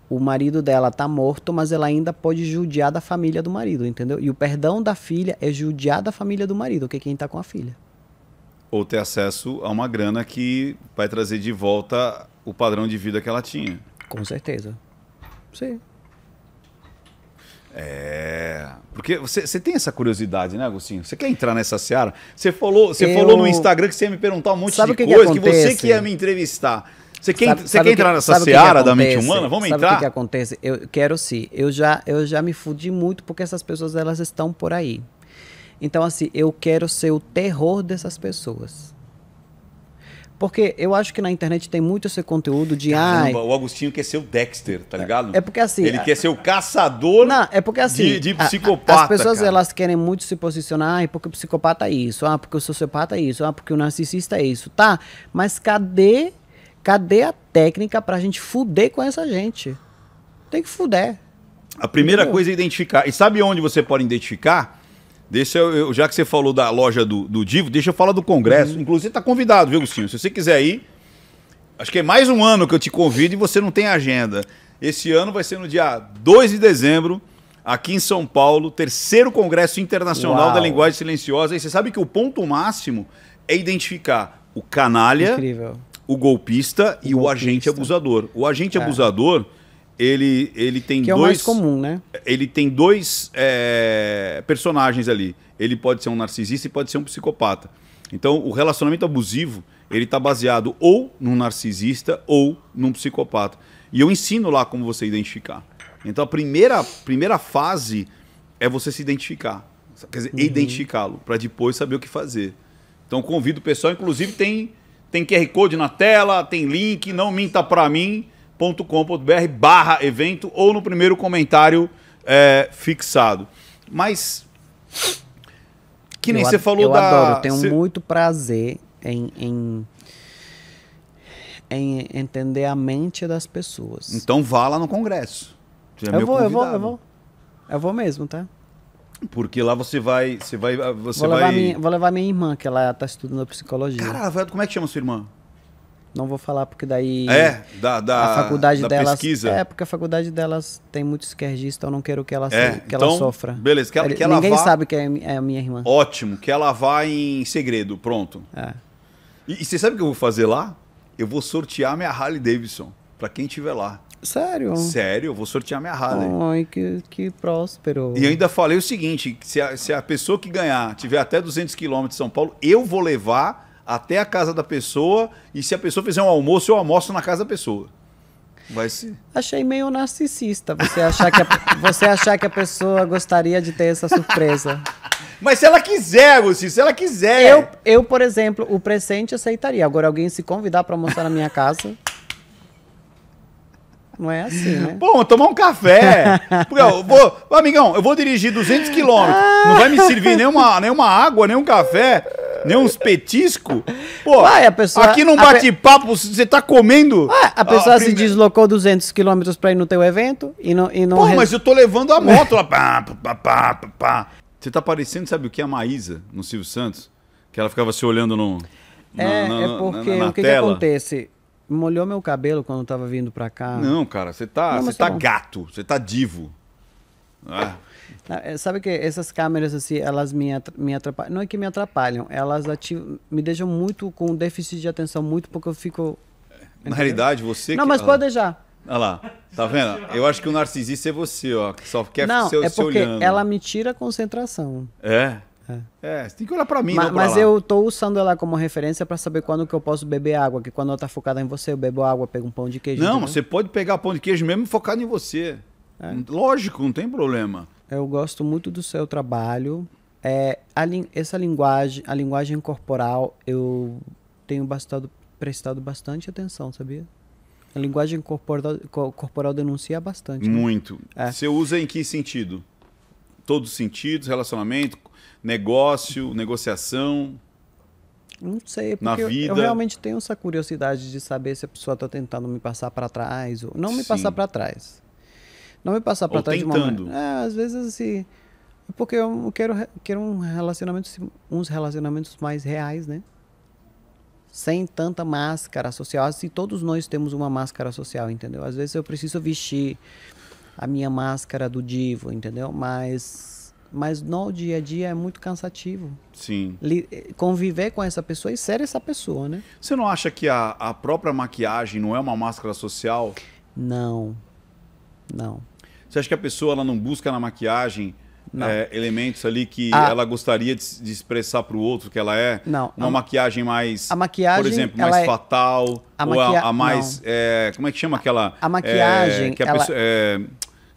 o marido dela tá morto, mas ela ainda pode judiar da família do marido, entendeu? E o perdão da filha é judiar da família do marido, que é quem tá com a filha ou ter acesso a uma grana que vai trazer de volta o padrão de vida que ela tinha. Com certeza. Sim. É. Porque você, você tem essa curiosidade, né, Agostinho? Você quer entrar nessa seara? Você falou, você eu... falou no Instagram que você ia me perguntar um monte sabe de que coisa, que, que, você que ia me entrevistar. Você quer, sabe, você sabe quer entrar que, nessa seara da mente humana? Vamos sabe entrar? o que, que acontece? Eu quero sim. Eu já, eu já me fudi muito porque essas pessoas elas estão por aí. Então, assim, eu quero ser o terror dessas pessoas. Porque eu acho que na internet tem muito esse conteúdo de. ah ai, o Agostinho quer ser o Dexter, tá é, ligado? É porque assim. Ele a, quer ser o caçador não, é porque, assim, de, de psicopata. as pessoas cara. elas querem muito se posicionar, ah, porque o psicopata é isso, ah, porque o sociopata é isso, ah, porque o narcisista é isso, tá? Mas cadê, cadê a técnica pra gente fuder com essa gente? Tem que fuder. A primeira entendeu? coisa é identificar. E sabe onde você pode identificar? Deixa eu, já que você falou da loja do, do Divo, deixa eu falar do Congresso. Uhum. Inclusive, tá convidado, viu, Gustinho? Se você quiser ir, acho que é mais um ano que eu te convido e você não tem agenda. Esse ano vai ser no dia 2 de dezembro, aqui em São Paulo, terceiro Congresso Internacional Uau. da Linguagem Silenciosa. E você sabe que o ponto máximo é identificar o canalha, Incrível. o golpista o e golpista. o agente abusador. O agente é. abusador ele, ele tem que dois. É o mais comum, né? Ele tem dois é, personagens ali. Ele pode ser um narcisista e pode ser um psicopata. Então, o relacionamento abusivo ele está baseado ou num narcisista ou num psicopata. E eu ensino lá como você identificar. Então, a primeira, primeira fase é você se identificar, quer dizer, uhum. identificá-lo, para depois saber o que fazer. Então, convido o pessoal, inclusive tem tem QR Code na tela, tem link, não minta para mim. .com.br barra evento ou no primeiro comentário é, fixado. Mas que nem eu você falou eu da... Adoro. Eu tenho muito prazer em, em, em, entender a mente das pessoas. Então vá lá no congresso. É eu vou, eu vou, eu vou. Eu vou mesmo, tá? Porque lá você vai. Você vai. Você vou, levar vai... Minha, vou levar minha irmã, que ela tá estudando psicologia. Cara, como é que chama sua irmã? Não vou falar porque daí. É, da, da, a faculdade da delas, pesquisa. É, porque a faculdade delas tem muito esquerdista, eu não quero que ela, é, que então, ela sofra. Beleza, que ela, que ela Ninguém vá... sabe que é, é, a minha irmã. Ótimo, que ela vá em segredo, pronto. É. E, e você sabe o que eu vou fazer lá? Eu vou sortear minha Harley Davidson, para quem estiver lá. Sério? Sério, eu vou sortear minha Harley. Ai, que, que próspero. E ainda falei o seguinte: se a, se a pessoa que ganhar tiver até 200 km de São Paulo, eu vou levar até a casa da pessoa e se a pessoa fizer um almoço, eu almoço na casa da pessoa. Vai se Achei meio narcisista você achar que a, você achar que a pessoa gostaria de ter essa surpresa. Mas se ela quiser, você se ela quiser. Eu, eu, por exemplo, o presente aceitaria. Agora, alguém se convidar para almoçar na minha casa. Não é assim, né? Bom, tomar um café. Porque, eu vou, amigão, eu vou dirigir 200 quilômetros. Não vai me servir nenhuma, nenhuma água, nenhum café. Nem uns petiscos? Pô, a pessoa, aqui num bate-papo, você tá comendo. a pessoa se deslocou 200 quilômetros pra ir no teu evento e não. E não Pô, res... mas eu tô levando a moto lá. Pá, pá, pá, pá, Você tá parecendo, sabe o que? É a Maísa, no Silvio Santos, que ela ficava se olhando no. é, na, é porque na, o que, que, acontece? Molhou meu cabelo quando eu tava vindo pra cá. Não, cara, você tá, não, você tá, tá gato, você tá divo. Ah. Eh, sabe que essas câmeras, assim, elas me, me atrapalham. Não é que me atrapalham, elas me deixam muito com déficit de atenção, muito porque eu fico. Na realidade, você. Não, que... mas ah, pode deixar. Olha lá, tá vendo? Eu acho que o narcisista é você, ó, que só quer não, seu, é porque olhando. ela me tira a concentração. É? É, é você tem que olhar para mim. Mas, eu tô usando ela como referência para saber quando que eu posso beber água. Que quando ela tá focada em você, eu bebo água, pego um pão de queijo. Não, entendeu? você pode pegar pão de queijo mesmo focado em você. É. Lógico, não tem problema eu gosto muito do seu trabalho. É, a, essa linguagem, a linguagem corporal, eu tenho bastado, prestado bastante atenção, sabia? A linguagem corporal, corporal denuncia bastante. Né? Muito. É. Você usa em que sentido? Todos os sentidos, relacionamento, negócio, negociação? Não sei, porque vida. eu, realmente tenho essa curiosidade de saber se a pessoa está tentando me passar para trás ou não me Sim. passar para trás. Não me passar para trás tentando. de uma é, às vezes assim, porque eu quero quero um relacionamento uns relacionamentos mais reais, né? Sem tanta máscara social, assim todos nós temos uma máscara social, entendeu? Às vezes eu preciso vestir a minha máscara do divo, entendeu? Mas mas no dia a dia é muito cansativo. Sim. conviver com essa pessoa e ser essa pessoa, né? Você não acha que a, a própria maquiagem não é uma máscara social? Não. Não. Você acha que a pessoa ela não busca na maquiagem é, elementos ali que a... Ah. ela gostaria de, de expressar para o outro que ela é? Não. Uma a... maquiagem mais, a maquiagem, por exemplo, mais é... fatal? A ou a, a mais... É, como é que chama aquela... A maquiagem... Eh, que a ela... pessoa,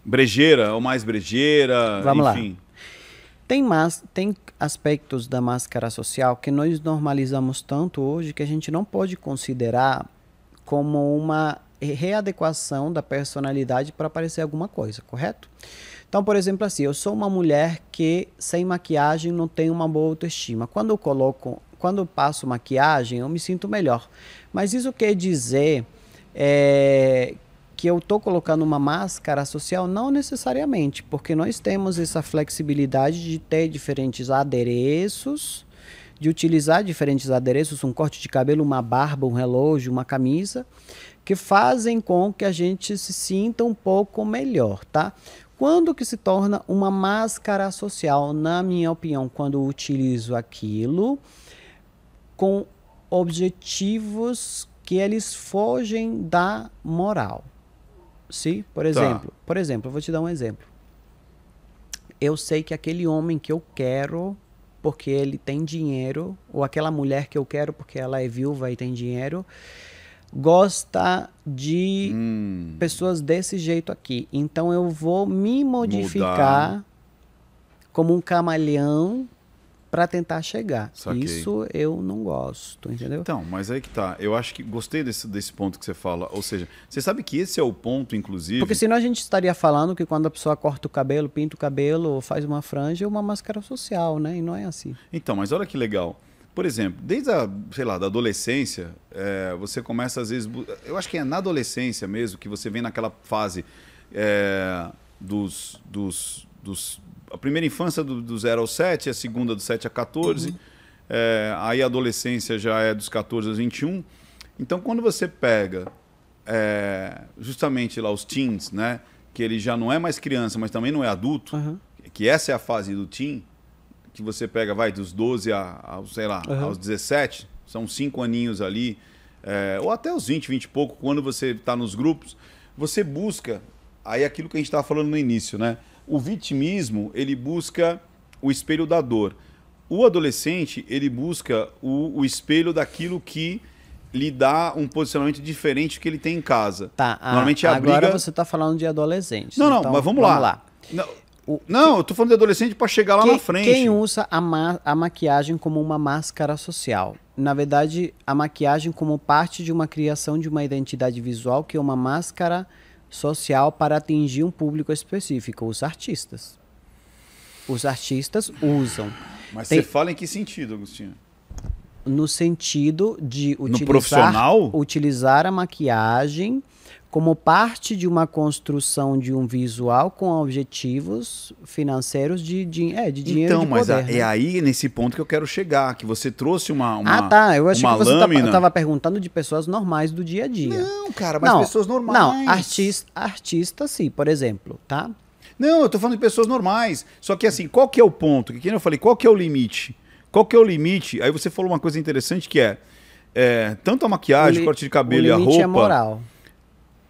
brejeira ou mais brejeira, Vamos enfim. Lá. Tem, mas, tem aspectos da máscara social que nós normalizamos tanto hoje que a gente não pode considerar como uma readequação da personalidade para parecer alguma coisa, correto? Então, por exemplo, assim, eu sou uma mulher que sem maquiagem não tem uma boa autoestima. Quando eu coloco, quando eu passo maquiagem, eu me sinto melhor. Mas isso quer dizer é, que eu estou colocando uma máscara social? Não necessariamente, porque nós temos essa flexibilidade de ter diferentes adereços, de utilizar diferentes adereços, um corte de cabelo, uma barba, um relógio, uma camisa, que fazem com que a gente se sinta um pouco melhor, tá? Quando que se torna uma máscara social? Na minha opinião, quando utilizo aquilo com objetivos que eles fogem da moral. Sim? por tá. exemplo, tá. por exemplo, vou te dar um exemplo. Eu sei que aquele homem que eu quero porque ele tem dinheiro, ou aquela mulher que eu quero porque ela é viúva e tem dinheiro, gosta de hum. pessoas desse jeito aqui. Então eu vou me modificar Mudar. como um camaleão para tentar chegar. Saquei. Isso eu não gosto, entendeu? Então, mas aí que tá. Eu acho que gostei desse, desse ponto que você fala. Ou seja, você sabe que esse é o ponto, inclusive. Porque senão a gente estaria falando que quando a pessoa corta o cabelo, pinta o cabelo, faz uma franja, é uma máscara social, né? E não é assim. Então, mas olha que legal. Por exemplo, desde a, sei lá, da adolescência, é, você começa às vezes. Eu acho que é na adolescência mesmo que você vem naquela fase é, dos, dos, dos. A primeira infância do, do 0 ao 7, a segunda do 7 a 14, uhum. é, aí a adolescência já é dos 14 aos 21. Então, quando você pega justamente lá os teens, né, que ele já não é mais criança, mas também não é adulto, uhum. que essa é a fase do teen que você pega, vai, dos 12 a, aos, sei lá, uhum. aos 17, são cinco aninhos ali, é, ou até os 20, 20 e pouco, quando você está nos grupos, você busca, aí é aquilo que a gente estava falando no início, né? O vitimismo, ele busca o espelho da dor. O adolescente, ele busca o, o espelho daquilo que lhe dá um posicionamento diferente do que ele tem em casa. Tá, a, Normalmente é a agora briga... você está falando de adolescente. Não, não, então mas vamos, vamos lá. lá. Não, o, não, eu tô falando de adolescente para chegar lá na frente. Quem usa a, ma a maquiagem como uma máscara social? Na verdade, a maquiagem como parte de uma criação de uma identidade visual que é uma máscara social para atingir um público específico, os artistas. Os artistas usam. Mas Tem... você fala em que sentido, Agostinho? No sentido de utilizar, no profissional? utilizar a maquiagem como parte de uma construção de um visual com objetivos financeiros de, de, é, de dinheiro. Então, de mas a, né? é aí nesse ponto que eu quero chegar, que você trouxe uma. uma ah, tá. Eu achei que você estava Tá, perguntando de pessoas normais do dia a dia. Não, cara, mas não, pessoas normais. Não, artista, artista, sim, por exemplo, tá? Não, eu estou falando de pessoas normais. Só que assim, qual que é o ponto? Que eu falei, qual que é o limite? Qual que é o limite? Aí você falou uma coisa interessante que é, é tanto a maquiagem, o corte de cabelo e a roupa. limite é moral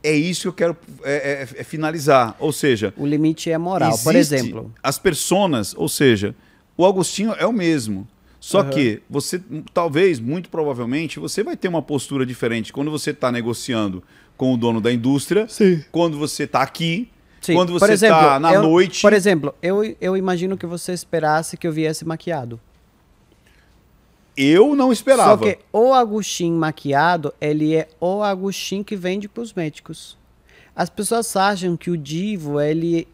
é isso que eu quero é, é, é finalizar. Ou seja, o limite é moral, por exemplo. As pessoas, ou seja, o Agostinho é o mesmo. Só uhum. que você, talvez, muito provavelmente, você vai ter uma postura diferente quando você está negociando com o dono da indústria, Sim. quando você está aqui, Sim. quando você está na eu, noite. Por exemplo, eu, eu imagino que você esperasse que eu viesse maquiado eu não esperava. Só que o Agostinho maquiado, ele é o Agostinho que vende cosméticos. As pessoas acham que o divo, ele,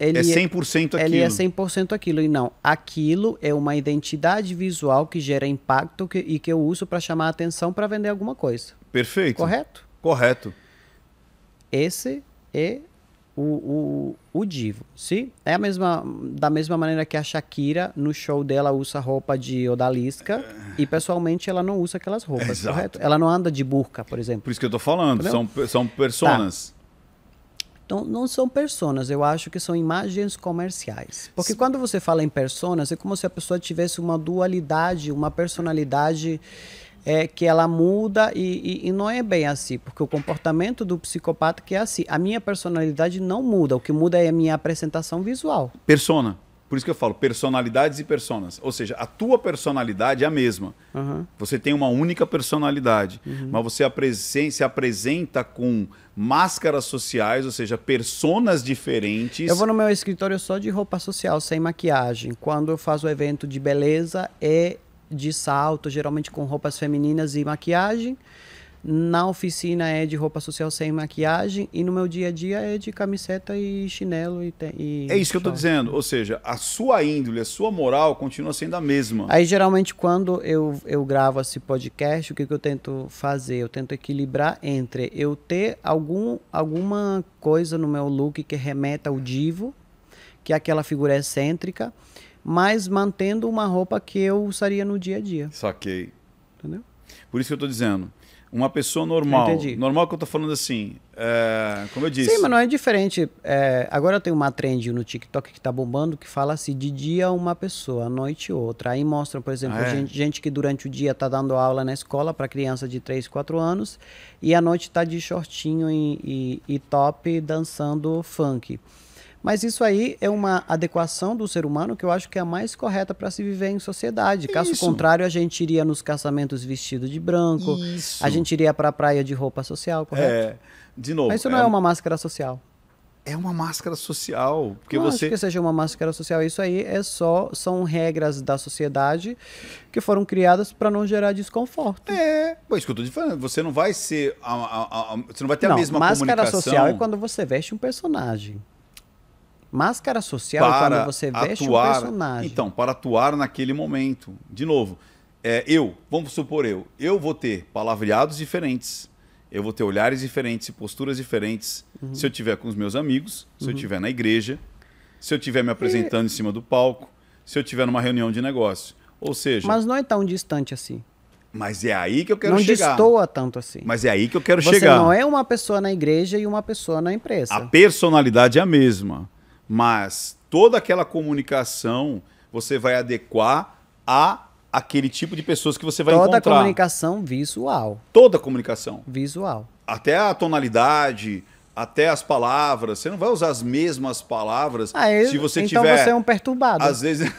ele é 100% é- aquilo. Ele é 100% aquilo. E não, aquilo é uma identidade visual que gera impacto que, e que eu uso para chamar a atenção para vender alguma coisa. Perfeito. Correto? Correto. Esse é o, o, o divo. sim, é a mesma, da mesma maneira que a Shakira, no show dela, usa roupa de odalisca é. e pessoalmente ela não usa aquelas roupas, Exato. correto? Ela não anda de burca, por exemplo. Por isso que eu tô falando, são, são personas. Tá. Então, não são personas, eu acho que são imagens comerciais. Porque Sim. quando você fala em personas, é como se a pessoa tivesse uma dualidade, uma personalidade é, que ela muda e, e, e, não é bem assim, porque o comportamento do psicopata é que é assim. A minha personalidade não muda, o que muda é a minha apresentação visual. Persona. Por isso que eu falo personalidades e personas. Ou seja, a tua personalidade é a mesma. Uhum. Você tem uma única personalidade, uhum. mas você apresen se apresenta com máscaras sociais, ou seja, personas diferentes. Eu vou no meu escritório só de roupa social, sem maquiagem. Quando eu faço o evento de beleza, é de salto, geralmente com roupas femininas e maquiagem. Na oficina é de roupa social sem maquiagem e no meu dia a dia é de camiseta e chinelo e, te... e É isso que eu estou dizendo, ou seja, a sua índole, a sua moral continua sendo a mesma. Aí geralmente quando eu, eu gravo esse podcast, o que, que eu tento fazer? Eu tento equilibrar entre eu ter algum, alguma coisa no meu look que remeta ao divo, que é aquela figura excêntrica, mas mantendo uma roupa que eu usaria no dia a dia. Saquei. Entendeu? Por isso que eu estou dizendo. Uma pessoa normal. Entendi. Normal que eu estou falando assim. É, como eu disse. Sim, mas não é diferente. É, agora tem uma trend no TikTok que está bombando que fala assim: de dia uma pessoa, à noite outra. Aí mostra, por exemplo, ah, é? gente, gente, que durante o dia está dando aula na escola para criança de 3, 4 anos e à noite está de shortinho e, e, e top dançando funk. Mas isso aí é uma adequação do ser humano que eu acho que é a mais correta para se viver em sociedade. Caso isso. contrário, a gente iria nos caçamentos vestido de branco, isso. a gente iria para a praia de roupa social, correto? É, de novo. Mas isso não é, é uma máscara social é uma máscara social. Porque não você... acho que seja uma máscara social. Isso aí é só são regras da sociedade que foram criadas para não gerar desconforto. É, pois que eu estou te falando. Você não vai ser. A, a, a, você não vai ter não, a mesma máscara comunicação. Máscara social é quando você veste um personagem. Máscara social, é para quando você veste atuar, um personagem. Então, para atuar naquele momento. De novo, é, eu, vamos supor eu, eu vou ter palavreados diferentes, eu vou ter olhares diferentes, e posturas diferentes, uhum. se eu tiver com os meus amigos, se uhum. eu tiver na igreja, se eu tiver me apresentando e... em cima do palco, se eu tiver numa reunião de negócio. Ou seja... Mas não é tão distante assim. Mas é aí que eu quero não chegar. Não destoa tanto assim. Mas é aí que eu quero Você chegar. Você não é uma pessoa na igreja e uma pessoa na empresa. A personalidade é a mesma. Mas toda aquela comunicação você vai adequar a aquele tipo de pessoas que você vai toda encontrar. Toda comunicação visual. Toda comunicação. Visual. Até a tonalidade, até as palavras. Você não vai usar as mesmas palavras ah, eu, se você então tiver. Então você é um perturbado. Às vezes.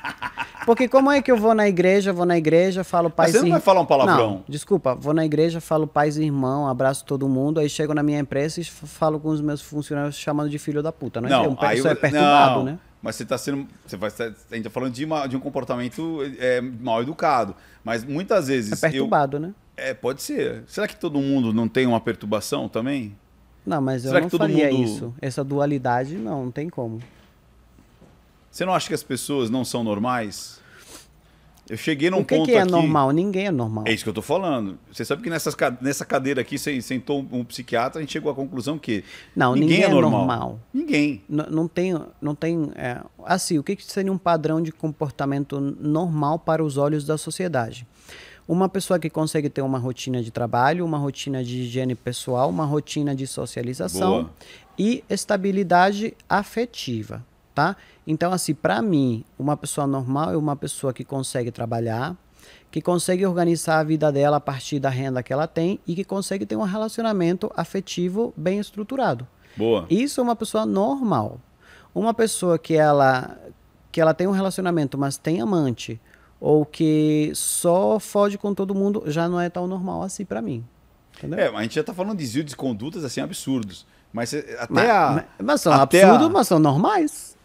Porque como é que eu vou na igreja, vou na igreja, falo paz Mas você não vai falar um palavrão. Não, desculpa, vou na igreja, falo paz e irmão, abraço todo mundo, aí chego na minha empresa e falo com os meus funcionários chamando de filho da puta. Né? Não, é um aí é perturbado, não, né? Mas você está sendo. Você vai tá, a gente tá falando de, uma, de um comportamento é, mal educado. Mas muitas vezes. É perturbado, eu... né? É, pode ser. Será que todo mundo não tem uma perturbação também? Não, mas Será eu não faria mundo... isso. Essa dualidade, não, não tem como. Você não acha que as pessoas não são normais? Eu cheguei num o que ponto que é aqui... normal? Ninguém é normal. É isso que eu tô falando. Você sabe que nessas, nessa cadeira aqui, você sentou um psiquiatra, a gente chegou à conclusão que não, ninguém, ninguém é, é normal. normal. Ninguém. não tem, não tem é... assim, o que, que seria um padrão de comportamento normal para os olhos da sociedade? Uma pessoa que consegue ter uma rotina de trabalho, uma rotina de higiene pessoal, uma rotina de socialização Boa. e estabilidade afetiva, tá? Então, assim, para mim, uma pessoa normal é uma pessoa que consegue trabalhar, que consegue organizar a vida dela a partir da renda que ela tem e que consegue ter um relacionamento afetivo bem estruturado. Boa. Isso é uma pessoa normal. Uma pessoa que ela que ela tem um relacionamento, mas tem amante, ou que só fode com todo mundo, já não é tão normal assim para mim. Entendeu? É, a gente já tá falando de desvio de condutas assim absurdos. Mas é, até mas, a. Mas são absurdos, a... mas são normais.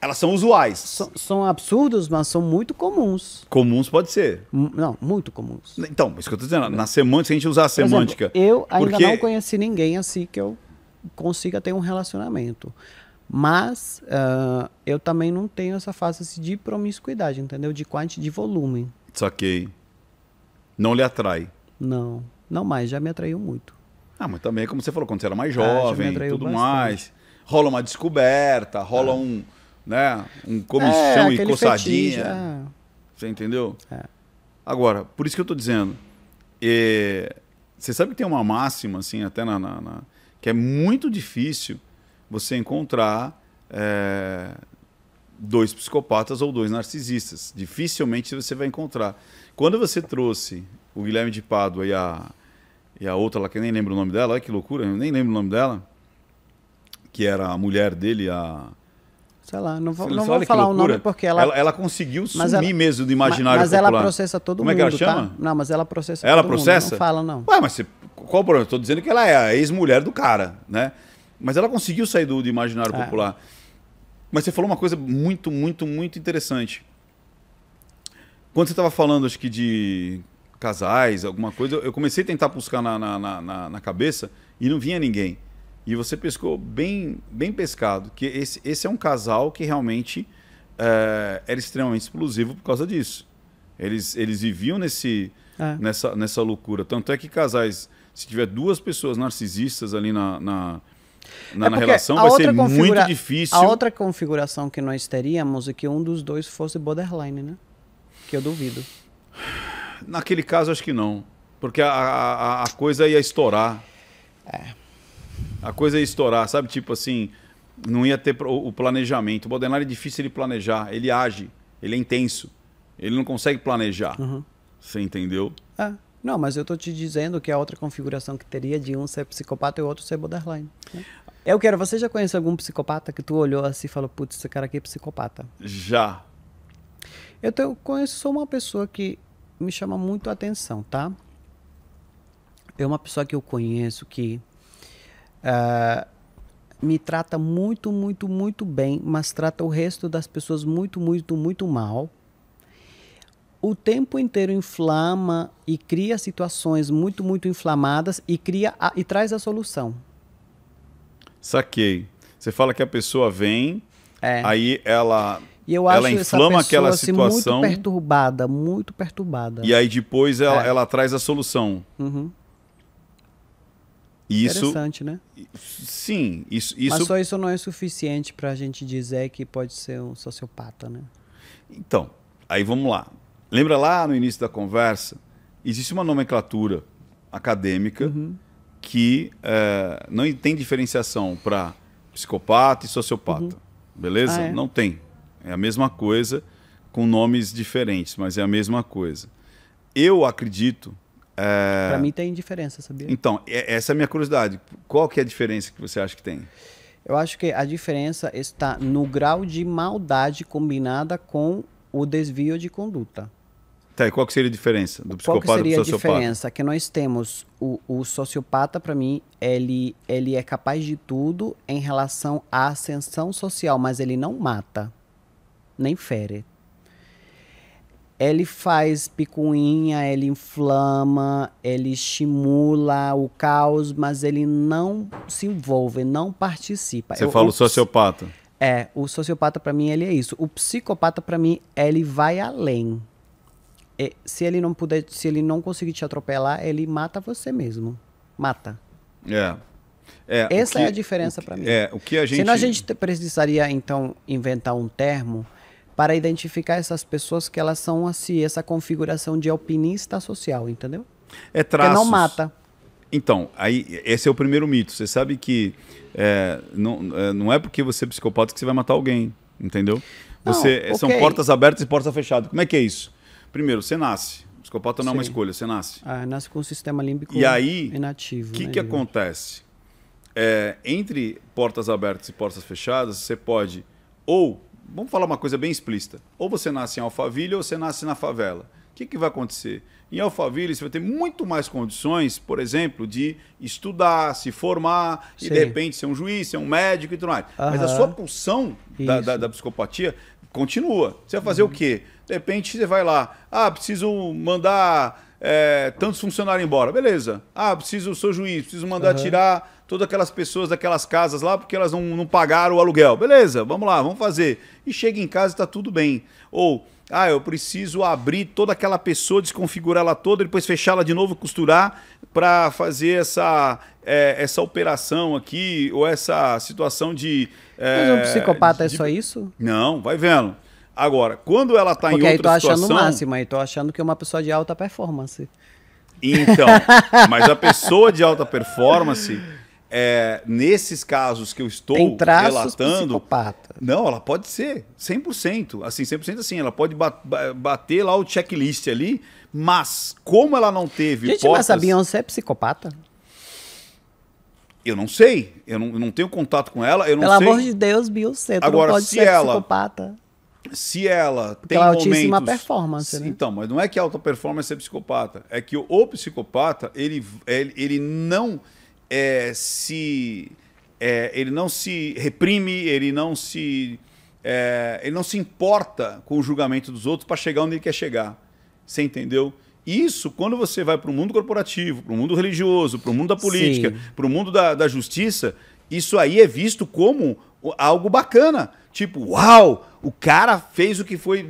Elas são usuais. São, são, absurdos, mas são muito comuns. Comuns pode ser. M não, muito comuns. Então, isso que eu tô dizendo. Na semântica, se a gente usar a semântica. Exemplo, eu ainda porque... não conheci ninguém assim que eu consiga ter um relacionamento. Mas uh, eu também não tenho essa face assim, de promiscuidade, entendeu? De quantidade, de volume. Só que não lhe atrai. Não, não mais, já me atraiu muito. Ah, mas também, é como você falou, quando você era mais ah, jovem, ah, tudo bastante. mais, rola uma descoberta, rola ah. um, né, um comichão é, e coçadinha. Fetiche, é. Você entendeu? É. Agora, por isso que eu tô dizendo, você sabe que tem uma máxima, assim, até na, na, na que é muito difícil você encontrar é, dois psicopatas ou dois narcisistas. Dificilmente você vai encontrar. Quando você trouxe o Guilherme de Pádua e a, e a outra lá, que eu nem lembro o nome dela, olha que loucura, eu nem lembro o nome dela, que era a mulher dele, a. Sei lá, não vou, não vou falar o nome porque ela... ela. Ela, conseguiu sumir ela, mesmo do imaginário Mas, mas popular. ela processa todo Como mundo. Como é que ela tá? chama? Tá? Não, mas ela processa ela todo processa? mundo. Ela processa? Não fala, não. Ué, mas você, qual o problema? estou dizendo que ela é a ex-mulher do cara, né? Mas ela conseguiu sair do, do imaginário é. popular. Mas você falou uma coisa muito, muito, muito interessante. Quando você estava falando, acho que de casais, alguma coisa, eu comecei a tentar buscar na, na, na, na cabeça e não vinha ninguém. E você pescou bem, bem pescado, que esse, esse é um casal que realmente é, era extremamente explosivo por causa disso. Eles, eles viviam nesse, é. nessa, nessa loucura. Tanto é que casais, se tiver duas pessoas narcisistas ali na, na na, é na relação vai ser muito difícil. A outra configuração que nós teríamos é que um dos dois fosse borderline, né? Que eu duvido. Naquele caso, acho que não. Porque a, a, a coisa ia estourar. É. A coisa ia estourar, sabe? Tipo assim, não ia ter o planejamento. O borderline é difícil ele planejar. Ele age, ele é intenso. Ele não consegue planejar. Uhum. Você entendeu? É. Não, mas eu tô te dizendo que a outra configuração que teria de um ser psicopata e o outro ser borderline. Né? Eu é quero, você já conheceu algum psicopata que tu olhou assim e falou, putz, esse cara aqui é psicopata? Já. Eu te, conheço uma pessoa que me chama muito a atenção, tá? É uma pessoa que eu conheço que uh, me trata muito, muito, muito bem, mas trata o resto das pessoas muito, muito, muito mal o tempo inteiro inflama e cria situações muito, muito inflamadas e cria a, e traz a solução. Saquei. Você fala que a pessoa vem, é. aí ela e eu acho ela inflama essa aquela assim, situação. Muito perturbada, muito perturbada. E aí depois ela, é. ela traz a solução. Uhum. Isso, Interessante, né? Sim, isso, isso. Mas só isso não é suficiente para a gente dizer que pode ser um sociopata, né? Então, aí vamos lá. Lembra lá no início da conversa? Existe uma nomenclatura acadêmica uhum que é, não tem diferenciação para psicopata e sociopata. Uhum. Beleza? Ah, é. Não tem. É a mesma coisa com nomes diferentes, mas é a mesma coisa. Eu acredito. É... Para mim tem diferença, sabia? Então, é, essa é a minha curiosidade. Qual que é a diferença que você acha que tem? Eu acho que a diferença está no grau de maldade combinada com o desvio de conduta. Tá, e qual que seria a diferença do psicopata qual que seria do sociopata? a diferença? Que nós temos o, o sociopata, para mim, ele, ele é capaz de tudo em relação à ascensão social, mas ele não mata, nem fere. Ele faz picuinha, ele inflama, ele estimula o caos, mas ele não se envolve, não participa. Você Eu, fala o sociopata? É, o sociopata para mim ele é isso. O psicopata para mim ele vai além é, se ele não puder, se ele não conseguir te atropelar, ele mata você mesmo. Mata. É. é Essa é que, é a diferença para mim. É, o que a gente Senão a gente precisaria então inventar um termo para identificar essas pessoas que elas são assim, essa configuração de alpinista social, entendeu? É traços. Porque não mata. Então, aí esse é o primeiro mito. Você sabe que é, não, é, não é porque você é psicopata que você vai matar alguém, entendeu? Não, você okay. são portas abertas e portas fechadas. Como é que é isso? Primeiro, você nasce. Psicopata não Sim. é uma escolha, você nasce. Ah, nasce com o sistema límbico e aí, inativo. O que, né, que acontece? É, entre portas abertas e portas fechadas, você pode, ou, vamos falar uma coisa bem explícita, ou você nasce em Alphaville ou você nasce na favela. O que, que vai acontecer? Em Alphaville, você vai ter muito mais condições, por exemplo, de estudar, se formar, Sim. e de repente ser um juiz, ser um médico e tudo mais. Mas a sua pulsão da, da, da, psicopatia continua. Você vai fazer uhum. o quê? De repente você vai lá, ah, preciso mandar é, tantos funcionários embora. Beleza. Ah, preciso, sou juiz, preciso mandar uhum. tirar todas aquelas pessoas daquelas casas lá porque elas não, não pagaram o aluguel. Beleza, vamos lá, vamos fazer. E chega em casa e está tudo bem. Ou, ah, eu preciso abrir toda aquela pessoa, desconfigurar ela toda, depois fechá-la de novo, costurar para fazer essa, é, essa operação aqui ou essa situação de. É, Mas um eh, psicopata é de... é só isso? Não, vai vendo. Agora, quando ela está em outra situação... Porque aí tô achando situação, o máximo, aí tô achando que é uma pessoa de alta performance. Então, mas a pessoa de alta performance, é, nesses casos que eu estou Tem relatando... Psicopata. Não, ela pode ser, 100%. Assim, 100% assim, ela pode bater lá o checklist ali, mas como ela não teve... Gente, portas... mas a Beyoncé é psicopata? Eu não sei, eu não, eu não, tenho contato com ela, eu não Pelo sei. Pelo amor de Deus, Bill, você Agora, não pode se ser ela, psicopata se ela Porque tem ela é momentos... performance, né? Então, mas não é que alta performance é psicopata. É que o, o psicopata, ele, ele, ele não é, se... É, ele não se reprime, ele não se... É, ele não se importa com o julgamento dos outros para chegar onde ele quer chegar. Você entendeu? Isso, quando você vai para o mundo corporativo, para o mundo religioso, para o mundo da política, para o mundo da, da justiça, isso aí é visto como algo bacana. Tipo, uau, o cara fez o que foi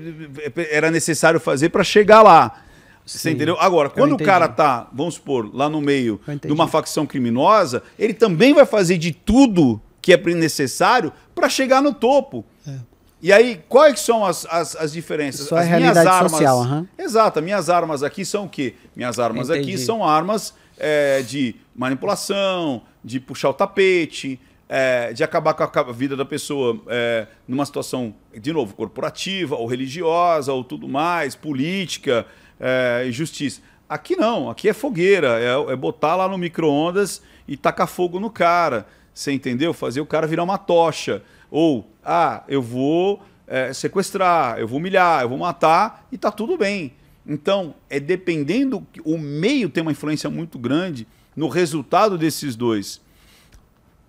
era necessário fazer para chegar lá. Você Sim. entendeu? Agora, quando o cara tá, vamos supor, lá no meio de uma facção criminosa, ele também vai fazer de tudo que é necessário para chegar no topo. É. E aí, quais são as, as, as diferenças? Só é as minhas armas. Social, uhum. Exato, minhas armas aqui são o quê? Minhas armas Entendi. aqui são armas é, de manipulação, de puxar o tapete, é, de acabar com a vida da pessoa é, numa situação, de novo, corporativa ou religiosa ou tudo mais, política é, e é, justiça. Aqui não, aqui é fogueira, é, é, botar lá no micro-ondas e tacar fogo no cara, você entendeu? Fazer o cara virar uma tocha. Ou, ah, eu vou é, sequestrar, eu vou humilhar, eu vou matar e tá tudo bem. Então, é dependendo, o meio tem uma influência muito grande no resultado desses dois.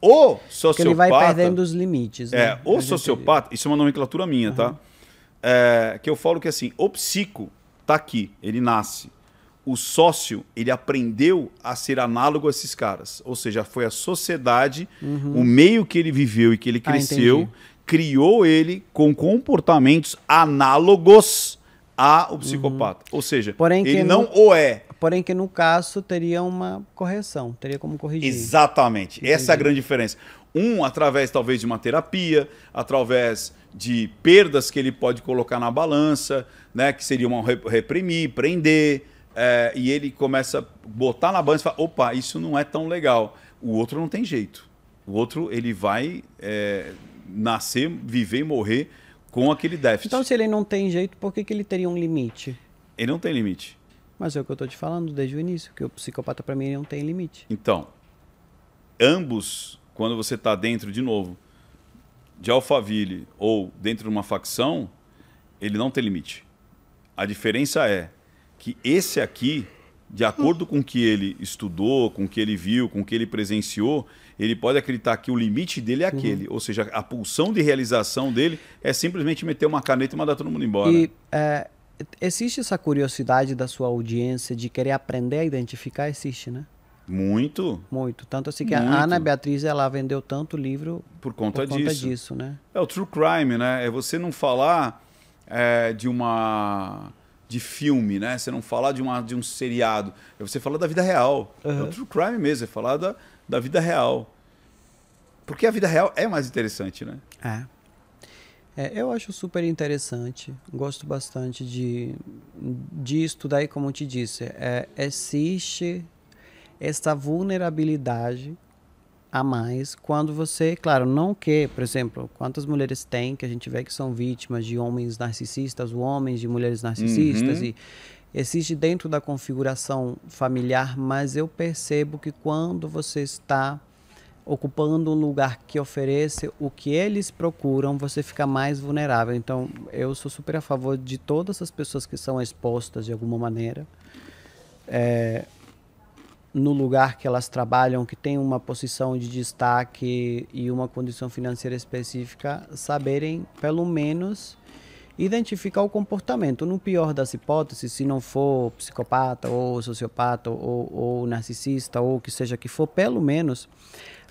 O sociopata. Porque ele vai perdendo os limites. É, né? É, o sociopata, isso é uma nomenclatura minha, uhum. tá? É, que eu falo que assim, o psico tá aqui, ele nasce. O sócio, ele aprendeu a ser análogo a esses caras. Ou seja, foi a sociedade, uhum. o meio que ele viveu e que ele ah, cresceu, ah, criou ele com comportamentos análogos ao psicopata. Uhum. Ou seja, Porém, ele não, não o é, porém que no caso teria uma correção, teria como corrigir. Exatamente, Entendi. essa é a grande diferença. Um, através talvez de uma terapia, através de perdas que ele pode colocar na balança, né, que seria uma reprimir, prender, é, e ele começa a botar na balança e fala, opa, isso não é tão legal. O outro não tem jeito. O outro, ele vai é, nascer, viver e morrer com aquele déficit. Então, se ele não tem jeito, por que, que ele teria um limite? Ele não tem limite. Mas é o que eu estou te falando desde o início, que o psicopata para mim não tem limite. Então, ambos, quando você está dentro, de novo, de Alphaville ou dentro de uma facção, ele não tem limite. A diferença é que esse aqui, de acordo com o que ele estudou, com o que ele viu, com o que ele presenciou, ele pode acreditar que o limite dele é aquele. Uhum. Ou seja, a pulsão de realização dele é simplesmente meter uma caneta e mandar todo mundo embora. E é, existe essa curiosidade da sua audiência de querer aprender a identificar? Existe, né? Muito. Muito. Tanto assim que Muito. a Ana Beatriz ela vendeu tanto livro por conta, por conta disso. disso. né? É o true crime, né? É você não falar é, de uma de filme, né? Você não falar de, uma, de um seriado. É você falar da vida real. Uhum. É o true crime mesmo, é falar da, da vida real. Porque a vida real é mais interessante, né? É. É, eu acho super interessante, gosto bastante de, de estudar e, como eu te disse, é, existe essa vulnerabilidade a mais quando você, claro, não quer, por exemplo, quantas mulheres tem que a gente vê que são vítimas de homens narcisistas, ou homens de mulheres narcisistas, uhum. e existe dentro da configuração familiar, mas eu percebo que quando você está ocupando um lugar que oferece o que eles procuram, você fica mais vulnerável. Então, eu sou super a favor de todas as pessoas que são expostas de alguma maneira é, no lugar que elas trabalham, que tem uma posição de destaque e uma condição financeira específica, saberem pelo menos identificar o comportamento. No pior das hipóteses, se não for psicopata ou sociopata ou, ou narcisista ou o que seja que for, pelo menos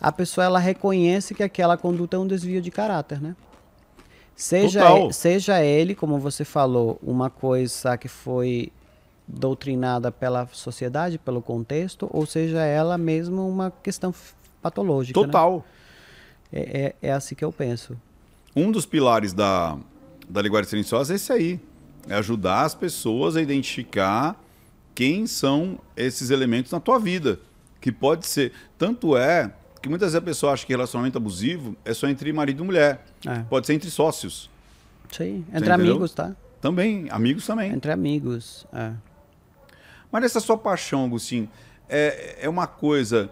a pessoa ela reconhece que aquela conduta é um desvio de caráter, né? Seja ele, seja ele, como você falou, uma coisa que foi doutrinada pela sociedade, pelo contexto, ou seja ela mesmo uma questão patológica. Né? Total. Né? É, é, é assim que eu penso. Um dos pilares da, da linguagem silenciosa é esse aí. É ajudar as pessoas a identificar quem são esses elementos na tua vida. Que pode ser. Tanto é que muitas vezes a pessoa acha que relacionamento abusivo é só entre marido e mulher. É. Pode ser entre sócios. Sim, entre amigos, tá? Também, amigos também. Entre amigos, é. Mas essa sua paixão, Agostinho, é, é uma coisa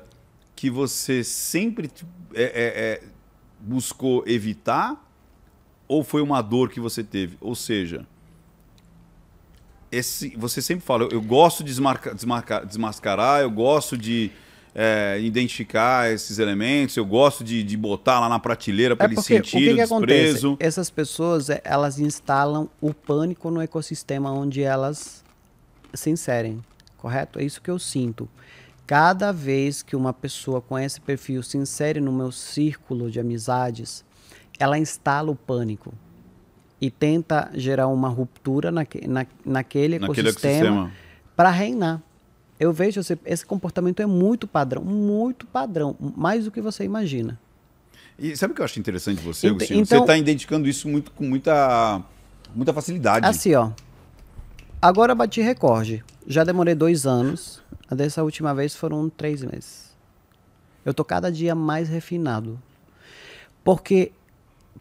que você sempre tipo, é, é, é, buscou evitar ou foi uma dor que você teve? Ou seja, esse, você sempre fala, eu, eu gosto de desmarca, desmarca, desmascarar, eu gosto de é, identificar esses elementos, eu gosto de, de botar lá na prateleira para é ele sentir o, que o que desprezo. Acontece? Essas pessoas, é, elas instalam o pânico no ecossistema onde elas se inserem, correto? É isso que eu sinto. Cada vez que uma pessoa com esse perfil se insere no meu círculo de amizades, ela instala o pânico e tenta gerar uma ruptura naque, na, naquele, naquele ecossistema para reinar. Eu vejo esse, esse comportamento é muito padrão, muito padrão, mais do que você imagina. E sabe o que eu acho interessante você, Agostinho? Então, você está identificando isso muito, com muita, muita facilidade. Assim, ó. Agora bati recorde. Já demorei dois anos. dessa última vez foram três meses. Eu tô cada dia mais refinado. Porque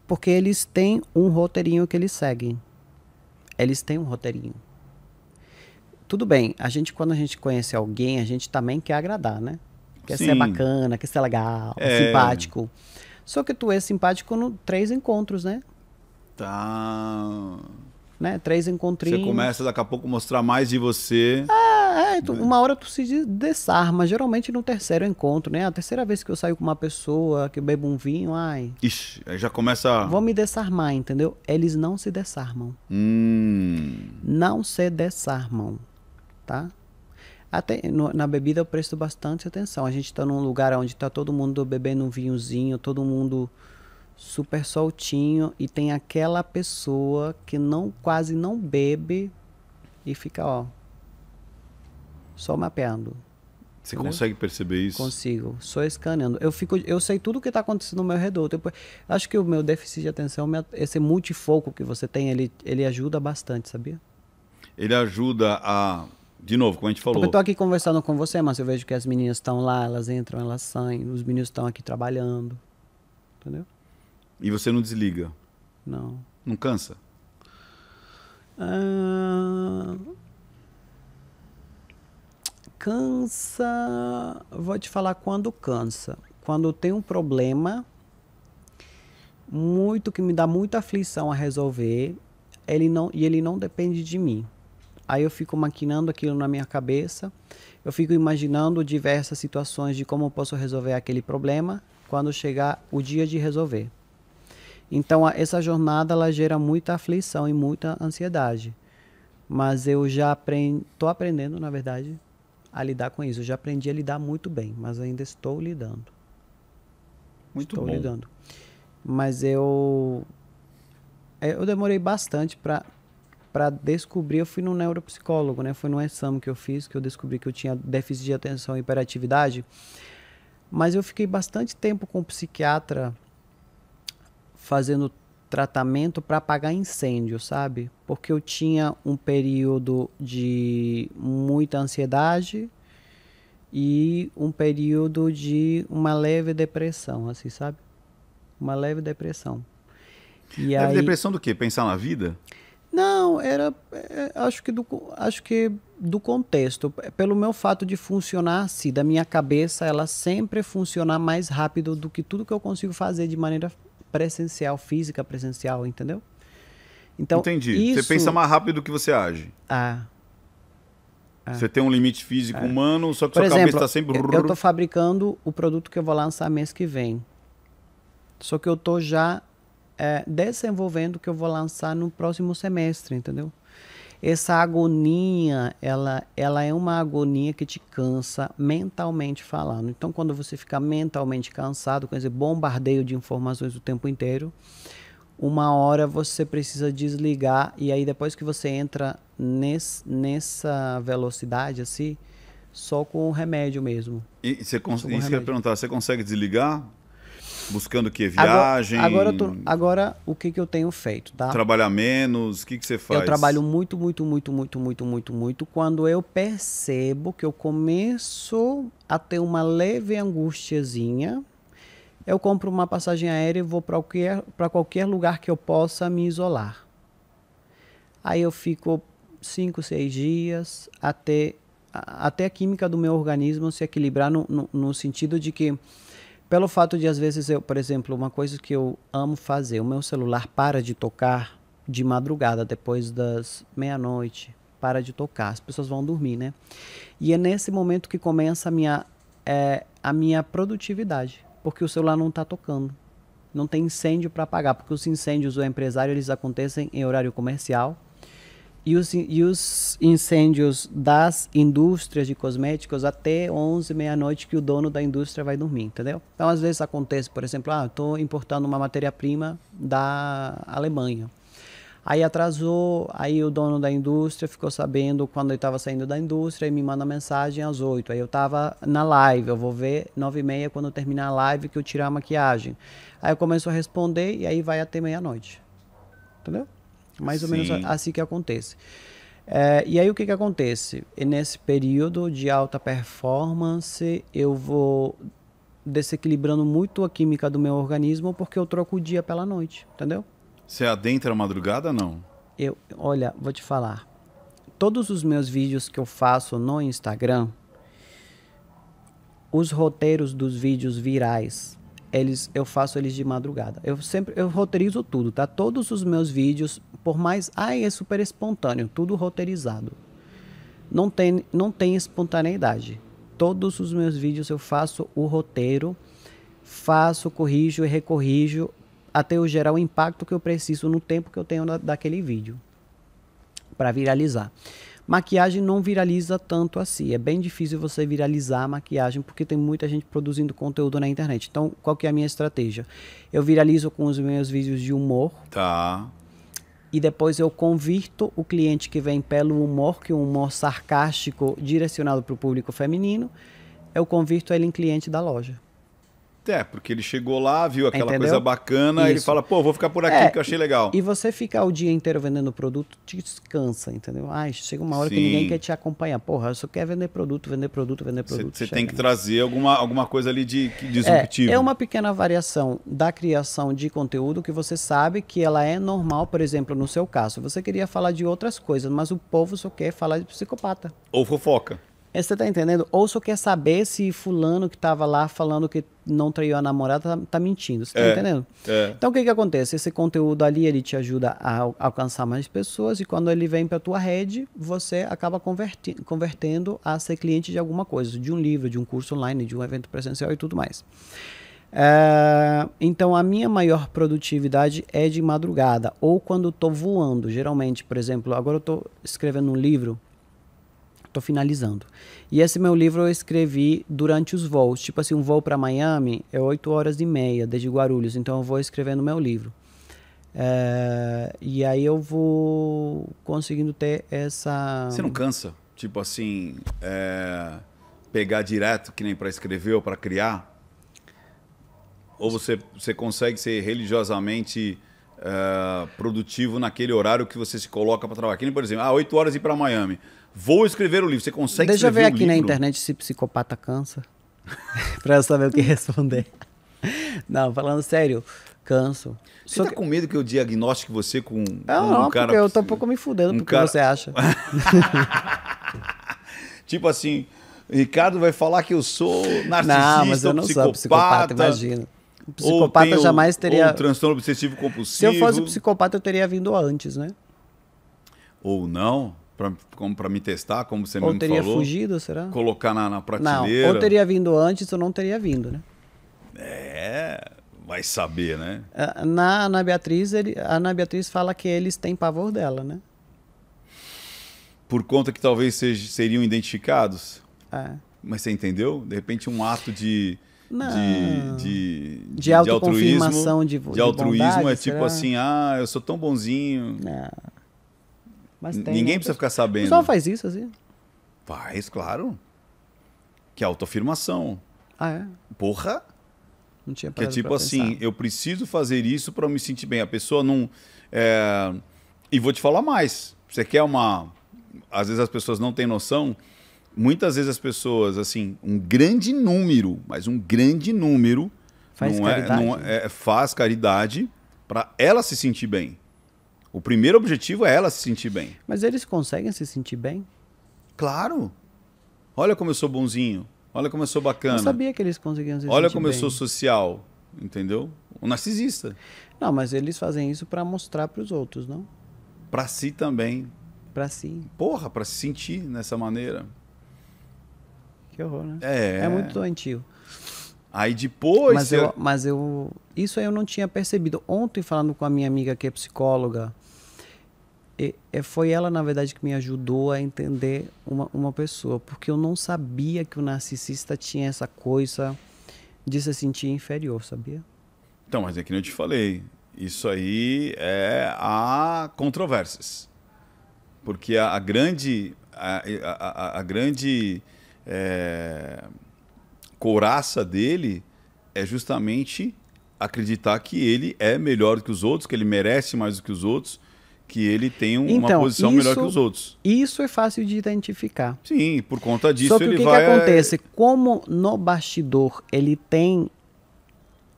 porque eles têm um roteirinho que eles seguem. Eles têm um roteirinho. Tudo bem, a gente, quando a gente conhece alguém, a gente também quer agradar, né? Quer Sim. ser bacana, quer ser legal, é... simpático. Só que tu é simpático no três encontros, né? Tá. Né? Três encontrinhos. Você começa daqui a pouco mostrar mais de você. Ah, é, tu, uma hora tu se desarma, geralmente no terceiro encontro, né? A terceira vez que eu saio com uma pessoa, que eu bebo um vinho, ai. Ixi, aí já começa. Vou me desarmar, entendeu? Eles não se desarmam. Hum. Não se desarmam, tá? Até, no, na bebida eu presto bastante atenção. A gente está num lugar onde está todo mundo bebendo um vinhozinho, todo mundo super soltinho e tem aquela pessoa que não quase não bebe e fica, ó, só mapeando. Você consegue perceber isso? Consigo, só escaneando. Eu fico, eu sei tudo o que está acontecendo no meu redor. acho que o meu déficit de atenção, esse multifoco que você tem, ele, ele ajuda bastante, sabia? Ele ajuda a de novo, como a gente falou. Porque eu estou aqui conversando com você, mas eu vejo que as meninas estão lá, elas entram, elas saem, os meninos estão aqui trabalhando. Entendeu? E você não desliga? Não. Não cansa? Ah, cansa, vou te falar quando cansa. Quando tem um problema muito que me dá muita aflição a resolver, ele não e ele não depende de mim. Aí eu fico maquinando aquilo na minha cabeça, eu fico imaginando diversas situações de como eu posso resolver aquele problema quando chegar o dia de resolver. Então, essa jornada ela gera muita aflição e muita ansiedade. Mas eu já estou aprendendo, na verdade, a lidar com isso. Eu já aprendi a lidar muito bem, mas ainda estou lidando. Muito estou bom. lidando. Mas eu é, eu demorei bastante para para descobrir, eu fui no neuropsicólogo, né? Foi no exame que eu fiz que eu descobri que eu tinha déficit de atenção e hiperatividade. Mas eu fiquei bastante tempo com o psiquiatra fazendo tratamento para apagar incêndio, sabe? Porque eu tinha um período de muita ansiedade e um período de uma leve depressão, assim, sabe? Uma leve depressão. E leve aí... depressão do quê? Pensar na vida? Não, era é, acho que do acho que do contexto, é, pelo meu fato de funcionar assim, da minha cabeça, ela sempre funcionar mais rápido do que tudo que eu consigo fazer de maneira presencial, física presencial, entendeu? Então, Entendi. Isso... Você pensa mais rápido do que você age. Ah. ah. Você tem um limite físico ah. humano, só que Por sua exemplo, cabeça está sempre. Eu estou fabricando o produto que eu vou lançar mês que vem. Só que eu estou já é, desenvolvendo o que eu vou lançar no próximo semestre, entendeu? essa agonia, ela, ela é uma agonia que te cansa mentalmente falando. Então, quando você fica mentalmente cansado, com esse bombardeio de informações o tempo inteiro, uma hora você precisa desligar e aí depois que você entra nesse, nessa velocidade assim, só com o remédio mesmo. E você isso remédio. que eu ia perguntar, você consegue desligar Buscando o que? Viagem? Agora, agora, tô, agora, o que, que eu tenho feito, tá? Trabalhar menos? O que, que você faz? Eu trabalho muito, muito, muito, muito, muito, muito, muito. Quando eu percebo que eu começo a ter uma leve angustiazinha, eu compro uma passagem aérea e vou para qualquer, qualquer lugar que eu possa me isolar. Aí eu fico cinco, seis dias até, até a química do meu organismo se equilibrar no, no, no sentido de que pelo fato de, às vezes, eu, por exemplo, uma coisa que eu amo fazer, o meu celular para de tocar de madrugada, depois das meia-noite, para de tocar, as pessoas vão dormir, né? E é nesse momento que começa a minha, é, a minha produtividade, porque o celular não está tocando. Não tem incêndio para apagar, porque os incêndios do empresário eles acontecem em horário comercial, e os, e os incêndios das indústrias de cosméticos até 11, meia-noite que o dono da indústria vai dormir, entendeu? Então, às vezes acontece, por exemplo, ah, estou importando uma matéria-prima da Alemanha. Aí atrasou, aí o dono da indústria ficou sabendo quando eu estava saindo da indústria e me manda mensagem às 8. Aí eu estava na live, eu vou ver 9 e meia quando terminar a live que eu tirar a maquiagem. Aí eu começo a responder e aí vai até meia-noite. Entendeu? Mais ou Sim. menos assim que acontece. É, e aí o que, que acontece? E nesse período de alta performance, eu vou desequilibrando muito a química do meu organismo porque eu troco o dia pela noite, entendeu? Você adentra a madrugada não? Eu, olha, vou te falar. Todos os meus vídeos que eu faço no Instagram, os roteiros dos vídeos virais, eles eu faço eles de madrugada. Eu sempre eu roteirizo tudo, tá? Todos os meus vídeos por mais, ah, é super espontâneo, tudo roteirizado. Não tem, não tem espontaneidade. Todos os meus vídeos eu faço o roteiro, faço, corrijo e recorrijo até eu gerar o impacto que eu preciso no tempo que eu tenho na, daquele vídeo para viralizar. Maquiagem não viraliza tanto assim. É bem difícil você viralizar a maquiagem porque tem muita gente produzindo conteúdo na internet. Então, qual que é a minha estratégia? Eu viralizo com os meus vídeos de humor. Tá e depois eu convirto o cliente que vem pelo humor, que é um humor sarcástico direcionado para o público feminino, eu convirto ele em cliente da loja. É, porque ele chegou lá, viu aquela Entendeu? coisa bacana, Isso. ele fala, pô, vou ficar por aqui é, que eu achei legal. E você ficar o dia inteiro vendendo produto, te descansa, entendeu? Ai, chega uma hora Sim. que ninguém quer te acompanhar. Porra, eu só quero vender produto, vender produto, vender produto. Você tem que trazer alguma, alguma coisa ali de, de disruptivo. É, é uma pequena variação da criação de conteúdo que você sabe que ela é normal, por exemplo, no seu caso. Você queria falar de outras coisas, mas o povo só quer falar de psicopata. Ou fofoca. É, você tá entendendo? Ou só quer saber se fulano que tava lá falando que não traiu a namorada tá, tá mentindo. Você tá é, entendendo? É. Então o que que acontece? Esse conteúdo ali, ele te ajuda a alcançar mais pessoas e quando ele vem para tua rede, você acaba converti convertendo a ser cliente de alguma coisa, de um livro, de um curso online, de um evento presencial e tudo mais. É, então a minha maior produtividade é de madrugada ou quando estou voando. Geralmente, por exemplo, agora eu estou escrevendo um livro tô finalizando. E esse meu livro eu escrevi durante os voos. Tipo assim, um voo para Miami é 8 horas e meia desde Guarulhos, então eu vou escrevendo meu livro. É, e aí eu vou conseguindo ter essa. Você não cansa? Tipo assim, é, pegar direto, que nem para escrever ou para criar? Ou você, você consegue ser religiosamente é, produtivo naquele horário que você se coloca para trabalhar? por exemplo, ah, 8 horas e ir para Miami. Vou escrever o livro. Você consegue Deixa escrever Deixa eu ver aqui na internet se psicopata cansa. pra eu saber o que responder. Não, falando sério, canso. Você Só tá que... com medo que eu diagnostique você com, não, um não, cara... Não, eu tô um pouco me fudendo um porque cara... você acha. tipo assim, Ricardo vai falar que eu sou narcisista, Não, mas eu não psicopata, sou psicopata, imagina. Um psicopata jamais teria... Ou um transtorno obsessivo compulsivo. Se eu fosse psicopata, eu teria vindo antes, né? Ou não para me testar, como você ou mesmo falou. Ou teria fugido, será? Colocar na, na prateleira. Não, ou teria vindo antes ou não teria vindo, né? É, vai saber, né? É, na Ana Beatriz, ele, a Ana Beatriz fala que eles têm pavor dela, né? Por conta que talvez seriam identificados. É. Mas você entendeu? De repente um ato de... Não. De, de, de, de autoconfirmação de, altruísmo, de, de altruísmo é bondade, é tipo será? assim, ah, eu sou tão bonzinho. Não é. Mas tem, Ninguém né? precisa ficar sabendo. Só faz isso assim? Faz, claro. Que é autoafirmação. Ah, é? Porra! Não tinha Que é tipo assim, eu preciso fazer isso para me sentir bem. A pessoa não. É... E vou te falar mais. Você quer uma. Às vezes as pessoas não têm noção. Muitas vezes as pessoas, assim, um grande número, mas um grande número. Faz não é, caridade. É, não né? é, faz caridade para ela se sentir bem. O primeiro objetivo é ela se sentir bem. Mas eles conseguem se sentir bem? Claro. Olha como eu sou bonzinho. Olha como eu sou bacana. Eu sabia que eles conseguiam se Olha sentir como eu sou social, entendeu? O narcisista. Não, mas eles fazem isso para mostrar para os outros, não? Para si também. Para si. Porra, para se sentir nessa maneira. Que horror, né? É. É muito doentio. Aí depois. Mas eu, eu, mas eu. Isso eu não tinha percebido. Ontem, falando com a minha amiga que é psicóloga, e, e é, foi ela, na verdade, que me ajudou a entender uma, uma pessoa, porque eu não sabia que o narcisista tinha essa coisa de se sentir inferior, sabia? Então, mas é que eu te falei, isso aí é há controvérsias, porque a, a grande a, a, a grande é, couraça dele é justamente acreditar que ele é melhor do que os outros, que ele merece mais do que os outros que ele tem então, uma posição isso, melhor que os outros. Isso é fácil de identificar. Sim, por conta disso Só que ele o que, vai... que é, acontece? Como no bastidor ele tem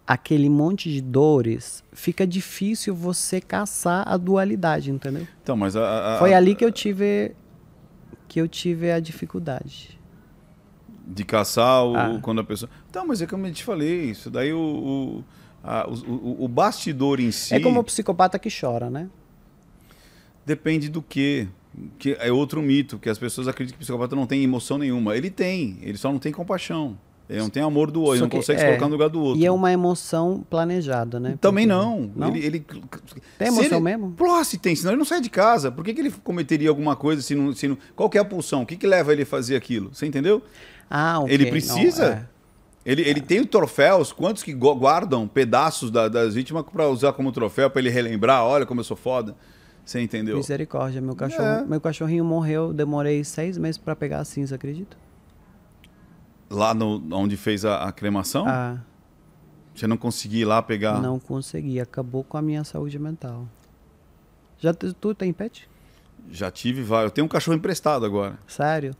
aquele monte de dores, fica difícil você caçar a dualidade, entendeu? Então, mas a, a, foi ali que eu tive que eu tive a dificuldade de caçar o, ah. quando a pessoa. Então, mas é como eu te falei, isso daí o o, a, o, o bastidor em si. É como o psicopata que chora, né? Depende do que. Que é outro mito, que as pessoas acreditam que o psicopata não tem emoção nenhuma. Ele tem, ele só não tem compaixão. Ele não tem amor do outro, ele não consegue é, se colocar no lugar do outro. E é uma emoção planejada, né? Também Porque, não. não? Ele, ele, tem emoção ele, mesmo? Pô, se tem, senão ele não sai de casa. Por que, que ele cometeria alguma coisa se não, se não. Qual é a pulsão? O que, que leva ele a fazer aquilo? Você entendeu? Ah, okay. Ele precisa. Não, é. Ele, ele é. tem troféus, quantos que guardam pedaços da, das vítimas para usar como troféu, para ele relembrar, olha como eu sou foda. Você entendeu? Misericórdia, meu cachorro, é. meu cachorrinho morreu, demorei seis meses para pegar a cinza, acredito. Lá no, onde fez a, a cremação? Ah. Você não conseguiu ir lá pegar? Não consegui, acabou com a minha saúde mental. Já tu tem pet? Já tive vai. Eu tenho um cachorro emprestado agora. Sério?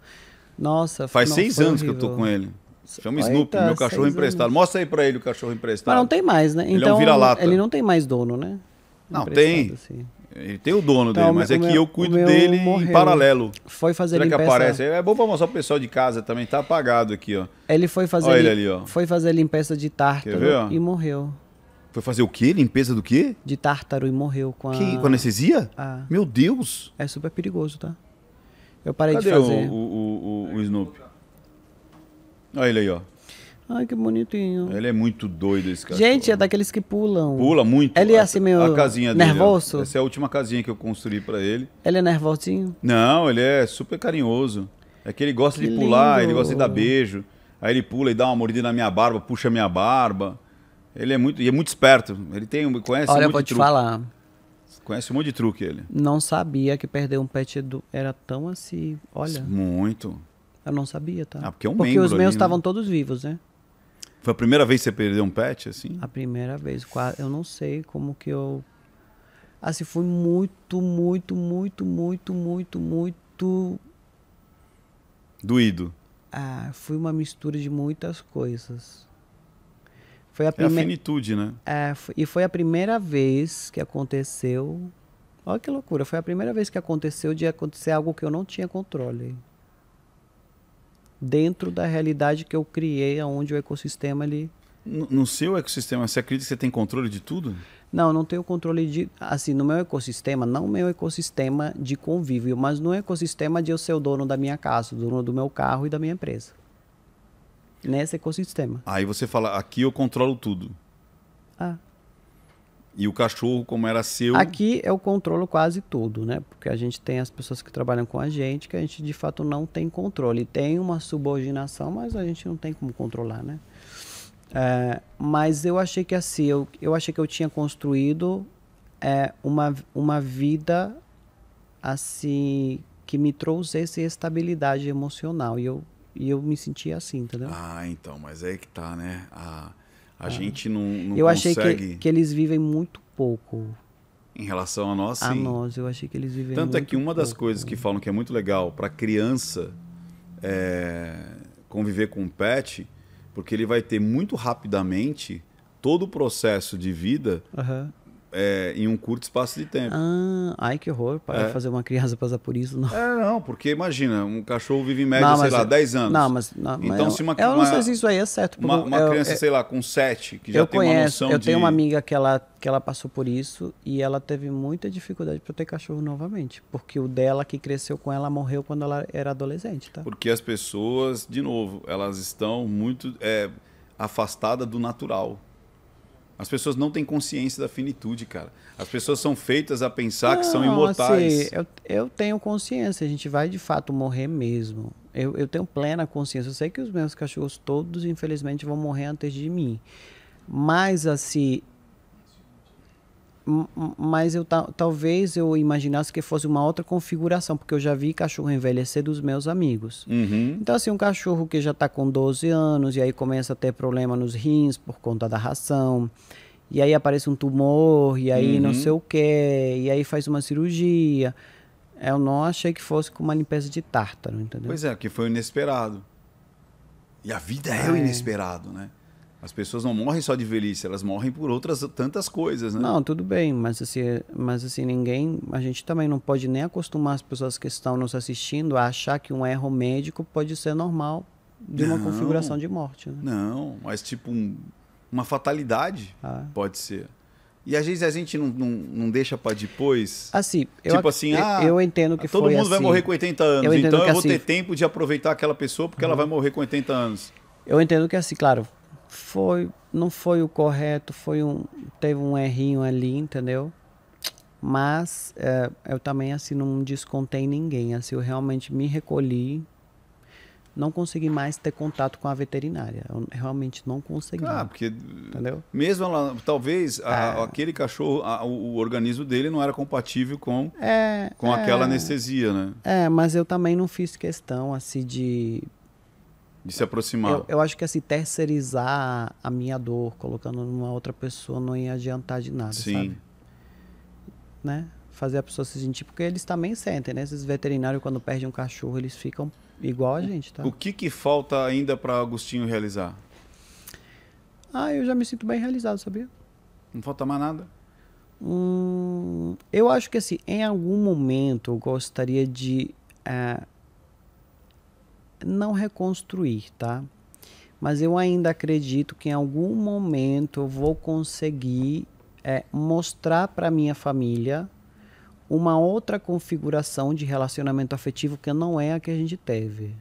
Nossa, Faz não, seis anos horrível. que eu tô com ele. Chama Eita, Snoopy, meu cachorro emprestado. Anos. Mostra aí pra ele o cachorro emprestado. Mas não tem mais, né? Então, ele é um então, vira-lata. Ele não tem mais dono, né? Não, tem. Assim. Ele tem o dono então, dele, mas é que eu cuido dele morreu. em paralelo. Foi fazer Será que aparece? É bom pra mostrar o pessoal de casa também, tá apagado aqui, ó. Ele foi fazer, Olha ele ali, ó. Foi fazer limpeza de tártaro ver, e morreu. Foi fazer o quê? Limpeza do quê? De tártaro e morreu com a... Que? Com anestesia? Ah. Meu Deus! É super perigoso, tá? Eu parei Cadê de fazer. o, o, o, o Snoop? Olha ele aí, ó. Ai, que bonitinho. Ele é muito doido, esse cachorro. Gente, é daqueles que pulam. Pula muito. Ele é assim meio a casinha dele, nervoso? Essa é a última casinha que eu construí para ele. Ele é nervosinho? Não, ele é super carinhoso. É que ele gosta que de pular, lindo. ele gosta de dar beijo. Aí ele pula e dá uma mordida na minha barba, puxa minha barba. Ele é muito, e é muito esperto. Ele tem, conhece Olha, muito vou te falar. Conhece um monte de truque ele. Não sabia que perder um pet do... era tão assim. Olha. Muito. Eu não sabia, tá? Ah, porque é um Porque os meus né? estavam né? todos vivos, né? Foi a primeira vez que você perdeu um pet, assim? A primeira vez. Eu não sei como que eu. Assim, foi muito, muito, muito, muito, muito, muito. Doído. Ah, foi uma mistura de muitas coisas. Foi a primeira. É a finitude, né? É, e foi a primeira vez que aconteceu. Olha que loucura, foi a primeira vez que aconteceu de acontecer algo que eu não tinha controle dentro da realidade que eu criei, onde o ecossistema ali no, seu ecossistema, você acredita que você tem controle de tudo? Não, não tenho controle de. Assim, no meu ecossistema, não meu ecossistema de convívio, mas no ecossistema de eu ser o dono da minha casa, dono do meu carro e da minha empresa. Nesse ecossistema. Aí você fala, aqui eu controlo tudo. Ah. E o cachorro, como era seu. Aqui eu controlo quase tudo, né? Porque a gente tem as pessoas que trabalham com a gente, que a gente de fato não tem controle. Tem uma subordinação, mas a gente não tem como controlar, né? É, mas eu achei que assim, eu, eu achei que eu tinha construído é, uma, uma vida assim que me trouxesse estabilidade emocional. E eu, e eu me sentia assim, entendeu? Ah, então, mas aí é que tá, né? Ah a é. gente não, não Eu consegue... achei que, que eles vivem muito pouco. Em relação a nós, sim. A nós, eu achei que eles vivem Tanto é que uma pouco. das coisas que falam que é muito legal para criança é, conviver com o pet, porque ele vai ter muito rapidamente todo o processo de vida uhum é, em um curto espaço de tempo. Ah, ai que horror, para é. fazer uma criança passar por isso, não. É, não, porque imagina, um cachorro vive em média, não, sei lá, 10 é- anos. Não, mas. Não, então, mas se uma, eu é uma, não sei se isso aí é certo. Uma, uma eu, criança, eu, é- sei lá, com 7, que já eu tem conheço, uma noção eu de. Eu tenho uma amiga que ela, que ela passou por isso e ela teve muita dificuldade para ter cachorro novamente. Porque o dela que cresceu com ela morreu quando ela era adolescente, tá? Porque as pessoas, de novo, elas estão muito é, afastadas do natural. As pessoas não têm consciência da finitude, cara. As pessoas são feitas a pensar não, que são imortais. Assim, eu, eu tenho consciência, a gente vai de fato morrer mesmo. Eu, eu tenho plena consciência. Eu sei que os meus cachorros todos, infelizmente, vão morrer antes de mim. Mas, assim, mas eu talvez eu imaginasse que fosse uma outra configuração, porque eu já vi cachorro envelhecer dos meus amigos. Uhum. Então, assim, um cachorro que já está com 12 anos e aí começa a ter problema nos rins por conta da ração, e aí aparece um tumor, e aí uhum. não sei o que, e aí faz uma cirurgia. É, eu não achei que fosse com uma limpeza de tártaro, entendeu? Pois é, que foi inesperado. E a vida é, é o inesperado, né? As pessoas não morrem só de velhice, elas morrem por outras tantas coisas, né? Não, tudo bem, mas assim, mas assim, ninguém. A gente também não pode nem acostumar as pessoas que estão nos assistindo a achar que um erro médico pode ser normal de não, uma configuração de morte. Né? Não, mas tipo um, uma fatalidade ah. pode ser. E às vezes a gente não, não, não deixa para depois. Assim, tipo eu, assim, eu, ah, eu entendo que todo mundo assim. vai morrer com 80 anos, eu então eu vou assim... ter tempo de aproveitar aquela pessoa porque uhum. ela vai morrer com 80 anos. Eu entendo que assim, claro, foi, não foi o correto, foi um, teve um errinho ali, entendeu? Mas é, eu também, assim, não descontei ninguém, assim, eu realmente me recolhi, não consegui mais ter contato com a veterinária. Eu realmente não consegui. Ah, porque entendeu? mesmo ela, talvez a, é. aquele cachorro, a, o, o, organismo dele não era compatível com é, com é, aquela anestesia, né? É, mas eu também não fiz questão assim de de se aproximar. Eu, eu, acho que assim, terceirizar a minha dor, colocando numa outra pessoa, não ia adiantar de nada, Sim. sabe? Né? Fazer a pessoa se sentir, porque eles também sentem, né? Esses veterinários, quando perdem um cachorro, eles ficam igual a gente, tá? O que que falta ainda para Agostinho realizar? Ah, eu já me sinto bem realizado, sabia? Não falta mais nada? Hum, eu acho que assim, em algum momento eu gostaria de uh, não reconstruir, tá? Mas eu ainda acredito que em algum momento eu vou conseguir é, mostrar para minha família uma outra configuração de relacionamento afetivo que não é a que a gente teve.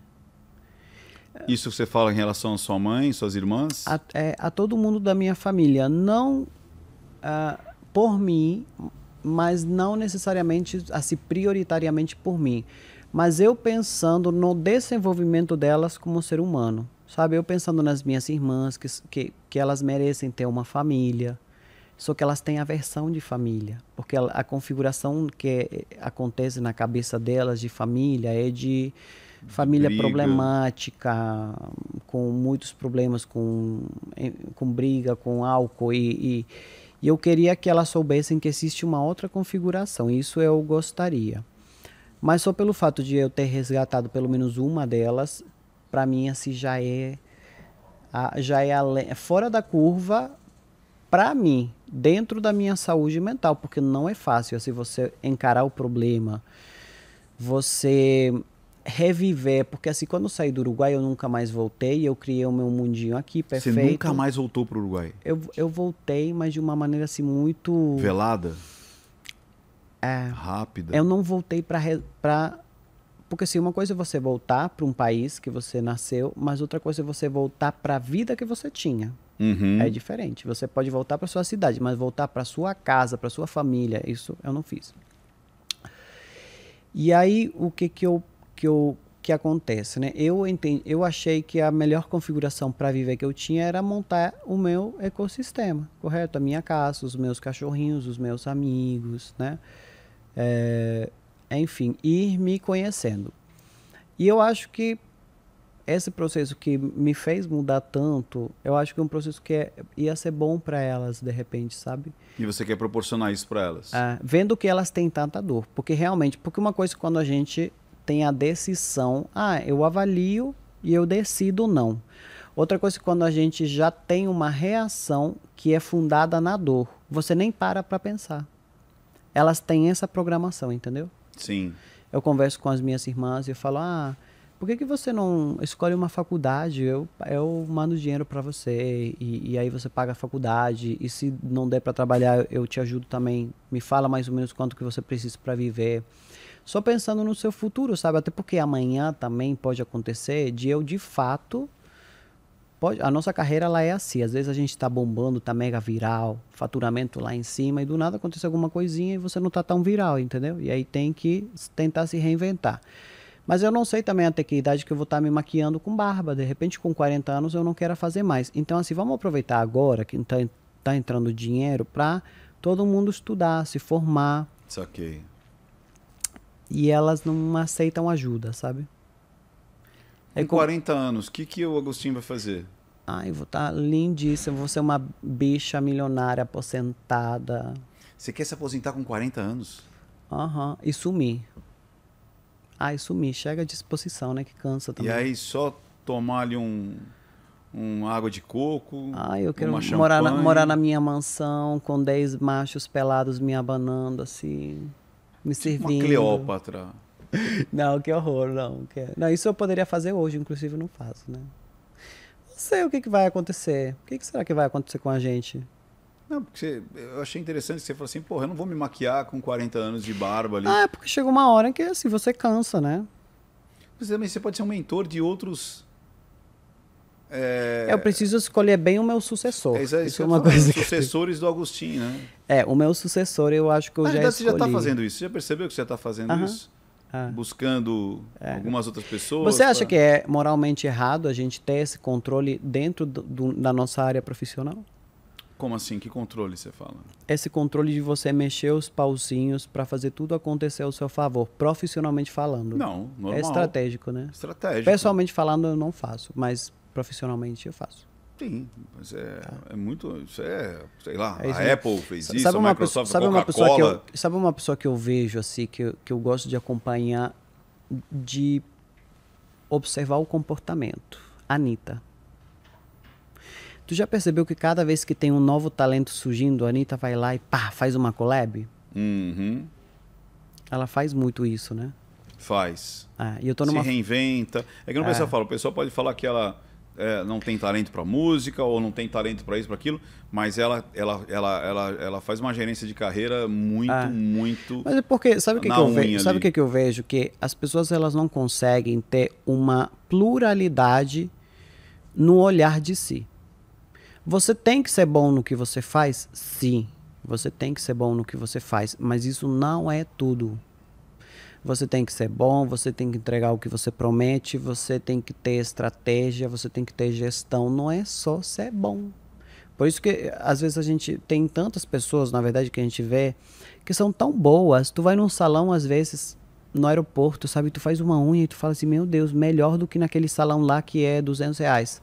Isso você fala em relação à sua mãe, suas irmãs? A, é, a todo mundo da minha família. Não ah, por mim, mas não necessariamente, assim, prioritariamente por mim mas eu pensando no desenvolvimento delas como ser humano, sabe? Eu pensando nas minhas irmãs, que, que, que elas merecem ter uma família, só que elas têm a versão de família, porque a, a configuração que eh, acontece na cabeça delas de família é de família briga. problemática, com muitos problemas com, com briga, com álcool e, e, e eu queria que elas soubessem que existe uma outra configuração, isso eu gostaria. Mas só pelo fato de eu ter resgatado pelo menos uma delas, para mim assim já é já é além, fora da curva para mim, dentro da minha saúde mental, porque não é fácil assim você encarar o problema, você reviver, porque assim, quando eu saí do Uruguai, eu nunca mais voltei, eu criei o meu mundinho aqui, perfeito. Você nunca mais voltou para o Uruguai? Eu, eu voltei, mas de uma maneira assim muito... Velada? é, rápida. Eu não voltei para para porque assim, uma coisa é você voltar para um país que você nasceu, mas outra coisa é você voltar para a vida que você tinha. Uhum. É diferente. Você pode voltar para sua cidade, mas voltar para sua casa, para sua família, isso eu não fiz. E aí o que que eu que eu que acontece, né? Eu entendi, eu achei que a melhor configuração para viver que eu tinha era montar o meu ecossistema, correto? A minha casa, os meus cachorrinhos, os meus amigos, né? É, enfim, ir me conhecendo. E eu acho que esse processo que me fez mudar tanto, eu acho que é um processo que é, ia ser bom para elas de repente, sabe? E você quer proporcionar isso para elas? É, vendo que elas têm tanta dor, porque realmente, porque uma coisa é quando a gente tem a decisão, ah, eu avalio e eu decido não. Outra coisa é quando a gente já tem uma reação que é fundada na dor, você nem para para pensar elas têm essa programação, entendeu? Sim. Eu converso com as minhas irmãs e eu falo, ah, por que, que você não escolhe uma faculdade? Eu, eu mando dinheiro para você e, e, aí você paga a faculdade. E se não der para trabalhar, eu te ajudo também. Me fala mais ou menos quanto que você precisa para viver. Só pensando no seu futuro, sabe? Até porque amanhã também pode acontecer de eu de fato pode, a nossa carreira ela é assim. Às vezes a gente está bombando, está mega viral, faturamento lá em cima e do nada acontece alguma coisinha e você não está tão viral, entendeu? E aí tem que tentar se reinventar. Mas eu não sei também até que idade que eu vou estar tá me maquiando com barba. De repente, com 40 anos, eu não quero fazer mais. Então, assim, vamos aproveitar agora que está tá entrando dinheiro para todo mundo estudar, se formar. Saquei. E elas não aceitam ajuda, sabe? Com com 40 anos, o que, que o Agostinho vai fazer? Ai, vou estar tá lindíssima, vou ser uma bicha milionária aposentada. Você quer se aposentar com 40 anos? Aham, uhum. e sumir. Ai, sumir, chega de exposição, né? Que cansa também. E aí só tomar ali um, um água de coco. Ai, eu quero morar, na, morar na minha mansão com 10 machos pelados me abanando, assim, me tipo servindo. Uma Cleópatra. Não, que horror, não. Que... É. não. Isso eu poderia fazer hoje, inclusive não faço, né? sei o que, que vai acontecer. O que, que será que vai acontecer com a gente? Não, porque você, eu achei interessante que você falou assim, porra, eu não vou me maquiar com 40 anos de barba ali. Ah, é porque chega uma hora em que assim, você cansa, né? Mas também você pode ser um mentor de outros. É... Eu preciso escolher bem o meu sucessor. É, isso, é isso é uma coisa que... Sucessores do Agostinho, né? É, o meu sucessor eu acho que eu Na já verdade, escolhi. você já está fazendo isso. Você já percebeu que você já está fazendo uh -huh. isso? É. buscando é. algumas outras pessoas. Você acha pra... Tá? que é moralmente errado a gente ter esse controle dentro do, do, da nossa área profissional? Como assim? Que controle você fala? Esse controle de você mexer os pauzinhos para fazer tudo acontecer ao seu favor, profissionalmente falando. Não, é normal. É estratégico, né? Estratégico. Pessoalmente falando, eu não faço, mas profissionalmente eu faço. Sim, mas é, tá. é muito. Isso é. Sei lá, é isso, a né? Apple fez sabe isso, uma a Microsoft sabe uma pessoa que eu, Sabe uma pessoa que eu vejo, assim, que eu, que eu gosto de acompanhar, de observar o comportamento? Anitta. Tu já percebeu que cada vez que tem um novo talento surgindo, a Anitta vai lá e pá, faz uma collab? Uhum. Ela faz muito isso, né? Faz. Ah, e eu tô numa... Se reinventa. É que não é. pensa, fala, o pessoal pode falar que ela é, não tem talento para música ou não tem talento para isso, para aquilo, mas ela, ela, ela, ela, ela faz uma gerência de carreira muito, ah. muito. Mas é porque sabe o que, que eu vejo? Sabe o que, que eu vejo que as pessoas elas não conseguem ter uma pluralidade no olhar de si. Você tem que ser bom no que você faz, sim. Você tem que ser bom no que você faz, mas isso não é tudo. Você tem que ser bom, você tem que entregar o que você promete, você tem que ter estratégia, você tem que ter gestão. Não é só ser bom. Por isso que às vezes a gente tem tantas pessoas, na verdade, que a gente vê que são tão boas. Tu vai num salão às vezes no aeroporto, sabe? Tu faz uma unha e tu fala assim, meu Deus, melhor do que naquele salão lá que é 200 reais.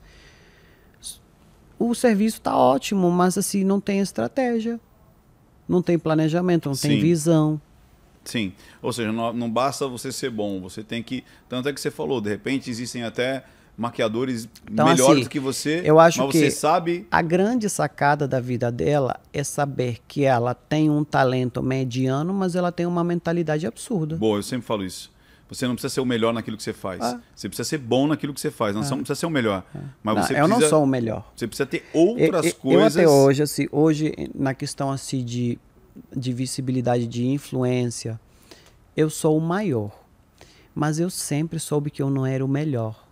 O serviço tá ótimo, mas assim, não tem estratégia, não tem planejamento, não Sim. tem visão. Sim, ou seja, não, não basta você ser bom, você tem que. Tanto é que você falou, de repente existem até maquiadores então, melhores assim, do que você. Eu acho que você sabe. A grande sacada da vida dela é saber que ela tem um talento mediano, mas ela tem uma mentalidade absurda. Boa, eu sempre falo isso. Você não precisa ser o melhor naquilo que você faz. Ah. Você precisa ser bom naquilo que você faz. Não, ah. precisa ser o melhor. Ah. Mas não, você precisa, eu não sou o melhor. Você precisa ter outras eu, eu, coisas. Eu até hoje, assim, hoje na questão assim de de visibilidade, de influência, eu sou o maior. Mas eu sempre soube que eu não era o melhor.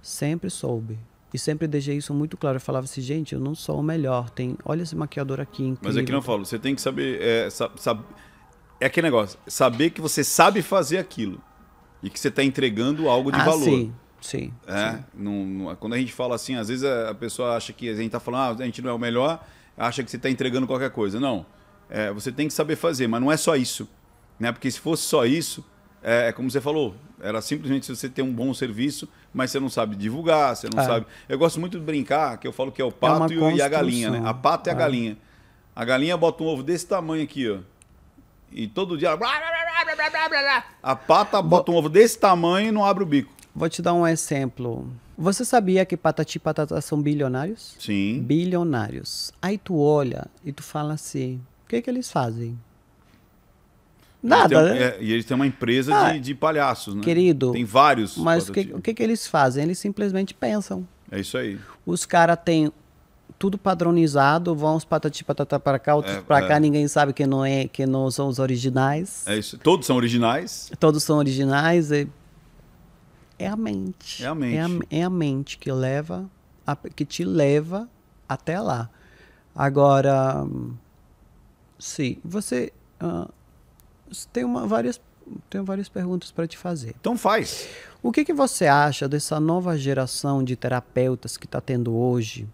Sempre soube. E sempre deixei isso muito claro. Eu falava assim, gente, eu não sou o melhor. Tem, olha esse maquiador aqui, incrível. Mas é que não falo, você tem que saber. É, sabe, é aquele negócio, saber que você sabe fazer aquilo. E que você está entregando algo de ah, valor. Sim, sim. É, sim. Não, não, quando a gente fala assim, às vezes a pessoa acha que a gente está falando, ah, a gente não é o melhor, acha que você está entregando qualquer coisa. Não. É, você tem que saber fazer, mas não é só isso. Né? Porque se fosse só isso, é, é, como você falou, era simplesmente você ter um bom serviço, mas você não sabe divulgar, você não é. sabe. Eu gosto muito de brincar, que eu falo que é o é pato é e a galinha, né? A pata e é. a galinha. É. A galinha bota um ovo desse tamanho aqui, ó. E todo dia. A pata bota um ovo desse tamanho e não abre o bico. Vou te dar um exemplo. Você sabia que patati e patata são bilionários? Sim. Bilionários. Aí tu olha e tu fala assim: que, que eles fazem? Nada, eles têm, né? É, e eles têm uma empresa ah, de, de, palhaços, né? Querido. Tem vários. Mas que, o que, que eles fazem? Eles simplesmente pensam. É isso aí. Os caras têm tudo padronizado, vão uns patati patata para cá, outros é, para é. cá, ninguém sabe que não é, que não são os originais. É isso. Todos são originais? Todos são originais. É, é a mente. É a mente. É a, é a mente que leva, a, que te leva até lá. Agora, Sim. Você uh, tem uma, várias tenho várias perguntas para te fazer. Então faz. O que, que você acha dessa nova geração de terapeutas que está tendo hoje,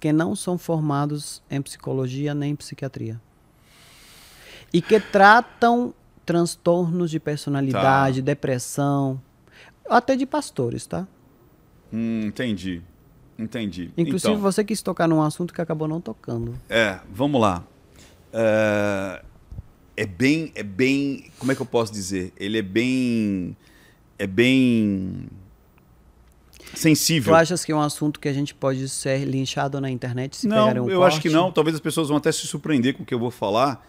que não são formados em psicologia nem em psiquiatria? E que tratam transtornos de personalidade, tá. depressão, até de pastores, tá? Hum, entendi. Entendi. Inclusive, então, você quis tocar num assunto que acabou não tocando. É, vamos lá uh, é bem, é bem, como é que eu posso dizer? Ele é bem, é bem sensível. Tu achas que é um assunto que a gente pode ser linchado na internet se não, um eu corte? acho que não. Talvez as pessoas vão até se surpreender com o que eu vou falar,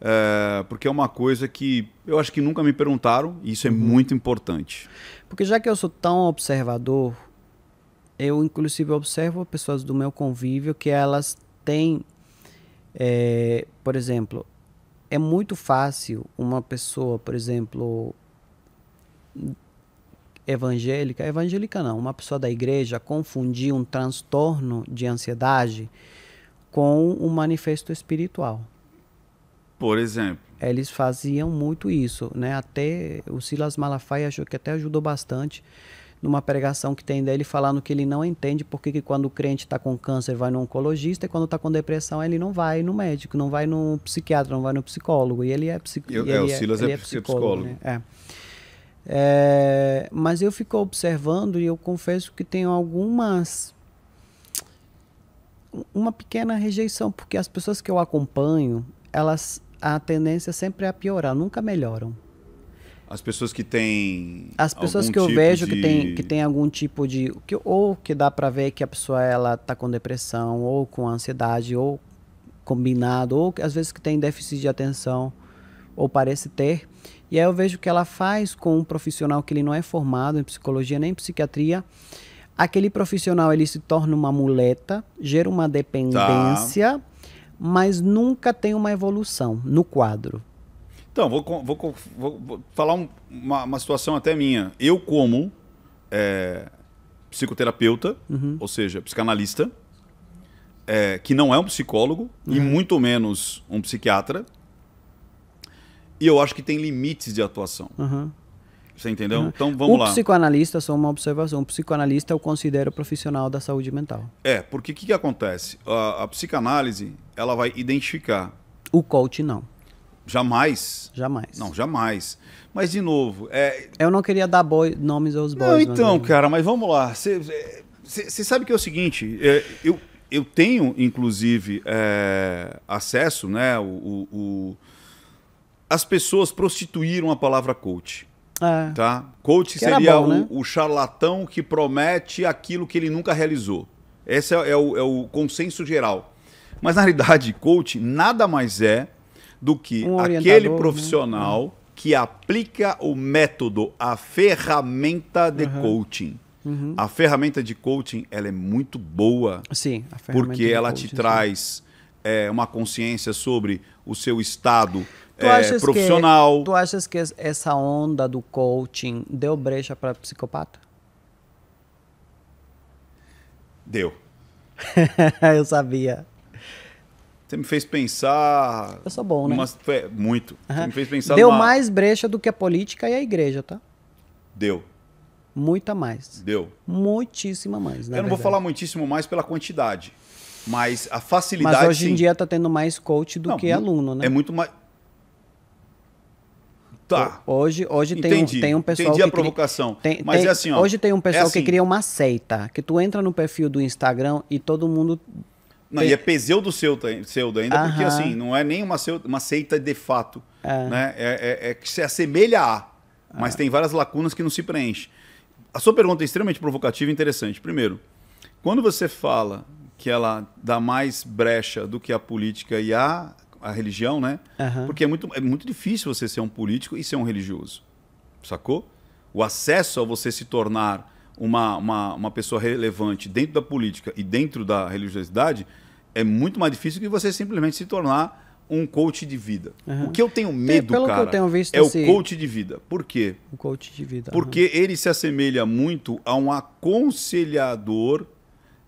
uh, porque é uma coisa que eu acho que nunca me perguntaram e isso é uhum. muito importante. Porque já que eu sou tão observador, eu inclusive observo pessoas do meu convívio que elas têm é, por exemplo, é muito fácil uma pessoa, por exemplo, evangélica, evangélica não, uma pessoa da igreja confundir um transtorno de ansiedade com um manifesto espiritual. Por exemplo. Eles faziam muito isso, né? Até o Silas Malafaia achou que até ajudou bastante numa pregação que tem dele falando que ele não entende porque que quando o crente está com câncer vai no oncologista e quando está com depressão ele não vai no médico, não vai no psiquiatra, não vai no psicólogo. E ele é, psicólogo é, o é, Silas é, é, é psicólogo. psicólogo. Né? né? É. é. mas eu fico observando e eu confesso que tenho algumas uma pequena rejeição porque as pessoas que eu acompanho elas a tendência sempre é a piorar, nunca melhoram. As pessoas que têm. As pessoas que eu tipo vejo de... que, tem, que tem algum tipo de. Que, ou que dá para ver que a pessoa ela tá com depressão, ou com ansiedade, ou combinado, ou às vezes que tem déficit de atenção, ou parece ter. E aí eu vejo que ela faz com um profissional que ele não é formado em psicologia nem em psiquiatria. Aquele profissional ele se torna uma muleta, gera uma tá. dependência, tá. mas nunca tem uma evolução no quadro. Então, vou, vou, vou, vou falar um, uma, uma, situação até minha. Eu, como é, psicoterapeuta, uhum. ou seja, psicanalista, é, que não é um psicólogo uhum. e muito menos um psiquiatra, e eu acho que tem limites de atuação. Uhum. Você entendeu? Uhum. Então vamos o lá. O psicoanalista, só uma observação, o psicoanalista eu considero profissional da saúde mental. É, porque o que, que, acontece? A, a, psicanálise, ela vai identificar. O coach não. Jamais. Jamais. Não, jamais. Mas, de novo. É... Eu não queria dar boi, nomes aos bois. Não, então, mas... cara, mas vamos lá. Você sabe que é o seguinte: é, eu, eu tenho, inclusive, é, acesso, né? O, o, o, As pessoas prostituíram a palavra coach. É. Tá? Coach que seria bom, o, né? o, charlatão que promete aquilo que ele nunca realizou. Esse é, é o é consenso geral. Mas, na realidade, coach nada mais é do que um aquele né? profissional né? que aplica o método, a ferramenta de uhum. coaching. Uhum. A ferramenta de coaching ela é muito boa, Sim, porque ela coaching, te traz é, uma consciência sobre o seu estado é, profissional. Que, tu achas que essa onda do coaching deu brecha para psicopata? Deu. eu sabia. Você me fez pensar. Eu sou bom, né? É, muito. Uhum. Você me fez pensar. Deu numa... mais brecha do que a política e a igreja, tá? Deu. Muita mais. Deu. Muitíssima mais. Eu não verdade. vou falar muitíssimo mais pela quantidade. Mas a facilidade. Mas hoje em dia tá tendo mais coach do não, que aluno, né? É muito mais. Tá. Hoje, hoje tem, um, tem um pessoal. Entendi a que provocação. Tem, mas tem, é assim, ó. Hoje tem um é pessoal é assim, que cria uma seita. Que tu entra no perfil do Instagram e todo mundo não, e é Peseu do Ceuta, Ceuta ainda, Aham. porque assim, não é nem uma, Ceuta, uma seita de fato. É. Né? É, é, é, que se assemelha a, mas é. tem várias lacunas que não se preenche. A sua pergunta é extremamente provocativa e interessante. Primeiro, quando você fala que ela dá mais brecha do que a política e a, a religião, né? Uhum. Porque é muito, é muito difícil você ser um político e ser um religioso. Sacou? O acesso a você se tornar uma, uma, uma pessoa relevante dentro da política e dentro da religiosidade, é muito mais difícil que você simplesmente se tornar um coach de vida. Uhum. O que eu tenho é, medo, Pelo cara, é esse... o assim, coach de vida. Por quê? O coach de vida. Porque ele se assemelha muito a um aconselhador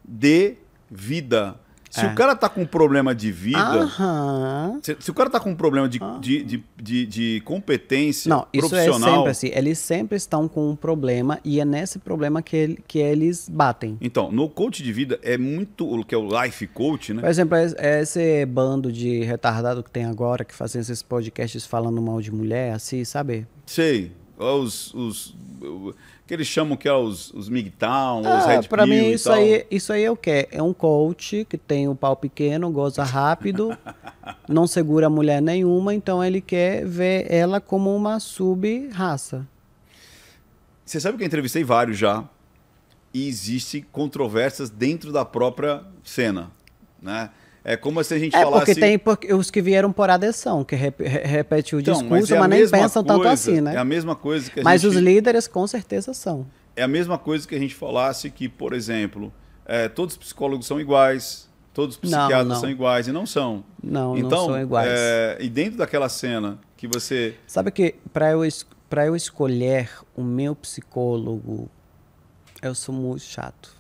de vida se é. o cara tá com um problema de vida. Uh -huh. se, se, o cara tá com um problema de, ah. de, de, de, de, competência Não, profissional. Isso é sempre assim. Eles sempre estão com um problema e é nesse problema que, ele, que eles batem. Então, no coach de vida é muito o que é o life coach, né? Por exemplo, é, é esse bando de retardado que tem agora, que fazem esses podcasts falando mal de mulher, assim, sabe? Sei. Os. os que eles chamam que é os, os MGTOW, ah, os Red mim, isso tal. aí, isso aí é o que? É um coach que tem o um pau pequeno, goza rápido, não segura mulher nenhuma, então ele quer ver ela como uma sub-raça. Você sabe que eu entrevistei vários já, e existem controvérsias dentro da própria cena, né? É como se a gente é, falasse... Porque tem porque os que vieram por adesão, que rep, repete o então, é discurso, mas, é mas nem pensam coisa, tanto assim, né? É a mesma coisa que a Mas gente... os líderes com certeza são. É a mesma coisa que a gente falasse que, por exemplo, é, todos os psicólogos são iguais, todos os psiquiatras não, não. são iguais, e não são. Não, então, não são iguais. É, e dentro daquela cena que você... Sabe que para eu, pra eu escolher o meu psicólogo, eu sou muito chato.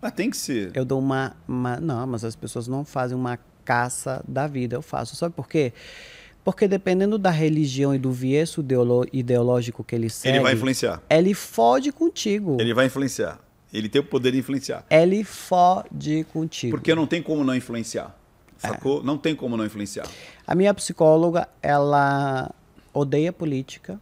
Mas tem que ser. Eu dou uma, uma. Não, mas as pessoas não fazem uma caça da vida. Eu faço. Sabe por quê? Porque dependendo da religião e do viés ideológico que ele segue... Ele vai influenciar. Ele fode contigo. Ele vai influenciar. Ele tem o poder de influenciar. Ele fode contigo. Porque não tem como não influenciar. É. Sacou? É. Não tem como não influenciar. A minha psicóloga, ela odeia política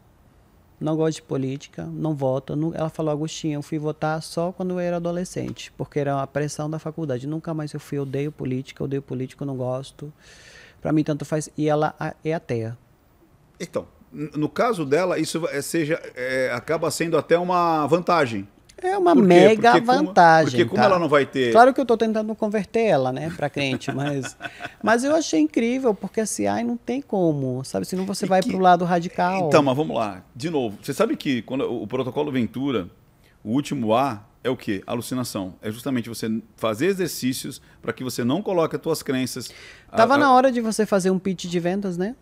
não gosto de política, não voto. Não... Ela falou, Agostinho, eu fui votar só quando eu era adolescente, porque era a pressão da faculdade. Nunca mais eu fui, odeio política, odeio político, não gosto. Para mim, tanto faz. E ela é ateia. Então, no caso dela, isso é, seja, é, acaba sendo até uma vantagem. É uma mega porque vantagem. Como, porque como ela não vai ter. Claro que eu estou tentando converter ela, né, para cliente, mas, mas eu achei incrível, porque assim, CI não tem como, sabe? Senão você e vai que... para o lado radical. Então, mas vamos lá. De novo, você sabe que quando o protocolo Ventura, o último A é o que? Alucinação. É justamente você fazer exercícios para que você não coloque as tuas crenças. Tava a, ah, a... na ah, hora de você fazer um pitch de vendas, né?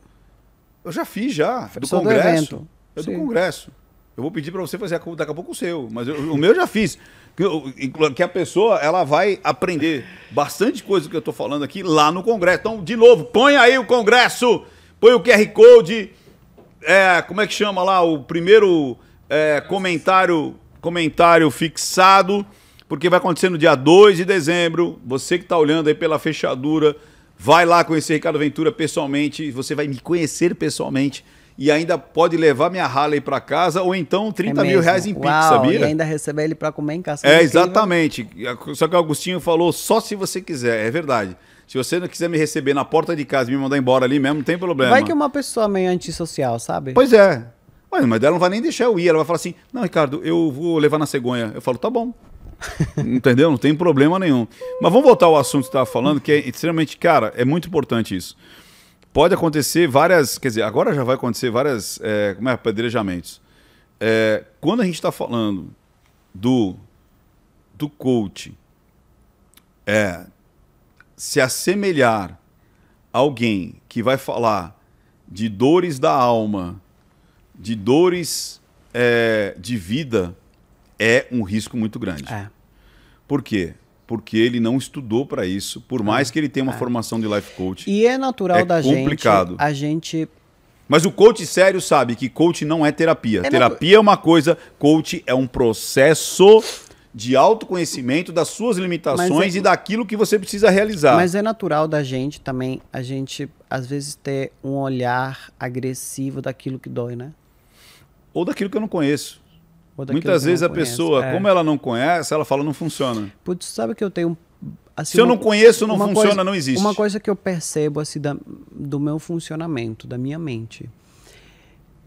Eu já fiz já, do Sou congresso. Do evento. É do Sim. congresso. Eu vou pedir para você fazer daqui a pouco o seu, mas eu, o meu eu já fiz. Que, que, a pessoa ela vai aprender bastante coisa que eu estou falando aqui lá no Congresso. Então, de novo, põe aí o Congresso, põe o QR Code, é, como é que chama lá? O primeiro é, comentário, comentário fixado, porque vai acontecer no dia 2 de dezembro. Você que está olhando aí pela fechadura, vai lá conhecer Ricardo Ventura pessoalmente, você vai me conhecer pessoalmente e ainda pode levar minha Harley para casa ou então 30 é mil reais em Pix, sabia? E ainda receber ele para comer em casa. É, exatamente. Só que o Agostinho falou só se você quiser, é verdade. Se você não quiser me receber na porta de casa e me mandar embora ali mesmo, não tem problema. Vai que é uma pessoa meio antissocial, sabe? Pois é. mas ela não vai nem deixar eu ir. Ela vai falar assim: não, Ricardo, eu vou levar na cegonha. Eu falo: tá bom. Entendeu? Não tem problema nenhum. Mas vamos voltar ao assunto que você estava falando, que é extremamente. Cara, é muito importante isso pode acontecer várias. Quer dizer, agora já vai acontecer várias. É, como é? Apedrejamentos. É, quando a gente está falando do, do coach é, se assemelhar a alguém que vai falar de dores da alma, de dores é, de vida, é um risco muito grande. É. Por quê? porque ele não estudou para isso, por ah, mais que ele tenha uma é. formação de life coach. E é natural é da complicado. gente a gente mas o coach sério sabe que coach não é terapia. É terapia é uma coisa, coach é um processo de autoconhecimento das suas limitações é... e daquilo que você precisa realizar. Mas é natural da gente também, a gente às vezes ter um olhar agressivo daquilo que dói, né? Ou daquilo que eu não conheço. Muitas vezes a conhece. pessoa, é. como ela não conhece, ela fala não funciona. Putz, sabe que eu tenho. Assim, Se eu não uma, conheço, não funciona, coisa, não existe. Uma coisa que eu percebo assim, da, do meu funcionamento, da minha mente,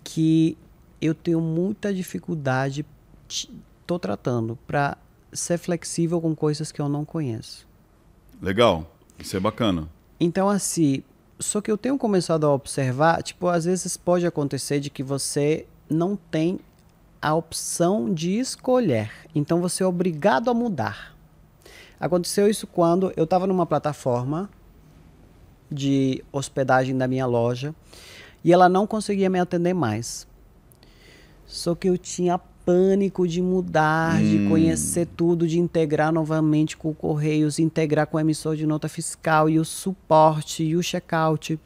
que eu tenho muita dificuldade, estou tratando, para ser flexível com coisas que eu não conheço. Legal, isso é bacana. Então, assim, só que eu tenho começado a observar, tipo, às vezes pode acontecer de que você não tem a opção de escolher. Então você é obrigado a mudar. Aconteceu isso quando eu estava numa plataforma de hospedagem da minha loja e ela não conseguia me atender mais. Só que eu tinha pânico de mudar, hum. de conhecer tudo, de integrar novamente com o Correios, integrar com o emissor de nota fiscal e o suporte e o check-out.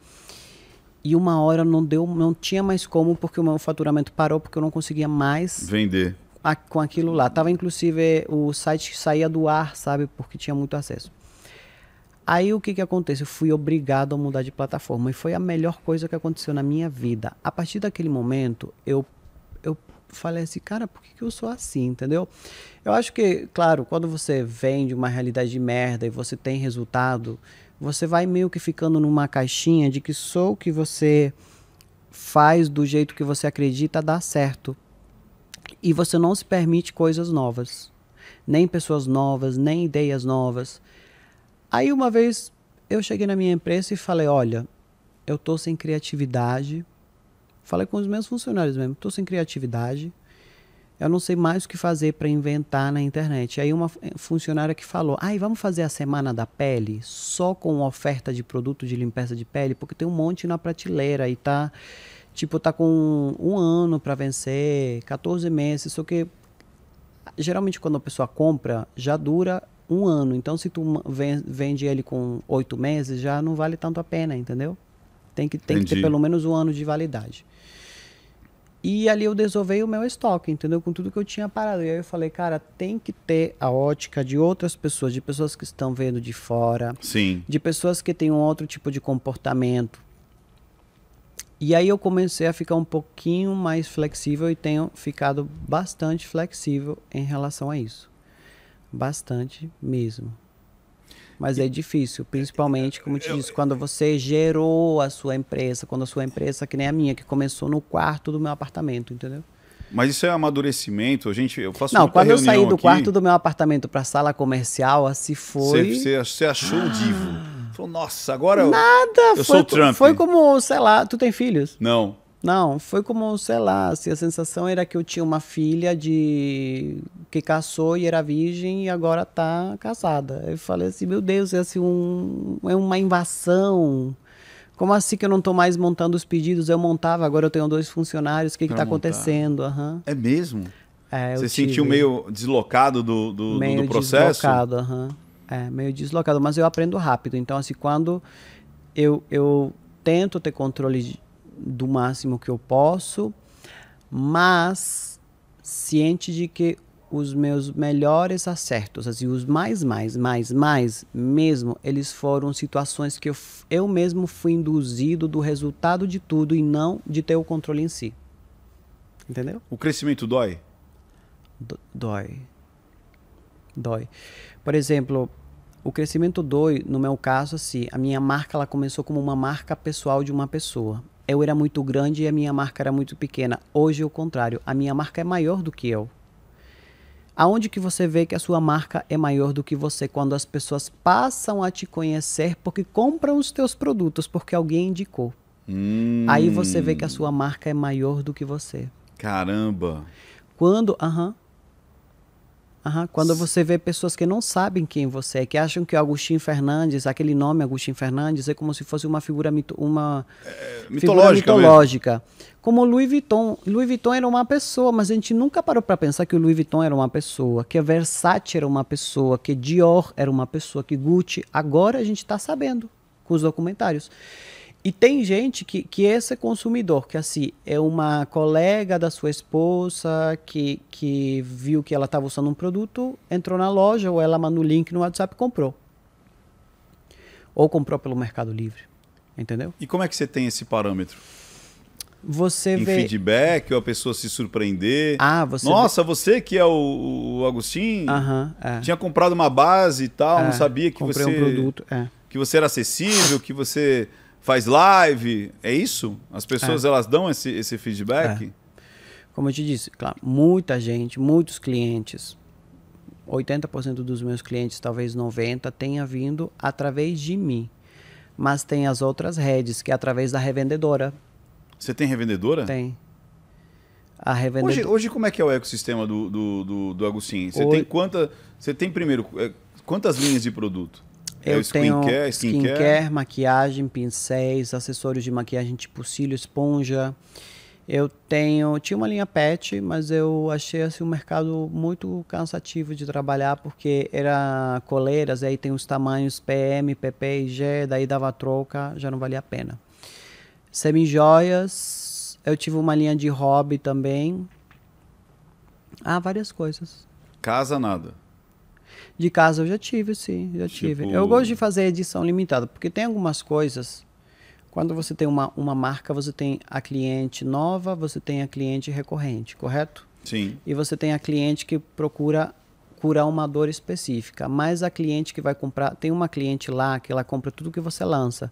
E uma hora não deu, não tinha mais como, porque o meu faturamento parou, porque eu não conseguia mais vender a, com aquilo lá. Tava inclusive o site saía do ar, sabe, porque tinha muito acesso. Aí o que que aconteceu? Eu fui obrigado a mudar de plataforma e foi a melhor coisa que aconteceu na minha vida. A partir daquele momento, eu eu falei assim, cara, por que, que eu sou assim, entendeu? Eu acho que, claro, quando você vende uma realidade de merda e você tem resultado, você vai meio que ficando numa caixinha de que só o que você faz do jeito que você acredita dá certo. E você não se permite coisas novas, nem pessoas novas, nem ideias novas. Aí uma vez eu cheguei na minha empresa e falei: "Olha, eu tô sem criatividade". Falei com os meus funcionários mesmo, tô sem criatividade eu não sei mais o que fazer para inventar na internet. Aí uma funcionária que falou: "Ai, vamos fazer a semana da pele só com oferta de produto de limpeza de pele, porque tem um monte na prateleira e tá tipo tá com um ano para vencer, 14 meses, só que geralmente quando a pessoa compra já dura um ano. Então se tu vende ele com oito meses já não vale tanto a pena, entendeu? Tem que tem Entendi. que ter pelo menos um ano de validade. E ali eu desovei o meu estoque, entendeu? Com tudo que eu tinha parado. E aí eu falei, cara, tem que ter a ótica de outras pessoas, de pessoas que estão vendo de fora, Sim. de pessoas que têm um outro tipo de comportamento. E aí eu comecei a ficar um pouquinho mais flexível e tenho ficado bastante flexível em relação a isso. Bastante mesmo. Mas é difícil, é, é, principalmente, é, como eu te disse, quando você gerou a sua empresa, quando a sua empresa, que nem a minha, que começou no quarto do meu apartamento, entendeu? Mas isso é amadurecimento, a gente, eu faço Não, quando eu saí do aqui, quarto do meu apartamento para a sala comercial, assim foi. Você achou ah. o divo. Falou, nossa, agora eu. Nada, eu foi, sou Trump. Foi como, sei lá, tu tem filhos? Não. Não, foi como, sei lá, assim, a sensação era que eu tinha uma filha de que casou e era virgem e agora está casada. Eu falei assim, meu Deus, é assim um é uma invasão. Como assim que eu não estou mais montando os pedidos? Eu montava, agora eu tenho dois funcionários, o que está que tá acontecendo? Uhum. É mesmo? É, Você sentiu meio deslocado do, do, meio do processo? Deslocado, uhum. é, meio deslocado, mas eu aprendo rápido. Então, assim, quando eu, eu tento ter controle de do máximo que eu posso, mas ciente de que os meus melhores acertos, assim, os mais, mais, mais, mais mesmo, eles foram situações que eu, eu mesmo fui induzido do resultado de tudo e não de ter o controle em si. Entendeu? O crescimento dói? dói. Dói. Por exemplo, o crescimento dói, no meu caso, assim, a minha marca ela começou como uma marca pessoal de uma pessoa eu era muito grande e a minha marca era muito pequena. Hoje é o contrário, a minha marca é maior do que eu. Aonde que você vê que a sua marca é maior do que você? Quando as pessoas passam a te conhecer porque compram os teus produtos, porque alguém indicou. Hum. Aí você vê que a hum. sua marca é maior do que você. Caramba! Quando, aham, uh -huh, Uhum. Quando você vê pessoas que não sabem quem você é, que acham que é o Agostinho Fernandes, aquele nome Agostinho Fernandes, é como se fosse uma figura, mito, uma é, mitológica. Figura mitológica. Como Louis Vuitton. Louis Vuitton era uma pessoa, mas a gente nunca parou para pensar que o Louis Vuitton era uma pessoa, que a Versace era uma pessoa, que Dior era uma pessoa, que Gucci. Agora a gente está sabendo com os documentários. E tem gente que, que é esse consumidor, que assim, é uma colega da sua esposa que, que viu que ela estava usando um produto, entrou na loja ou ela mandou o link no WhatsApp e comprou. Ou comprou pelo Mercado Livre. Entendeu? E como é que você tem esse parâmetro? Você em vê... feedback, ou a pessoa se surpreender. Ah, você Nossa, vê... você que é o, o Agostinho, Aham, é. tinha comprado uma base e tal, é, não sabia que Comprei você... um produto, é. Que você era acessível, que você faz live, é isso? As pessoas é. elas dão esse, esse feedback? É. Como eu te disse, claro, muita gente, muitos clientes, 80% dos meus clientes, talvez 90%, tenha vindo através de mim. Mas tem as outras redes, que é através da revendedora. Você tem revendedora? Tem. A revendedora... Hoje, hoje como é que é o ecossistema do, do, do, do Agostinho? Você tem quanta. Você tem primeiro. Eh, quantas linhas de produto? É eu tenho skincare, skincare. skincare, maquiagem, pincéis, acessórios de maquiagem tipo cílio, esponja. Eu tenho, tinha uma linha pet, mas eu achei assim um mercado muito cansativo de trabalhar porque era coleiras, aí tem os tamanhos PM, PP e G, daí dava troca, já não valia a pena. Semi-joias, eu tive uma linha de hobby também. Ah, várias coisas. Casa nada. De casa eu já tive, sim, já tipo... tive. Eu tipo gosto de fazer edição limitada, porque tem algumas coisas. Quando você tem uma, uma marca, você tem a cliente nova, você tem a cliente recorrente, correto? Sim. E você tem a cliente que procura curar uma dor específica, mas a cliente que vai comprar, tem uma cliente lá que ela compra tudo que você lança.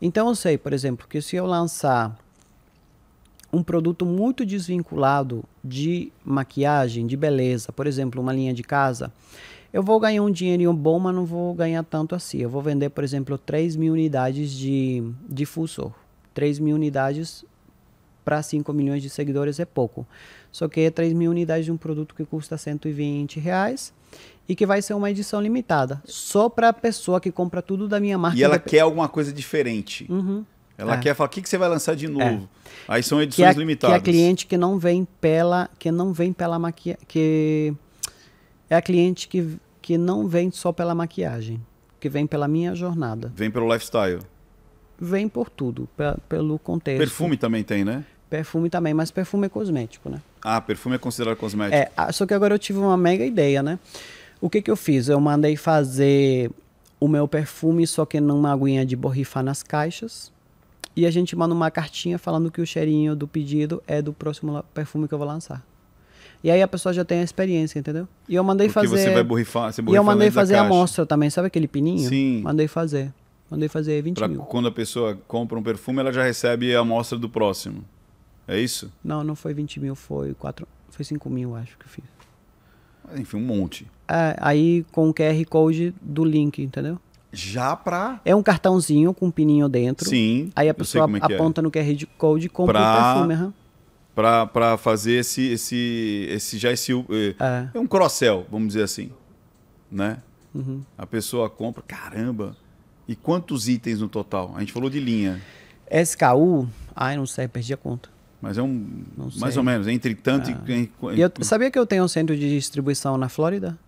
Então eu sei, por exemplo, que se eu lançar um produto muito desvinculado de maquiagem, de beleza, por exemplo, uma linha de casa, eu vou ganhar um dinheirinho bom, mas não vou ganhar tanto assim. Eu vou vender, por exemplo, 3 mil unidades de difusor. 3 mil unidades para 5 milhões de seguidores é pouco. Só que é 3 mil unidades de um produto que custa 120 reais e que vai ser uma edição limitada. Só para a pessoa que compra tudo da minha marca. E ela quer alguma coisa diferente. Uhum. Ela é. quer falar, o que, que você vai lançar de é. novo? É. Aí são edições que a, limitadas. Que é cliente que não vem pela, que não vem pela maquia, que é a cliente que, que não vem só pela maquiagem, que vem pela minha jornada. Vem pelo lifestyle. Vem por tudo, pra, pelo contexto. Perfume também tem, né? Perfume também, mas perfume é cosmético, né? Ah, perfume é considerado cosmético. É, ah, só que agora eu tive uma mega ideia, né? O que que eu fiz? Eu mandei fazer o meu perfume, só que numa aguinha de borrifar nas caixas. E a gente manda uma cartinha falando que o cheirinho do pedido é do próximo perfume que eu vou lançar. E aí a pessoa já tem a experiência, entendeu? E eu mandei Porque fazer. você vai borrifar, você borrifa E eu mandei fazer a amostra também, sabe aquele pininho? Sim. Mandei fazer. Mandei fazer 20 pra mil. Quando a pessoa compra um perfume, ela já recebe a amostra do próximo. É isso? Não, não foi 20 mil, foi 4. Foi 5 mil, acho que eu fiz. Enfim, um monte. É, aí com o QR Code do link, entendeu? Já pra. É um cartãozinho com um pininho dentro. Sim. Aí a pessoa é é. aponta no QR Code e compra o perfume. Aham para fazer esse, esse, esse já esse eh, é, é um cross-sell, vamos dizer assim, né? Uhum. A pessoa compra, caramba. E quantos itens no total? A gente falou de linha. SKU, ai não sei, perdi a conta. Mas é um mais ou menos entre tanto ah. e, é. e eu, sabia que eu tenho um centro de distribuição na Flórida?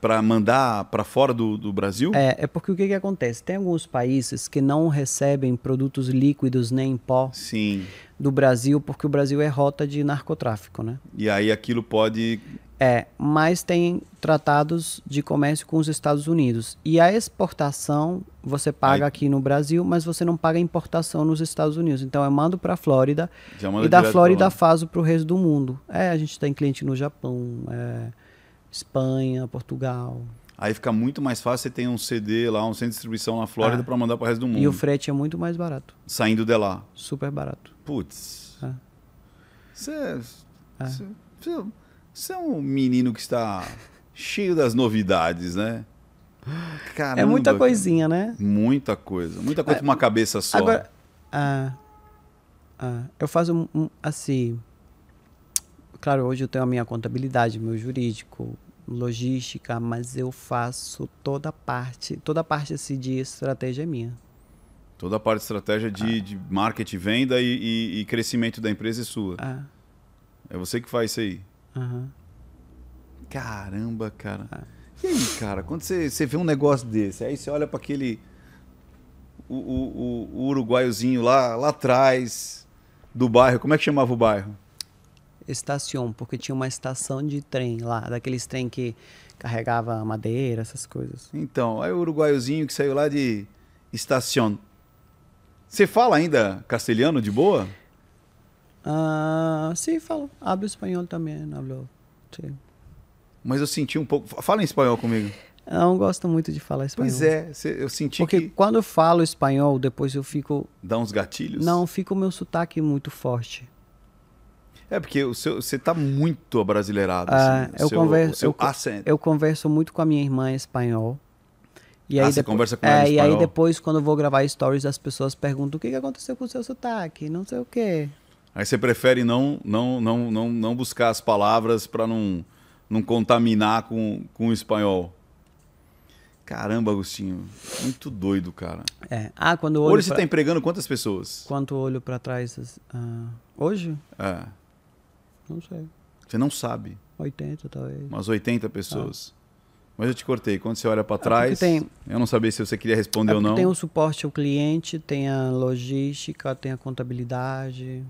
para mandar para fora do, do, Brasil? É, é porque o que, que acontece? Tem alguns países que não recebem produtos líquidos nem em pó Sim. do Brasil, porque o Brasil é rota de narcotráfico, né? E aí aquilo pode. É, mas tem tratados de comércio com os Estados Unidos. E a exportação você paga aí... aqui no Brasil, mas você não paga a importação nos Estados Unidos. Então eu mando para a Flórida e da Flórida faço para o resto do mundo. É, a gente tem cliente no Japão. É Espanha, Portugal. Aí fica muito mais fácil você ter um CD lá, um centro de distribuição na Flórida ah. para mandar para o resto do mundo. E o frete é muito mais barato. Saindo de lá. Super barato. Putz. Você é. ah. É. é um menino que está cheio das novidades, né? Caramba, é muita coisinha, né? Muita coisa. Muita coisa ah, é, pra uma cabeça só. Agora, ah, ah, eu faço um, um, assim. Claro, hoje eu tenho a minha contabilidade, meu jurídico, logística, mas eu faço toda a parte, toda a parte assim, de estratégia é minha. Toda a parte de estratégia de, ah. de marketing, venda e, e, e, crescimento da empresa é sua. Ah. É você que faz isso aí. Uhum. Caramba, cara. Ah. E aí, cara, quando você, você vê um negócio desse, aí você olha para aquele. o, o, o uruguaiozinho lá, lá atrás do bairro, como é que chamava o bairro? estacion porque tinha uma estação de trem lá, daqueles trem que carregava madeira, essas coisas. Então, aí o uruguaiozinho que saiu lá de estacion Você fala ainda castelhano de boa? Ah, sim, falo. Hablo espanhol também, hablo. Sim. Mas eu senti um pouco. Fala em espanhol comigo. Eu não gosto muito de falar espanhol. Pois é, eu senti Porque que... quando eu falo espanhol, depois eu fico... Dá uns gatilhos? Não, fica o meu sotaque muito forte. É, porque o seu, você está muito abrasileirado. Ah, assim, eu, seu, converso, eu, eu, converso muito com a minha irmã em espanhol. E ah, aí você depois, conversa com ela é, E aí depois, quando eu vou gravar stories, as pessoas perguntam o que, que aconteceu com o seu sotaque, não sei o quê. Aí você prefere não, não, não, não, não buscar as palavras para não, não contaminar com, com o espanhol. Caramba, Agostinho, muito doido, cara. É. Ah, quando olho Hoje pra... você está empregando quantas pessoas? Quanto olho para trás? Ah, hoje? É. Não sei. Você não sabe? 80, talvez. Umas 80 pessoas. Ah. Mas eu te cortei. Quando você olha para ah, trás, é tem... eu não sabia se você queria responder é ou não. Tem o suporte ao cliente, tem a logística, tem a contabilidade.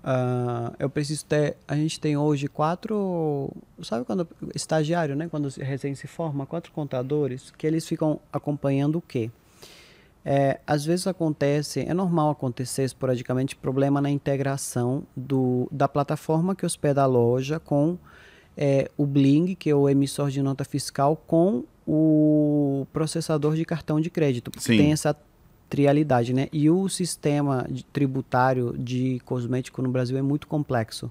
Uh, eu preciso ter. A gente tem hoje quatro. Sabe quando. Estagiário, né? Quando recém se forma, quatro contadores, que eles ficam acompanhando o quê? É, às vezes acontece, é normal acontecer esporadicamente problema na integração do, da plataforma que hospeda a loja com é, o Bling, que é o emissor de nota fiscal, com o processador de cartão de crédito. Sim. Tem essa trialidade, né? E o sistema de, tributário de cosmético no Brasil é muito complexo.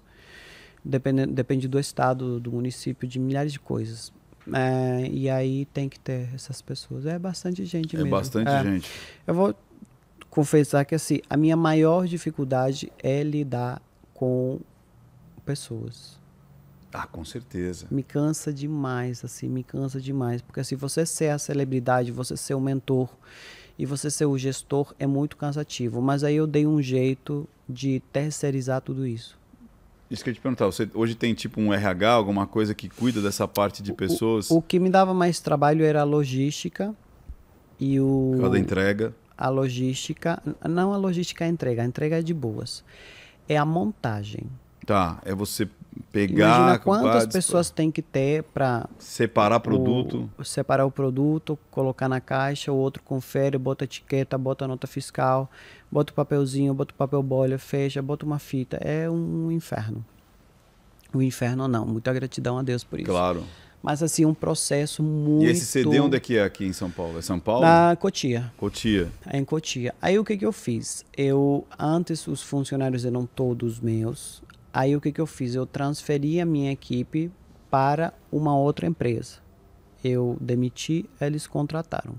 Depende, depende do estado, do município, de milhares de coisas. É, e aí tem que ter essas pessoas. É bastante gente é mesmo. Bastante é bastante gente. Eu vou confessar que assim, a minha maior dificuldade é lidar com pessoas. Ah, com certeza. Me cansa demais, assim, me cansa demais. Porque se assim, você ser a celebridade, você ser o mentor e você ser o gestor é muito cansativo. Mas aí eu dei um jeito de terceirizar tudo isso. Isso que eu ia te perguntar, você hoje tem tipo um RH, alguma coisa que cuida dessa parte de pessoas? O, o que me dava mais trabalho era a logística e o. a da entrega. A logística. Não a logística, a entrega. A entrega é de boas. É a montagem. Tá, é você Pegar, Imagina quantas pessoas tem que ter para separar produto, o, separar o produto, colocar na caixa, o outro confere, bota etiqueta, bota nota fiscal, bota o papelzinho, bota o papel bolha, fecha, bota uma fita, é um inferno. O um inferno não, muita gratidão a Deus por isso. Claro. Mas assim, um processo muito. E esse CD onde é que é aqui em São Paulo? É São Paulo? Na Cotia. Cotia. É em Cotia. Aí o que, que eu fiz? Eu, antes, os funcionários eram todos meus, Aí o que, que eu fiz? Eu transferi a minha equipe para uma outra empresa. Eu demiti, eles contrataram.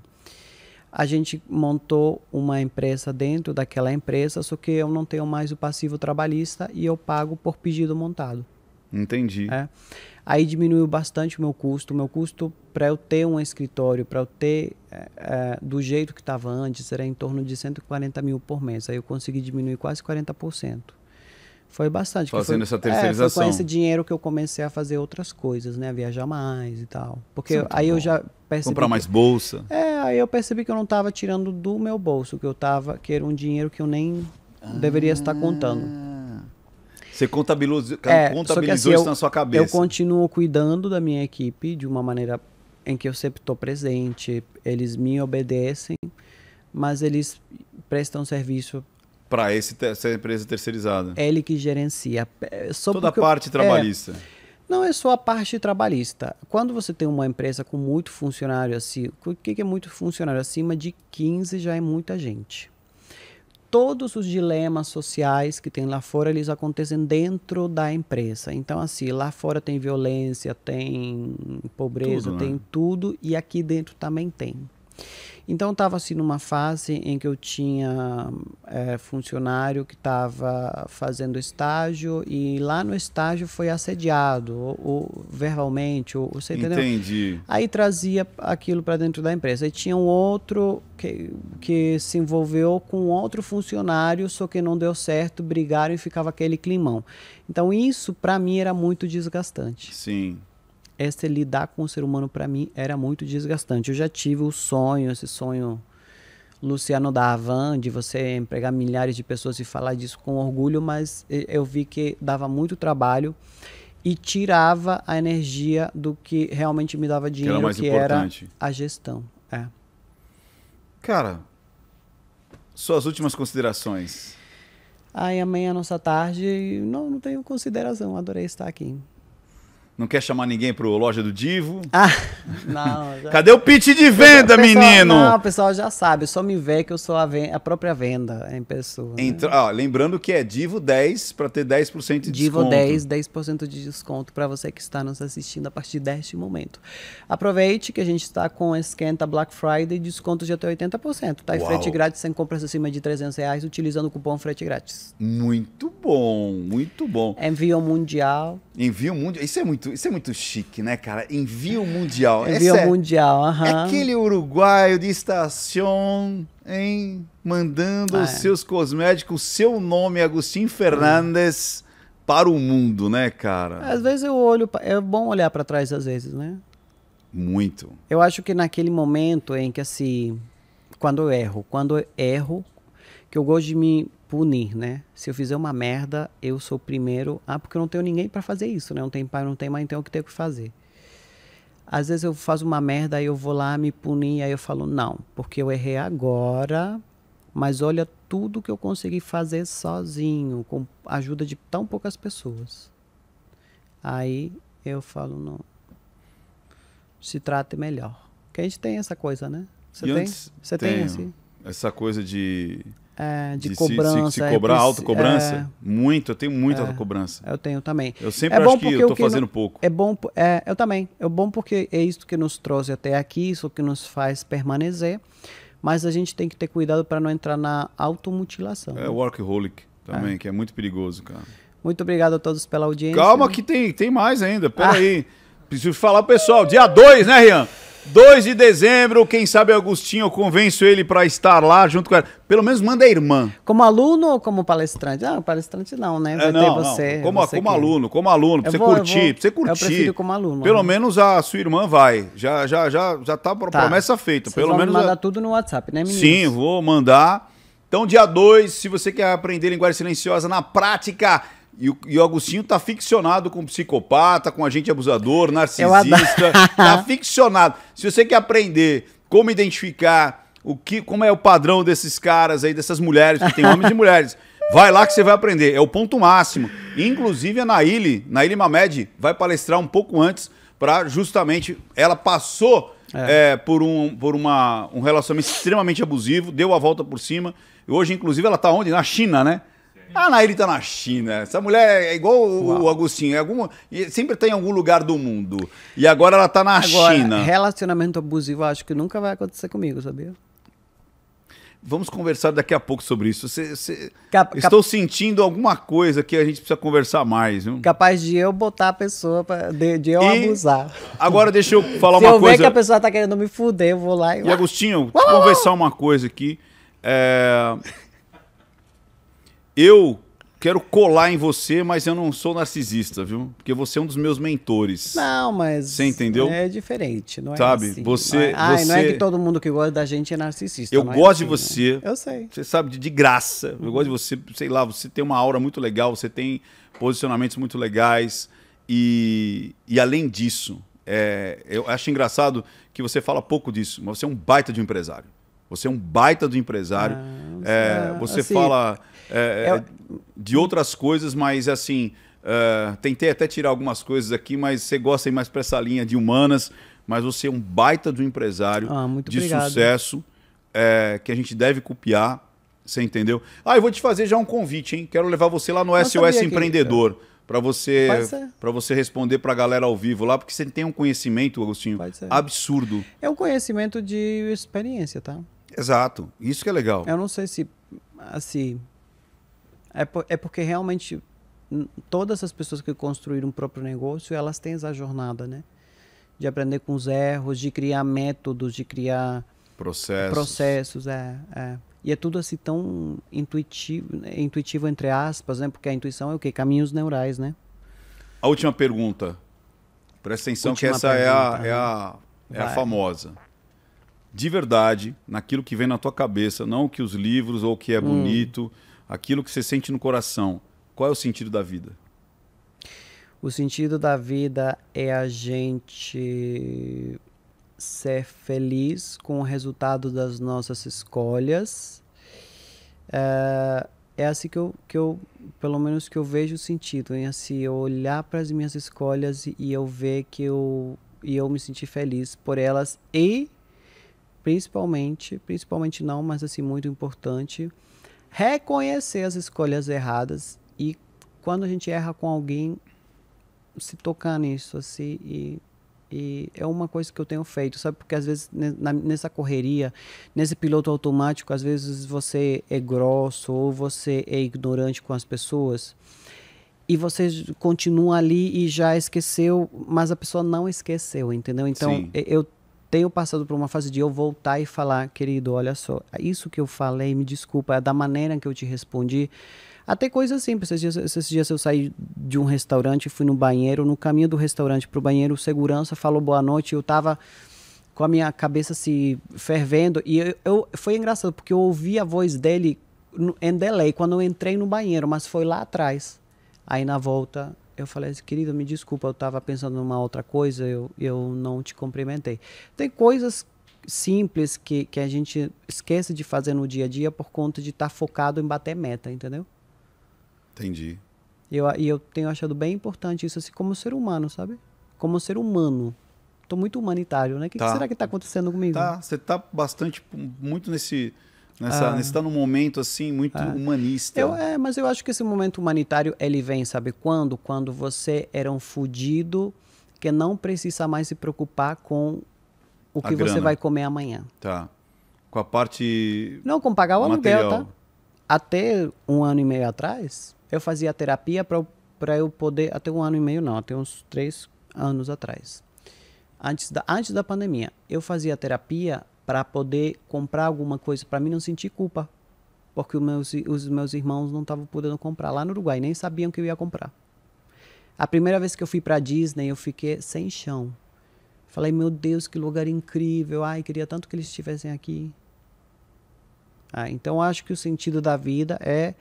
A gente montou uma empresa dentro daquela empresa, só que eu não tenho mais o passivo trabalhista e eu pago por pedido montado. Entendi. É. Aí diminuiu bastante o meu custo. O meu custo para eu ter um escritório, para eu ter é, é, do jeito que estava antes, era em torno de 140 mil por mês. Aí eu consegui diminuir quase 40%. Foi bastante. Fazendo foi, assim, essa terceirização. É, foi com esse dinheiro que eu comecei a fazer outras coisas, né? A viajar mais e tal. Porque é aí bom. eu já percebi... Comprar mais bolsa. Que, é, aí eu percebi que eu não estava tirando do meu bolso, que eu tava... Que era um dinheiro que eu nem ah. deveria estar contando. Ah. Você contabilizou, é, contabilizou assim, isso eu, na sua cabeça. Eu continuo cuidando da minha equipe de uma maneira em que eu sempre estou presente. Eles me obedecem, mas eles prestam serviço para essa empresa terceirizada. É ele que gerencia. É, é só Toda a parte eu, é. trabalhista. É, não é só a parte trabalhista. Quando você tem uma empresa com muito funcionário assim, o que é muito funcionário? Acima de 15 já é muita gente. Todos os dilemas sociais que tem lá fora, eles acontecem dentro da empresa. Então, assim, lá fora tem violência, tem pobreza, tudo, né? tem tudo, e aqui dentro também tem. Então estava assim numa fase em que eu tinha é, funcionário que estava fazendo estágio e lá no estágio foi assediado, ou, ou verbalmente, ou, você entendeu? Entendi. Aí trazia aquilo para dentro da empresa. E tinha um outro que, que se envolveu com outro funcionário, só que não deu certo, brigaram e ficava aquele climão. Então isso para mim era muito desgastante. Sim esse lidar com o ser humano para mim era muito desgastante. Eu já tive o sonho, esse sonho Luciano da Havan, de você empregar milhares de pessoas e falar disso com orgulho, mas eu vi que dava muito trabalho e tirava a energia do que realmente me dava dinheiro, que era, que era a gestão. É. Cara, suas últimas considerações. Ai, amanhã é nossa tarde. Não, não tenho consideração, adorei estar aqui. Não quer chamar ninguém pro Loja do Divo? Ah, não. Já... Cadê o pitch de venda, pessoal, menino? Não, o pessoal já sabe. Só me vê que eu sou a, venda, a própria venda em pessoa. Né? Entra... Né? lembrando que é Divo 10 para ter 10% de Divo desconto. Divo 10, 10% de desconto para você que está nos assistindo a partir deste momento. Aproveite que a gente está com esquenta Black Friday e desconto de até 80%. Tá? E frete grátis sem compras acima de 300 reais utilizando o cupom frete grátis. Muito bom, muito bom. Envio mundial. Envio mundial. Isso é muito muito, isso é muito chique, né, cara? Envio mundial. Envio Essa é mundial, aham. É, uh -huh. Aquele uruguaio de estação, hein? Mandando ah, os é. seus cosméticos, seu nome, Agostinho Fernandes, para o mundo, né, cara? Às vezes eu olho, é bom olhar para trás às vezes, né? Muito. Eu acho que naquele momento em que, assim, quando eu erro, quando eu erro, que eu gosto de me punir, né? Se eu fizer uma merda, eu sou o primeiro. Ah, porque eu não tenho ninguém para fazer isso, né? Não tem pai, não tem mãe, então o que tenho que fazer? Às vezes eu faço uma merda, aí eu vou lá me punir, aí eu falo, não, porque eu errei agora, mas olha tudo que eu consegui fazer sozinho, com a ajuda de tão poucas pessoas. Aí eu falo, não. Se trate melhor. Porque a gente tem essa coisa, né? Você tem? Você tem essa coisa de é, de, de, cobrança. Se, se, é cobrar é, autocobrança? É, muito, eu tenho muita é, autocobrança. Eu tenho também. Eu sempre é acho que eu estou fazendo não, pouco. É bom, é, eu também. É bom porque é isso que nos trouxe até aqui, isso que nos faz permanecer. Mas a gente tem que ter cuidado para não entrar na automutilação. É né? workaholic também, é. que é muito perigoso, cara. Muito obrigado a todos pela audiência. Calma né? que tem, tem mais ainda, peraí. Ah. Aí. Preciso falar pro pessoal, dia 2, né, Rian? 2 de dezembro, quem sabe Agostinho, eu convenço ele para estar lá junto com ela. Pelo menos manda a irmã. Como aluno ou como palestrante? Ah, palestrante não, né? É, vai é, não, você. Não. Como, você como aluno, como aluno, pra eu você vou, curtir, vou... pra você curtir. Eu prefiro como aluno. Pelo né? menos a sua irmã vai. Já, já, já, já tá, tá. promessa feita. Vocês pelo menos. mandar a... tudo no WhatsApp, né, menino? Sim, vou mandar. Então, dia 2, se você quer aprender linguagem silenciosa na prática, e o, e o Agostinho tá ficcionado com psicopata, com agente abusador, narcisista. tá ficcionado. Se você quer aprender como identificar o que, como é o padrão desses caras aí, dessas mulheres, que tem homens e mulheres. Vai lá que você vai aprender. É o ponto máximo. Inclusive a Naile, Naile Mamed, vai palestrar um pouco antes para justamente. Ela passou é. É, por, um, por uma, um relacionamento extremamente abusivo, deu a volta por cima. E hoje, inclusive, ela está onde? Na China, né? A ah, Nair tá na China. Essa mulher é igual o, o Agostinho. É alguma, sempre tá em algum lugar do mundo. E agora ela tá na agora, China. Relacionamento abusivo, acho que nunca vai acontecer comigo, sabia? Vamos conversar daqui a pouco sobre isso. Cê, cê... Cap... Estou sentindo alguma coisa que a gente precisa conversar mais. Viu? Capaz de eu botar a pessoa, pra... de, de eu e... abusar. Agora deixa eu falar uma coisa. Se eu ver que a pessoa está querendo me fuder, eu vou lá e... E Agostinho, Uou! conversar uma coisa aqui. É eu quero colar em você, mas eu não sou narcisista, viu? Porque você é um dos meus mentores. Não, mas. Você entendeu? É diferente, não é? Sabe? Assim. Você, não é... Ai, você. não é que todo mundo que gosta da gente é narcisista. Eu é gosto é assim, de você. Né? Eu sei. Você sabe, de, de graça. Eu gosto de você, sei lá, você tem uma aura muito legal, você tem posicionamentos muito legais. E, e além disso, é, eu acho engraçado que você fala pouco disso, mas você é um baita de um empresário. Você é um baita um empresário. Ah menos. É, é, você assim, fala é, é de outras coisas, mas assim. tentei até tirar algumas coisas aqui, mas você gosta mais para essa linha de humanas. Mas você é um baita de um empresário ah, de obrigado. sucesso que a gente deve copiar. Você entendeu? Ah, eu vou te fazer já um convite, hein? Quero levar você lá no Não SOS Empreendedor. Que para você para você responder para a galera ao vivo lá, porque você tem um conhecimento, Agostinho, absurdo. É um conhecimento de experiência, tá? Exato, isso que é legal. Eu não sei se, assim, é, por, é porque realmente todas as pessoas que construíram o próprio negócio, elas têm essa jornada, né? De aprender com os erros, de criar métodos, de criar... Processos. Processos, é, é. E é tudo assim tão intuitivo, né, intuitivo entre aspas, né? Porque a intuição é o quê? Caminhos neurais, né? A última pergunta. Presta atenção última que essa é pergunta, é a, né? é a, é a famosa de verdade, naquilo que vem na tua cabeça, não o que os livros ou o que é hum. bonito, hum. aquilo que você sente no coração. Qual é o sentido da vida? O sentido da vida é a gente ser feliz com o resultado das nossas escolhas. É, é assim que eu, que eu, pelo menos que eu vejo o sentido, em assim, eu olhar para as minhas escolhas e, e eu ver que eu, e eu me sentir feliz por elas e principalmente, principalmente não, mas assim muito importante, reconhecer as escolhas erradas e quando a gente erra com alguém, se tocar nisso assim e e é uma coisa que eu tenho feito, sabe? Porque às vezes na, nessa correria, nesse piloto automático, às vezes você é grosso ou você é ignorante com as pessoas e você continua ali e já esqueceu, mas a pessoa não esqueceu, entendeu? Então Sim. eu tenho passado por uma fase de eu voltar e falar, querido, olha só, é isso que eu falei, me desculpa, é da maneira que eu te respondi. Até coisa simples. Esses dias, esses dias eu saí de um restaurante, fui no banheiro, no caminho do restaurante para o banheiro, o segurança falou boa noite, eu estava com a minha cabeça se fervendo e eu, eu, foi engraçado porque eu ouvi a voz dele em delay quando eu entrei no banheiro, mas foi lá atrás. Aí na volta eu falei assim, querido, me desculpa, eu estava pensando numa outra coisa, eu, eu não te cumprimentei. Tem coisas simples que, que a gente esquece de fazer no dia a dia por conta de estar tá focado em bater meta, entendeu? Entendi. E eu, e eu tenho achado bem importante isso, assim, como ser humano, sabe? Como ser humano. Tô muito humanitário, né? O que, tá. que, será que está acontecendo comigo? Tá, você tá bastante, muito nesse Nessa, ah. está num momento assim muito ah. humanista. Eu, é, mas eu acho que esse momento humanitário ele vem, sabe quando? Quando você era um fudido que não precisa mais se preocupar com o que você vai comer amanhã. Tá. Com a parte Não, com pagar o material. aluguel, tá? Até um ano e meio atrás, eu fazia terapia para para eu poder até um ano e meio não, até uns três anos atrás. Antes da, antes da pandemia, eu fazia terapia para poder comprar alguma coisa para mim não sentir culpa, porque os meus, os meus irmãos não estavam podendo comprar lá no Uruguai, nem sabiam que eu ia comprar. A primeira vez que eu fui para Disney, eu fiquei sem chão. Falei, meu Deus, que lugar incrível. Ai, queria tanto que eles estivessem aqui. Ah, então, acho que o sentido da vida é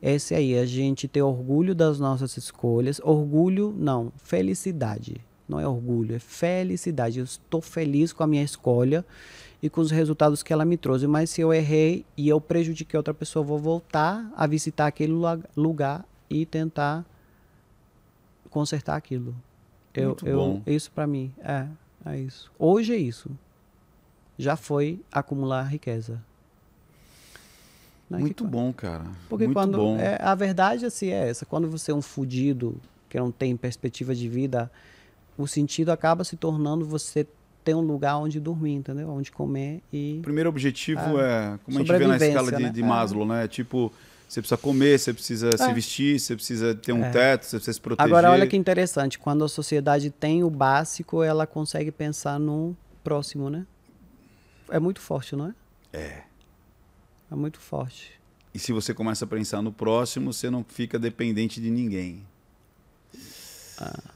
esse aí: é a gente ter orgulho das nossas escolhas. Orgulho, não, felicidade. Não é orgulho, é felicidade. Eu estou feliz com a minha escolha e com os resultados que ela me trouxe. Mas se eu errei e eu prejudiquei outra pessoa, vou voltar a visitar aquele lugar e tentar consertar aquilo. Eu, Muito eu, bom. Isso para mim é, é isso. Hoje é isso. Já foi acumular riqueza. É Muito bom, cara. Porque Muito quando bom. É, a verdade assim é essa. Quando você é um fudido que não tem perspectiva de vida, o sentido acaba se tornando você ter um lugar onde dormir, entendeu? Onde comer e. O primeiro objetivo é, como a gente vê na escala de, né? de é. Maslow, né? Tipo, você precisa comer, você precisa é. se vestir, você precisa ter um é. teto, você precisa se proteger. Agora, olha que interessante, quando a sociedade tem o básico, ela consegue pensar no próximo, né? É muito forte, não é? É. É muito forte. E se você começa a pensar no próximo, você não fica dependente de ninguém. Ah.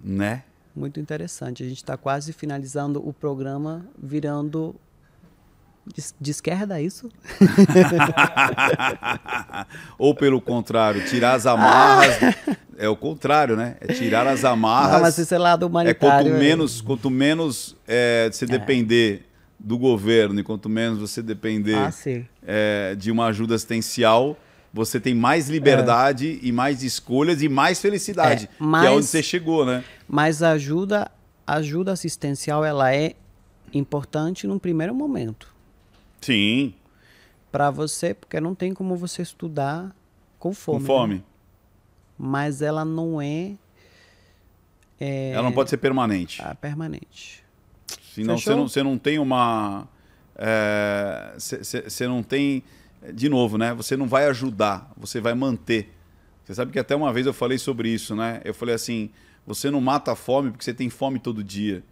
Né? muito interessante. A gente está quase finalizando o programa, virando de, esquerda, é isso? Ou pelo contrário, tirar as amarras. Ah! É o contrário, né? É tirar as amarras. Não, mas esse é lado é humanitário. É quanto menos, quanto menos é, se é. depender é. do governo e quanto menos você depender ah, é, de uma ajuda assistencial, você tem mais liberdade é. e mais escolhas e mais felicidade. É, mas, que é onde você chegou, né? Mas a ajuda, ajuda assistencial, ela é importante num primeiro momento. Sim. Para você, porque não tem como você estudar com fome. Com fome. Né? Mas ela não é, é, Ela não pode ser permanente. Ah, permanente. Senão você não, você não tem uma. É, você é, não tem de novo, né? Você não vai ajudar, você vai manter. Você sabe que até uma vez eu falei sobre isso, né? Eu falei assim: você não mata a fome porque você tem fome todo dia.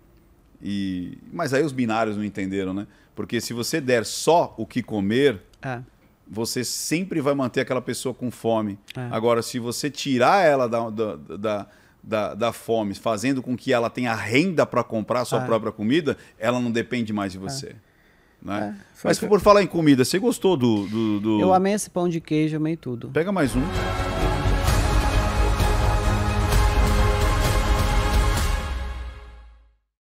E mas aí os binários não entenderam, né? Porque se você der só o que comer, é. você sempre vai manter aquela pessoa com fome. É. Agora, se você tirar ela da, da, da da, da, fome, fazendo com que ela tenha renda para comprar sua é. própria comida, ela não depende mais de você. É. Né? É, Mas que... por falar em comida, você gostou do, do, do, Eu amei esse pão de queijo, amei tudo. Pega mais um.